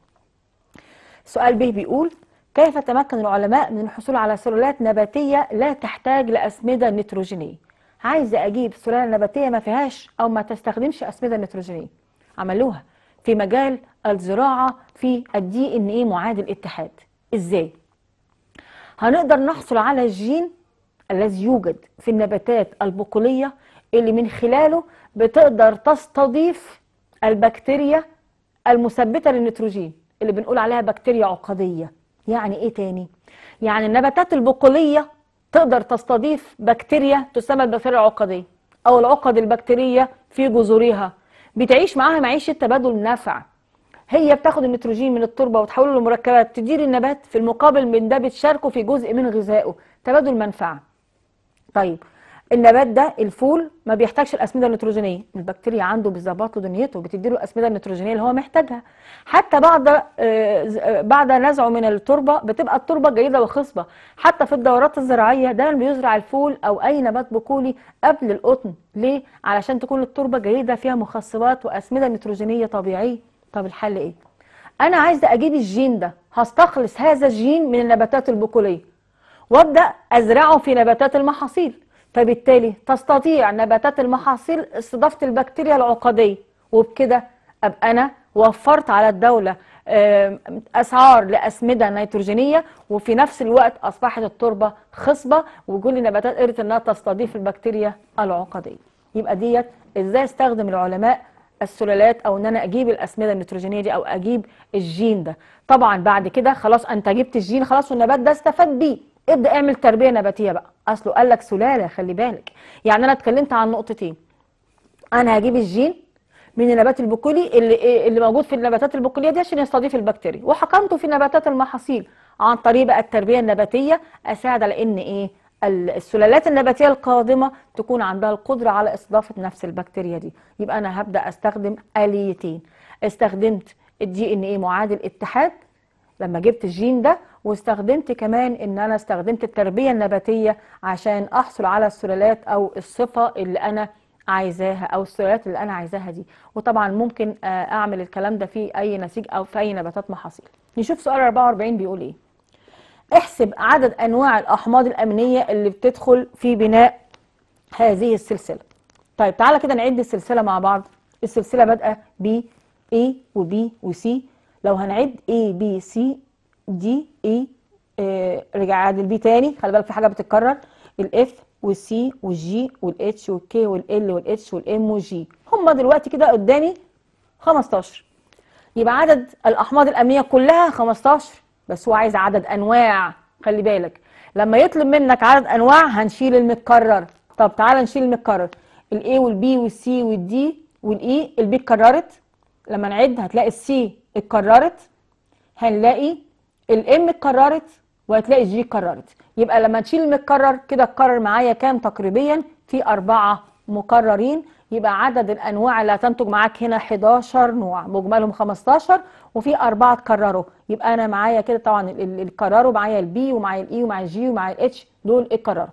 سؤال به بيقول كيف تمكن العلماء من الحصول على سلالات نباتيه لا تحتاج لاسمده نيتروجينيه؟ عايزه اجيب سلاله نباتيه ما فيهاش او ما تستخدمش اسمده نيتروجينيه. عملوها في مجال الزراعه في الدي ان ايه معادل اتحاد. ازاي؟ هنقدر نحصل على الجين الذي يوجد في النباتات البقولية اللي من خلاله بتقدر تستضيف البكتيريا المثبتة للنيتروجين اللي بنقول عليها بكتيريا عقدية يعني ايه تاني؟ يعني النباتات البقولية تقدر تستضيف بكتيريا تسمى البكتيريا العقدية أو العقد البكتيرية في جذورها بتعيش معاها معيشة تبادل نفع هي بتاخد النيتروجين من التربه وتحوله لمركبات تدير النبات في المقابل من ده بتشاركه في جزء من غذائه تبادل منفعه طيب النبات ده الفول ما بيحتاجش الاسمده النيتروجينيه البكتيريا عنده بتظبط له دنيته بتدي له الاسمده النيتروجينيه اللي هو محتاجها حتى بعد آه، آه، بعد نزعه من التربه بتبقى التربه جيده وخصبه حتى في الدورات الزراعيه دايما بيزرع الفول او اي نبات بقولي قبل القطن ليه علشان تكون التربه جيده فيها مخصبات واسمده نيتروجينيه طبيعيه طب الحل ايه انا عايزه اجيب الجين ده هستخلص هذا الجين من النباتات البقوليه وابدا ازرعه في نباتات المحاصيل فبالتالي تستطيع نباتات المحاصيل استضافه البكتيريا العقديه وبكده ابقى انا وفرت على الدوله اسعار لاسمده نيتروجينيه وفي نفس الوقت اصبحت التربه خصبه وكل النباتات قدرت انها تستضيف البكتيريا العقديه يبقى ديت ازاي استخدم العلماء السلالات او ان انا اجيب الاسمده النيتروجينيه دي او اجيب الجين ده طبعا بعد كده خلاص انت جبت الجين خلاص والنبات ده استفاد بيه ابدا اعمل تربيه نباتيه بقى اصله قال لك سلاله خلي بالك يعني انا اتكلمت عن نقطتين انا هجيب الجين من النبات البقولي اللي اللي موجود في النباتات البقوليه دي عشان يستضيف البكتيريا وحكمته في نباتات المحاصيل عن طريق بقى التربيه النباتيه اساعد على ان ايه السلالات النباتيه القادمه تكون عندها القدره على استضافه نفس البكتيريا دي يبقى انا هبدا استخدم اليتين استخدمت الدي ان ايه معادل اتحاد لما جبت الجين ده واستخدمت كمان ان انا استخدمت التربيه النباتيه عشان احصل على السلالات او الصفه اللي انا عايزاها او السلالات اللي انا عايزاها دي وطبعا ممكن آه، اعمل الكلام ده في اي نسيج او في اي نباتات محاصيل نشوف سؤال 44 بيقول ايه احسب عدد انواع الاحماض الامينيه اللي بتدخل في بناء هذه السلسله طيب تعالى كده نعد السلسله مع بعض السلسله بادئه ب A و C لو هنعد A B C D A e، آه، رجع عاد B تاني خلي بالك في حاجه بتتكرر الاف والسي L والاتش والكي والال والاتش والام G هم دلوقتي كده قدامي 15 يبقى عدد الاحماض الامنيه كلها 15 بس هو عايز عدد انواع خلي بالك لما يطلب منك عدد انواع هنشيل المتكرر طب تعالى نشيل المتكرر الاي والبي والسي والدي والاي e، البي اتكررت لما نعد هتلاقي السي اتكررت هنلاقي الام اتكررت وهتلاقي الجي اتكررت يبقى لما نشيل المتكرر كده اتكرر معايا كام تقريبيا في اربعه مكررين يبقى عدد الانواع اللي هتنتج معاك هنا 11 نوع مجملهم 15 وفي اربعه تكرروا يبقى انا معايا كده طبعا الكرروا معايا البي ومعايا الاي ومعايا الجي ومعايا الاتش دول اتكرروا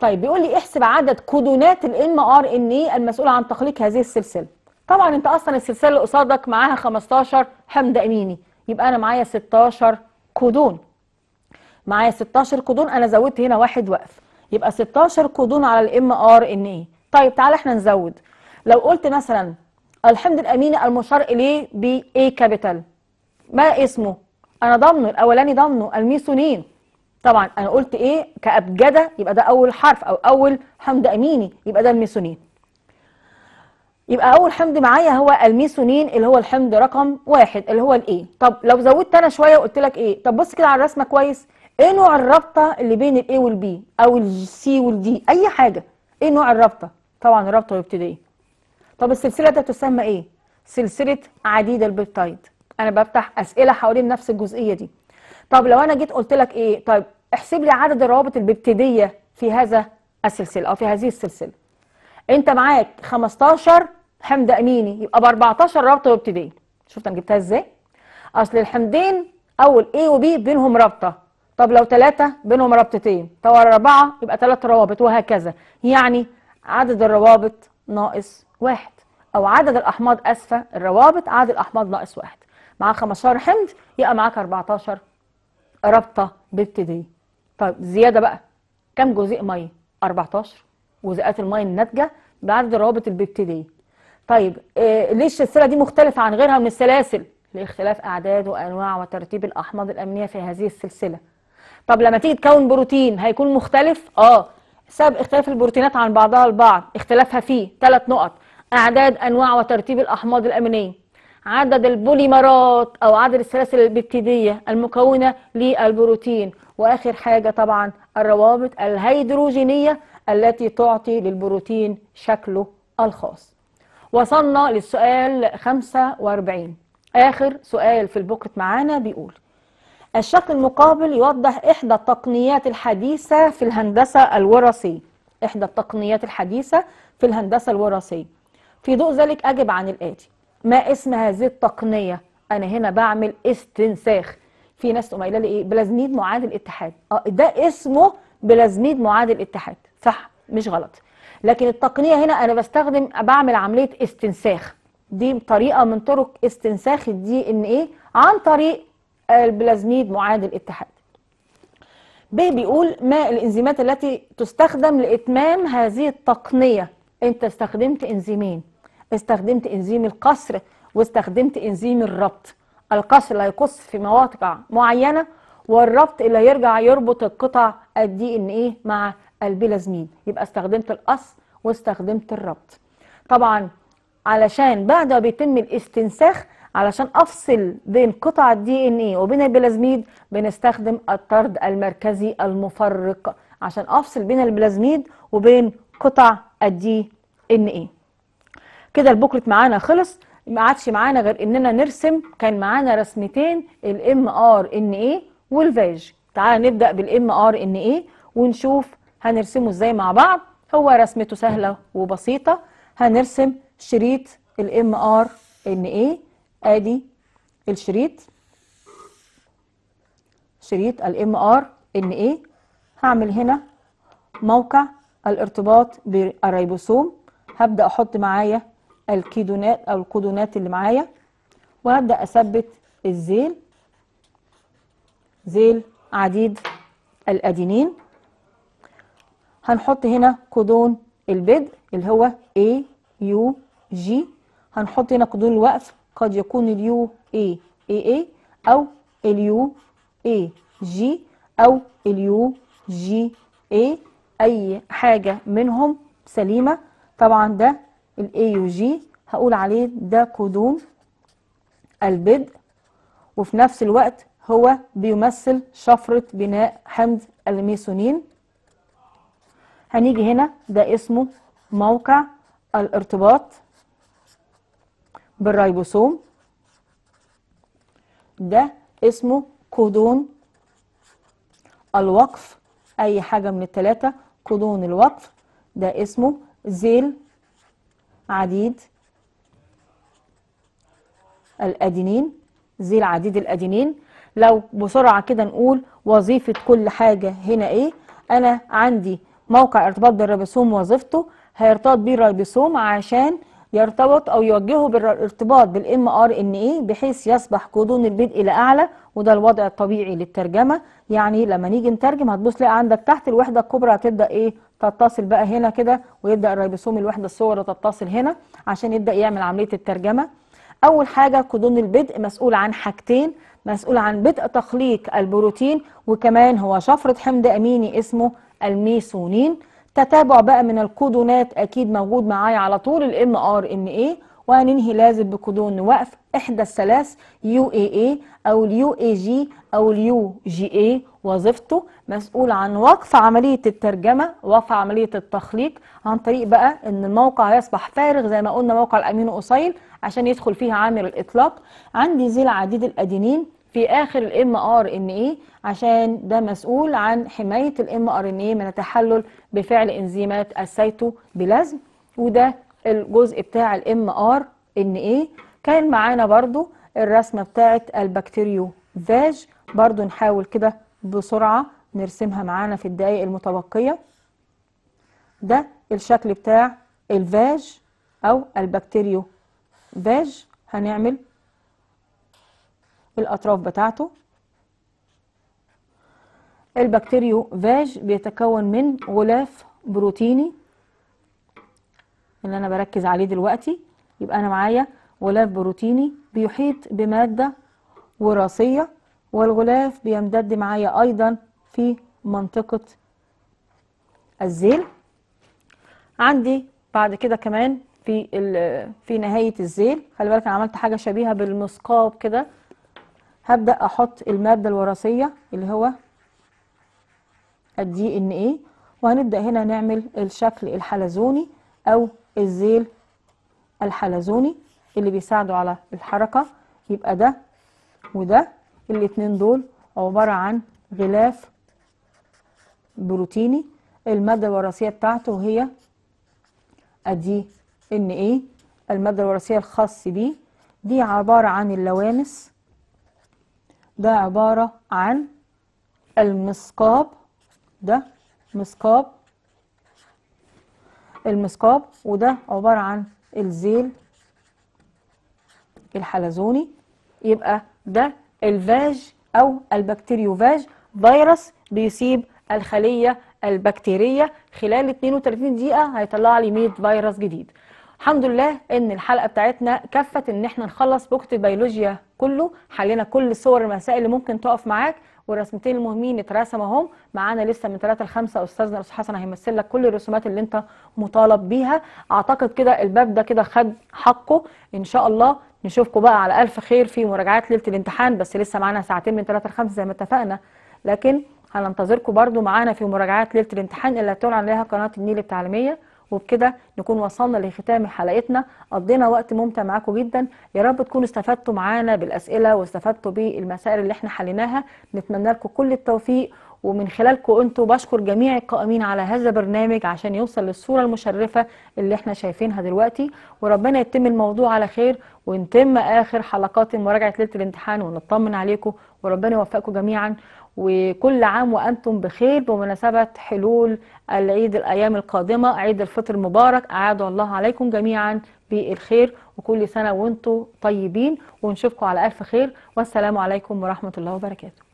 طيب بيقول لي احسب عدد كودونات الام ار ان اي المسؤوله عن تخليق هذه السلسله طبعا انت اصلا السلسله اللي قصادك معاها 15 حمض اميني يبقى انا معايا 16 كودون معايا 16 كودون انا زودت هنا واحد وقف يبقى 16 كودون على الام ار ان اي طيب تعالى احنا نزود لو قلت مثلا الحمض الاميني المشار اليه ب اي كابيتال ما اسمه انا ضمنه الاولاني ضمنه الميسونين طبعا انا قلت ايه كابجده يبقى ده اول حرف او اول حمض اميني يبقى ده الميسونين يبقى اول حمض معايا هو الميسونين اللي هو الحمض رقم واحد اللي هو الايه طب لو زودت انا شويه وقلت لك ايه طب بص كده على الرسمه كويس ايه نوع الرابطه اللي بين الايه والبي او السي والدي اي حاجه ايه نوع الرابطه طبعا الرابطه الابتدائيه طب السلسله ده تسمى ايه سلسله عديد البيبتايد انا بفتح اسئله حوالين نفس الجزئيه دي طب لو انا جيت قلت لك ايه طيب احسب لي عدد الروابط البيبتيديه في هذا السلسله او في هذه السلسله انت معاك 15 حمض اميني يبقى ب 14 رابطه بيبتيديه شفت انا جبتها ازاي اصل الحمضين اول A وبي بينهم رابطه طب لو ثلاثه بينهم رابطتين طب اربعه يبقى ثلاث روابط وهكذا يعني عدد الروابط ناقص واحد او عدد الاحماض اسفه الروابط عدد الاحماض ناقص واحد معاك 15 حمض يبقى معاك 14 رابطه بيبتيديه طيب زياده بقى كم جزيء ميه 14 جزيئات الميه الناتجه بعدد الروابط البيبتيديه طيب إيه ليه السلسله دي مختلفه عن غيرها من السلاسل لاختلاف اعداد وانواع وترتيب الاحماض الامينيه في هذه السلسله طب لما تيجي تكون بروتين هيكون مختلف اه سبب اختلاف البروتينات عن بعضها البعض اختلافها فيه ثلاث نقط اعداد انواع وترتيب الاحماض الامينيه عدد البوليمرات او عدد السلاسل البيبتيديه المكونه للبروتين واخر حاجه طبعا الروابط الهيدروجينيه التي تعطي للبروتين شكله الخاص وصلنا للسؤال 45 اخر سؤال في البوكت معانا بيقول الشكل المقابل يوضح إحدى التقنيات الحديثة في الهندسة الوراثية إحدى التقنيات الحديثة في الهندسة الوراثية في ضوء ذلك أجب عن الآتي ما اسم هذه التقنية أنا هنا بعمل استنساخ في ناس تقوم قايله لي إيه بلازميد معادل الاتحاد آه ده اسمه بلازميد معادل الاتحاد صح مش غلط لكن التقنية هنا أنا بستخدم بعمل عملية استنساخ دي طريقة من طرق استنساخ الدي إن إيه عن طريق البلازميد معادل اتحاد ب بيقول ما الانزيمات التي تستخدم لاتمام هذه التقنيه انت استخدمت انزيمين استخدمت انزيم القصر واستخدمت انزيم الربط القصر اللي هيقص في مواقع معينه والربط اللي هيرجع يربط القطع الدي ان ايه مع البلازمين يبقى استخدمت القص واستخدمت الربط طبعا علشان بعد ما بيتم الاستنساخ علشان افصل بين قطع الدي ان ايه وبين البلازميد بنستخدم الطرد المركزي المفرق عشان افصل بين البلازميد وبين قطع الدي ان ايه كده البوكلت معانا خلص ما عادش معانا غير اننا نرسم كان معانا رسمتين الام ار ان ايه والفاج تعال نبدا بالام ار ان ايه ونشوف هنرسمه ازاي مع بعض هو رسمته سهله وبسيطه هنرسم شريط الام ار ان ايه ادي الشريط شريط الام ار ان ايه هعمل هنا موقع الارتباط بالريبوسوم هبدا احط معايا الكيدونات او الكودونات اللي معايا وهبدا اثبت الزيل زيل عديد الادينين هنحط هنا كودون البدء اللي هو A U G هنحط هنا كودون الوقف قد يكون اليو اي اي اي او اليو اي جي او اليو جي اي اي حاجه منهم سليمه طبعا ده الاي جي هقول عليه ده قدوم البدء وفي نفس الوقت هو بيمثل شفرة بناء حمض الميسونين هنيجي هنا ده اسمه موقع الارتباط بالريبوسوم ده اسمه كودون الوقف اي حاجة من التلاتة كودون الوقف ده اسمه زيل عديد الادينين زيل عديد الادينين لو بسرعة كده نقول وظيفة كل حاجة هنا ايه انا عندي موقع ارتباط بالريبوسوم وظيفته هيرتبط بيه الريبوسوم عشان يرتبط او يوجهه بالارتباط بالام ار ان اي بحيث يصبح كودون البدء الى اعلى وده الوضع الطبيعي للترجمه يعني لما نيجي نترجم هتبص لقى عندك تحت الوحده الكبرى هتبدا ايه تتصل بقى هنا كده ويبدا الريبوسوم الوحده الصغرى تتصل هنا عشان يبدا يعمل عمليه الترجمه اول حاجه كودون البدء مسؤول عن حاجتين مسؤول عن بدء تخليق البروتين وكمان هو شفره حمض اميني اسمه الميسونين تتابع بقى من الكودونات اكيد موجود معايا على طول الام ار ان اي وهننهي لازم بكودون وقف احدى الثلاث يو اي اي او اليو اي جي او اليو جي اي وظيفته مسؤول عن وقف عمليه الترجمه وقف عمليه التخليق عن طريق بقى ان الموقع هيصبح فارغ زي ما قلنا موقع الامين قصيل عشان يدخل فيها عامل الاطلاق عندي زيل عديد الادينين في اخر الام ار ان اي عشان ده مسؤول عن حمايه الام ار ان اي من التحلل بفعل انزيمات السيتوبلازم وده الجزء بتاع الام ار ان اي كان معانا برضو الرسمه بتاعه البكتيريو فاج برضو نحاول كده بسرعه نرسمها معانا في الدقائق المتبقيه ده الشكل بتاع الفاج او البكتيريو فاج هنعمل في الأطراف بتاعته البكتيريو فاج بيتكون من غلاف بروتيني اللي أنا بركز عليه دلوقتي يبقى أنا معايا غلاف بروتيني بيحيط بمادة وراثية والغلاف بيمتد معايا أيضا في منطقة الزيل عندي بعد كده كمان في في نهايه الزيل خلي بالك انا عملت حاجه شبيهه بالمثقاب كده هبدأ أحط المادة الوراثية اللي هو الدي ان ايه وهنبدأ هنا نعمل الشكل الحلزوني أو الزيل الحلزوني اللي بيساعدوا على الحركة يبقى ده وده الاتنين دول عبارة عن غلاف بروتيني المادة الوراثية بتاعته هي الدي ان ايه المادة الوراثية الخاص بيه دي عبارة عن اللوامس ده عبارة عن المسقاب ده مسقاب المسقاب وده عبارة عن الزيل الحلزوني يبقى ده الفاج أو البكتيريوفاج فيروس بيصيب الخلية البكتيرية خلال 32 دقيقة هيطلع لي 100 فيروس جديد الحمد لله ان الحلقه بتاعتنا كفت ان احنا نخلص بوكت بيولوجيا كله حلينا كل صور المسائل اللي ممكن تقف معاك والرسمتين المهمين اترسموا اهم معانا لسه من 3 ل 5 استاذنا الاستاذ حسن هيمثل لك كل الرسومات اللي انت مطالب بيها اعتقد كده الباب ده كده خد حقه ان شاء الله نشوفكم بقى على الف خير في مراجعات ليله الامتحان بس لسه معانا ساعتين من 3 ل 5 زي ما اتفقنا لكن هننتظركم برده معانا في مراجعات ليله الامتحان اللي هتعلن عليها قناه النيل التعليميه وبكده نكون وصلنا لختام حلقتنا قضينا وقت ممتع معاكم جدا يا رب تكونوا استفدتوا معانا بالاسئله واستفدتوا بالمسائل اللي احنا حليناها نتمنى لكم كل التوفيق ومن خلالكم انتوا بشكر جميع القائمين على هذا البرنامج عشان يوصل للصوره المشرفه اللي احنا شايفينها دلوقتي وربنا يتم الموضوع على خير ونتم اخر حلقات مراجعه ليله الامتحان ونطمن عليكم وربنا يوفقكم جميعا وكل عام وأنتم بخير بمناسبة حلول العيد الأيام القادمة عيد الفطر المبارك أعاد الله عليكم جميعا بالخير وكل سنة وانتم طيبين ونشوفكم على ألف خير والسلام عليكم ورحمة الله وبركاته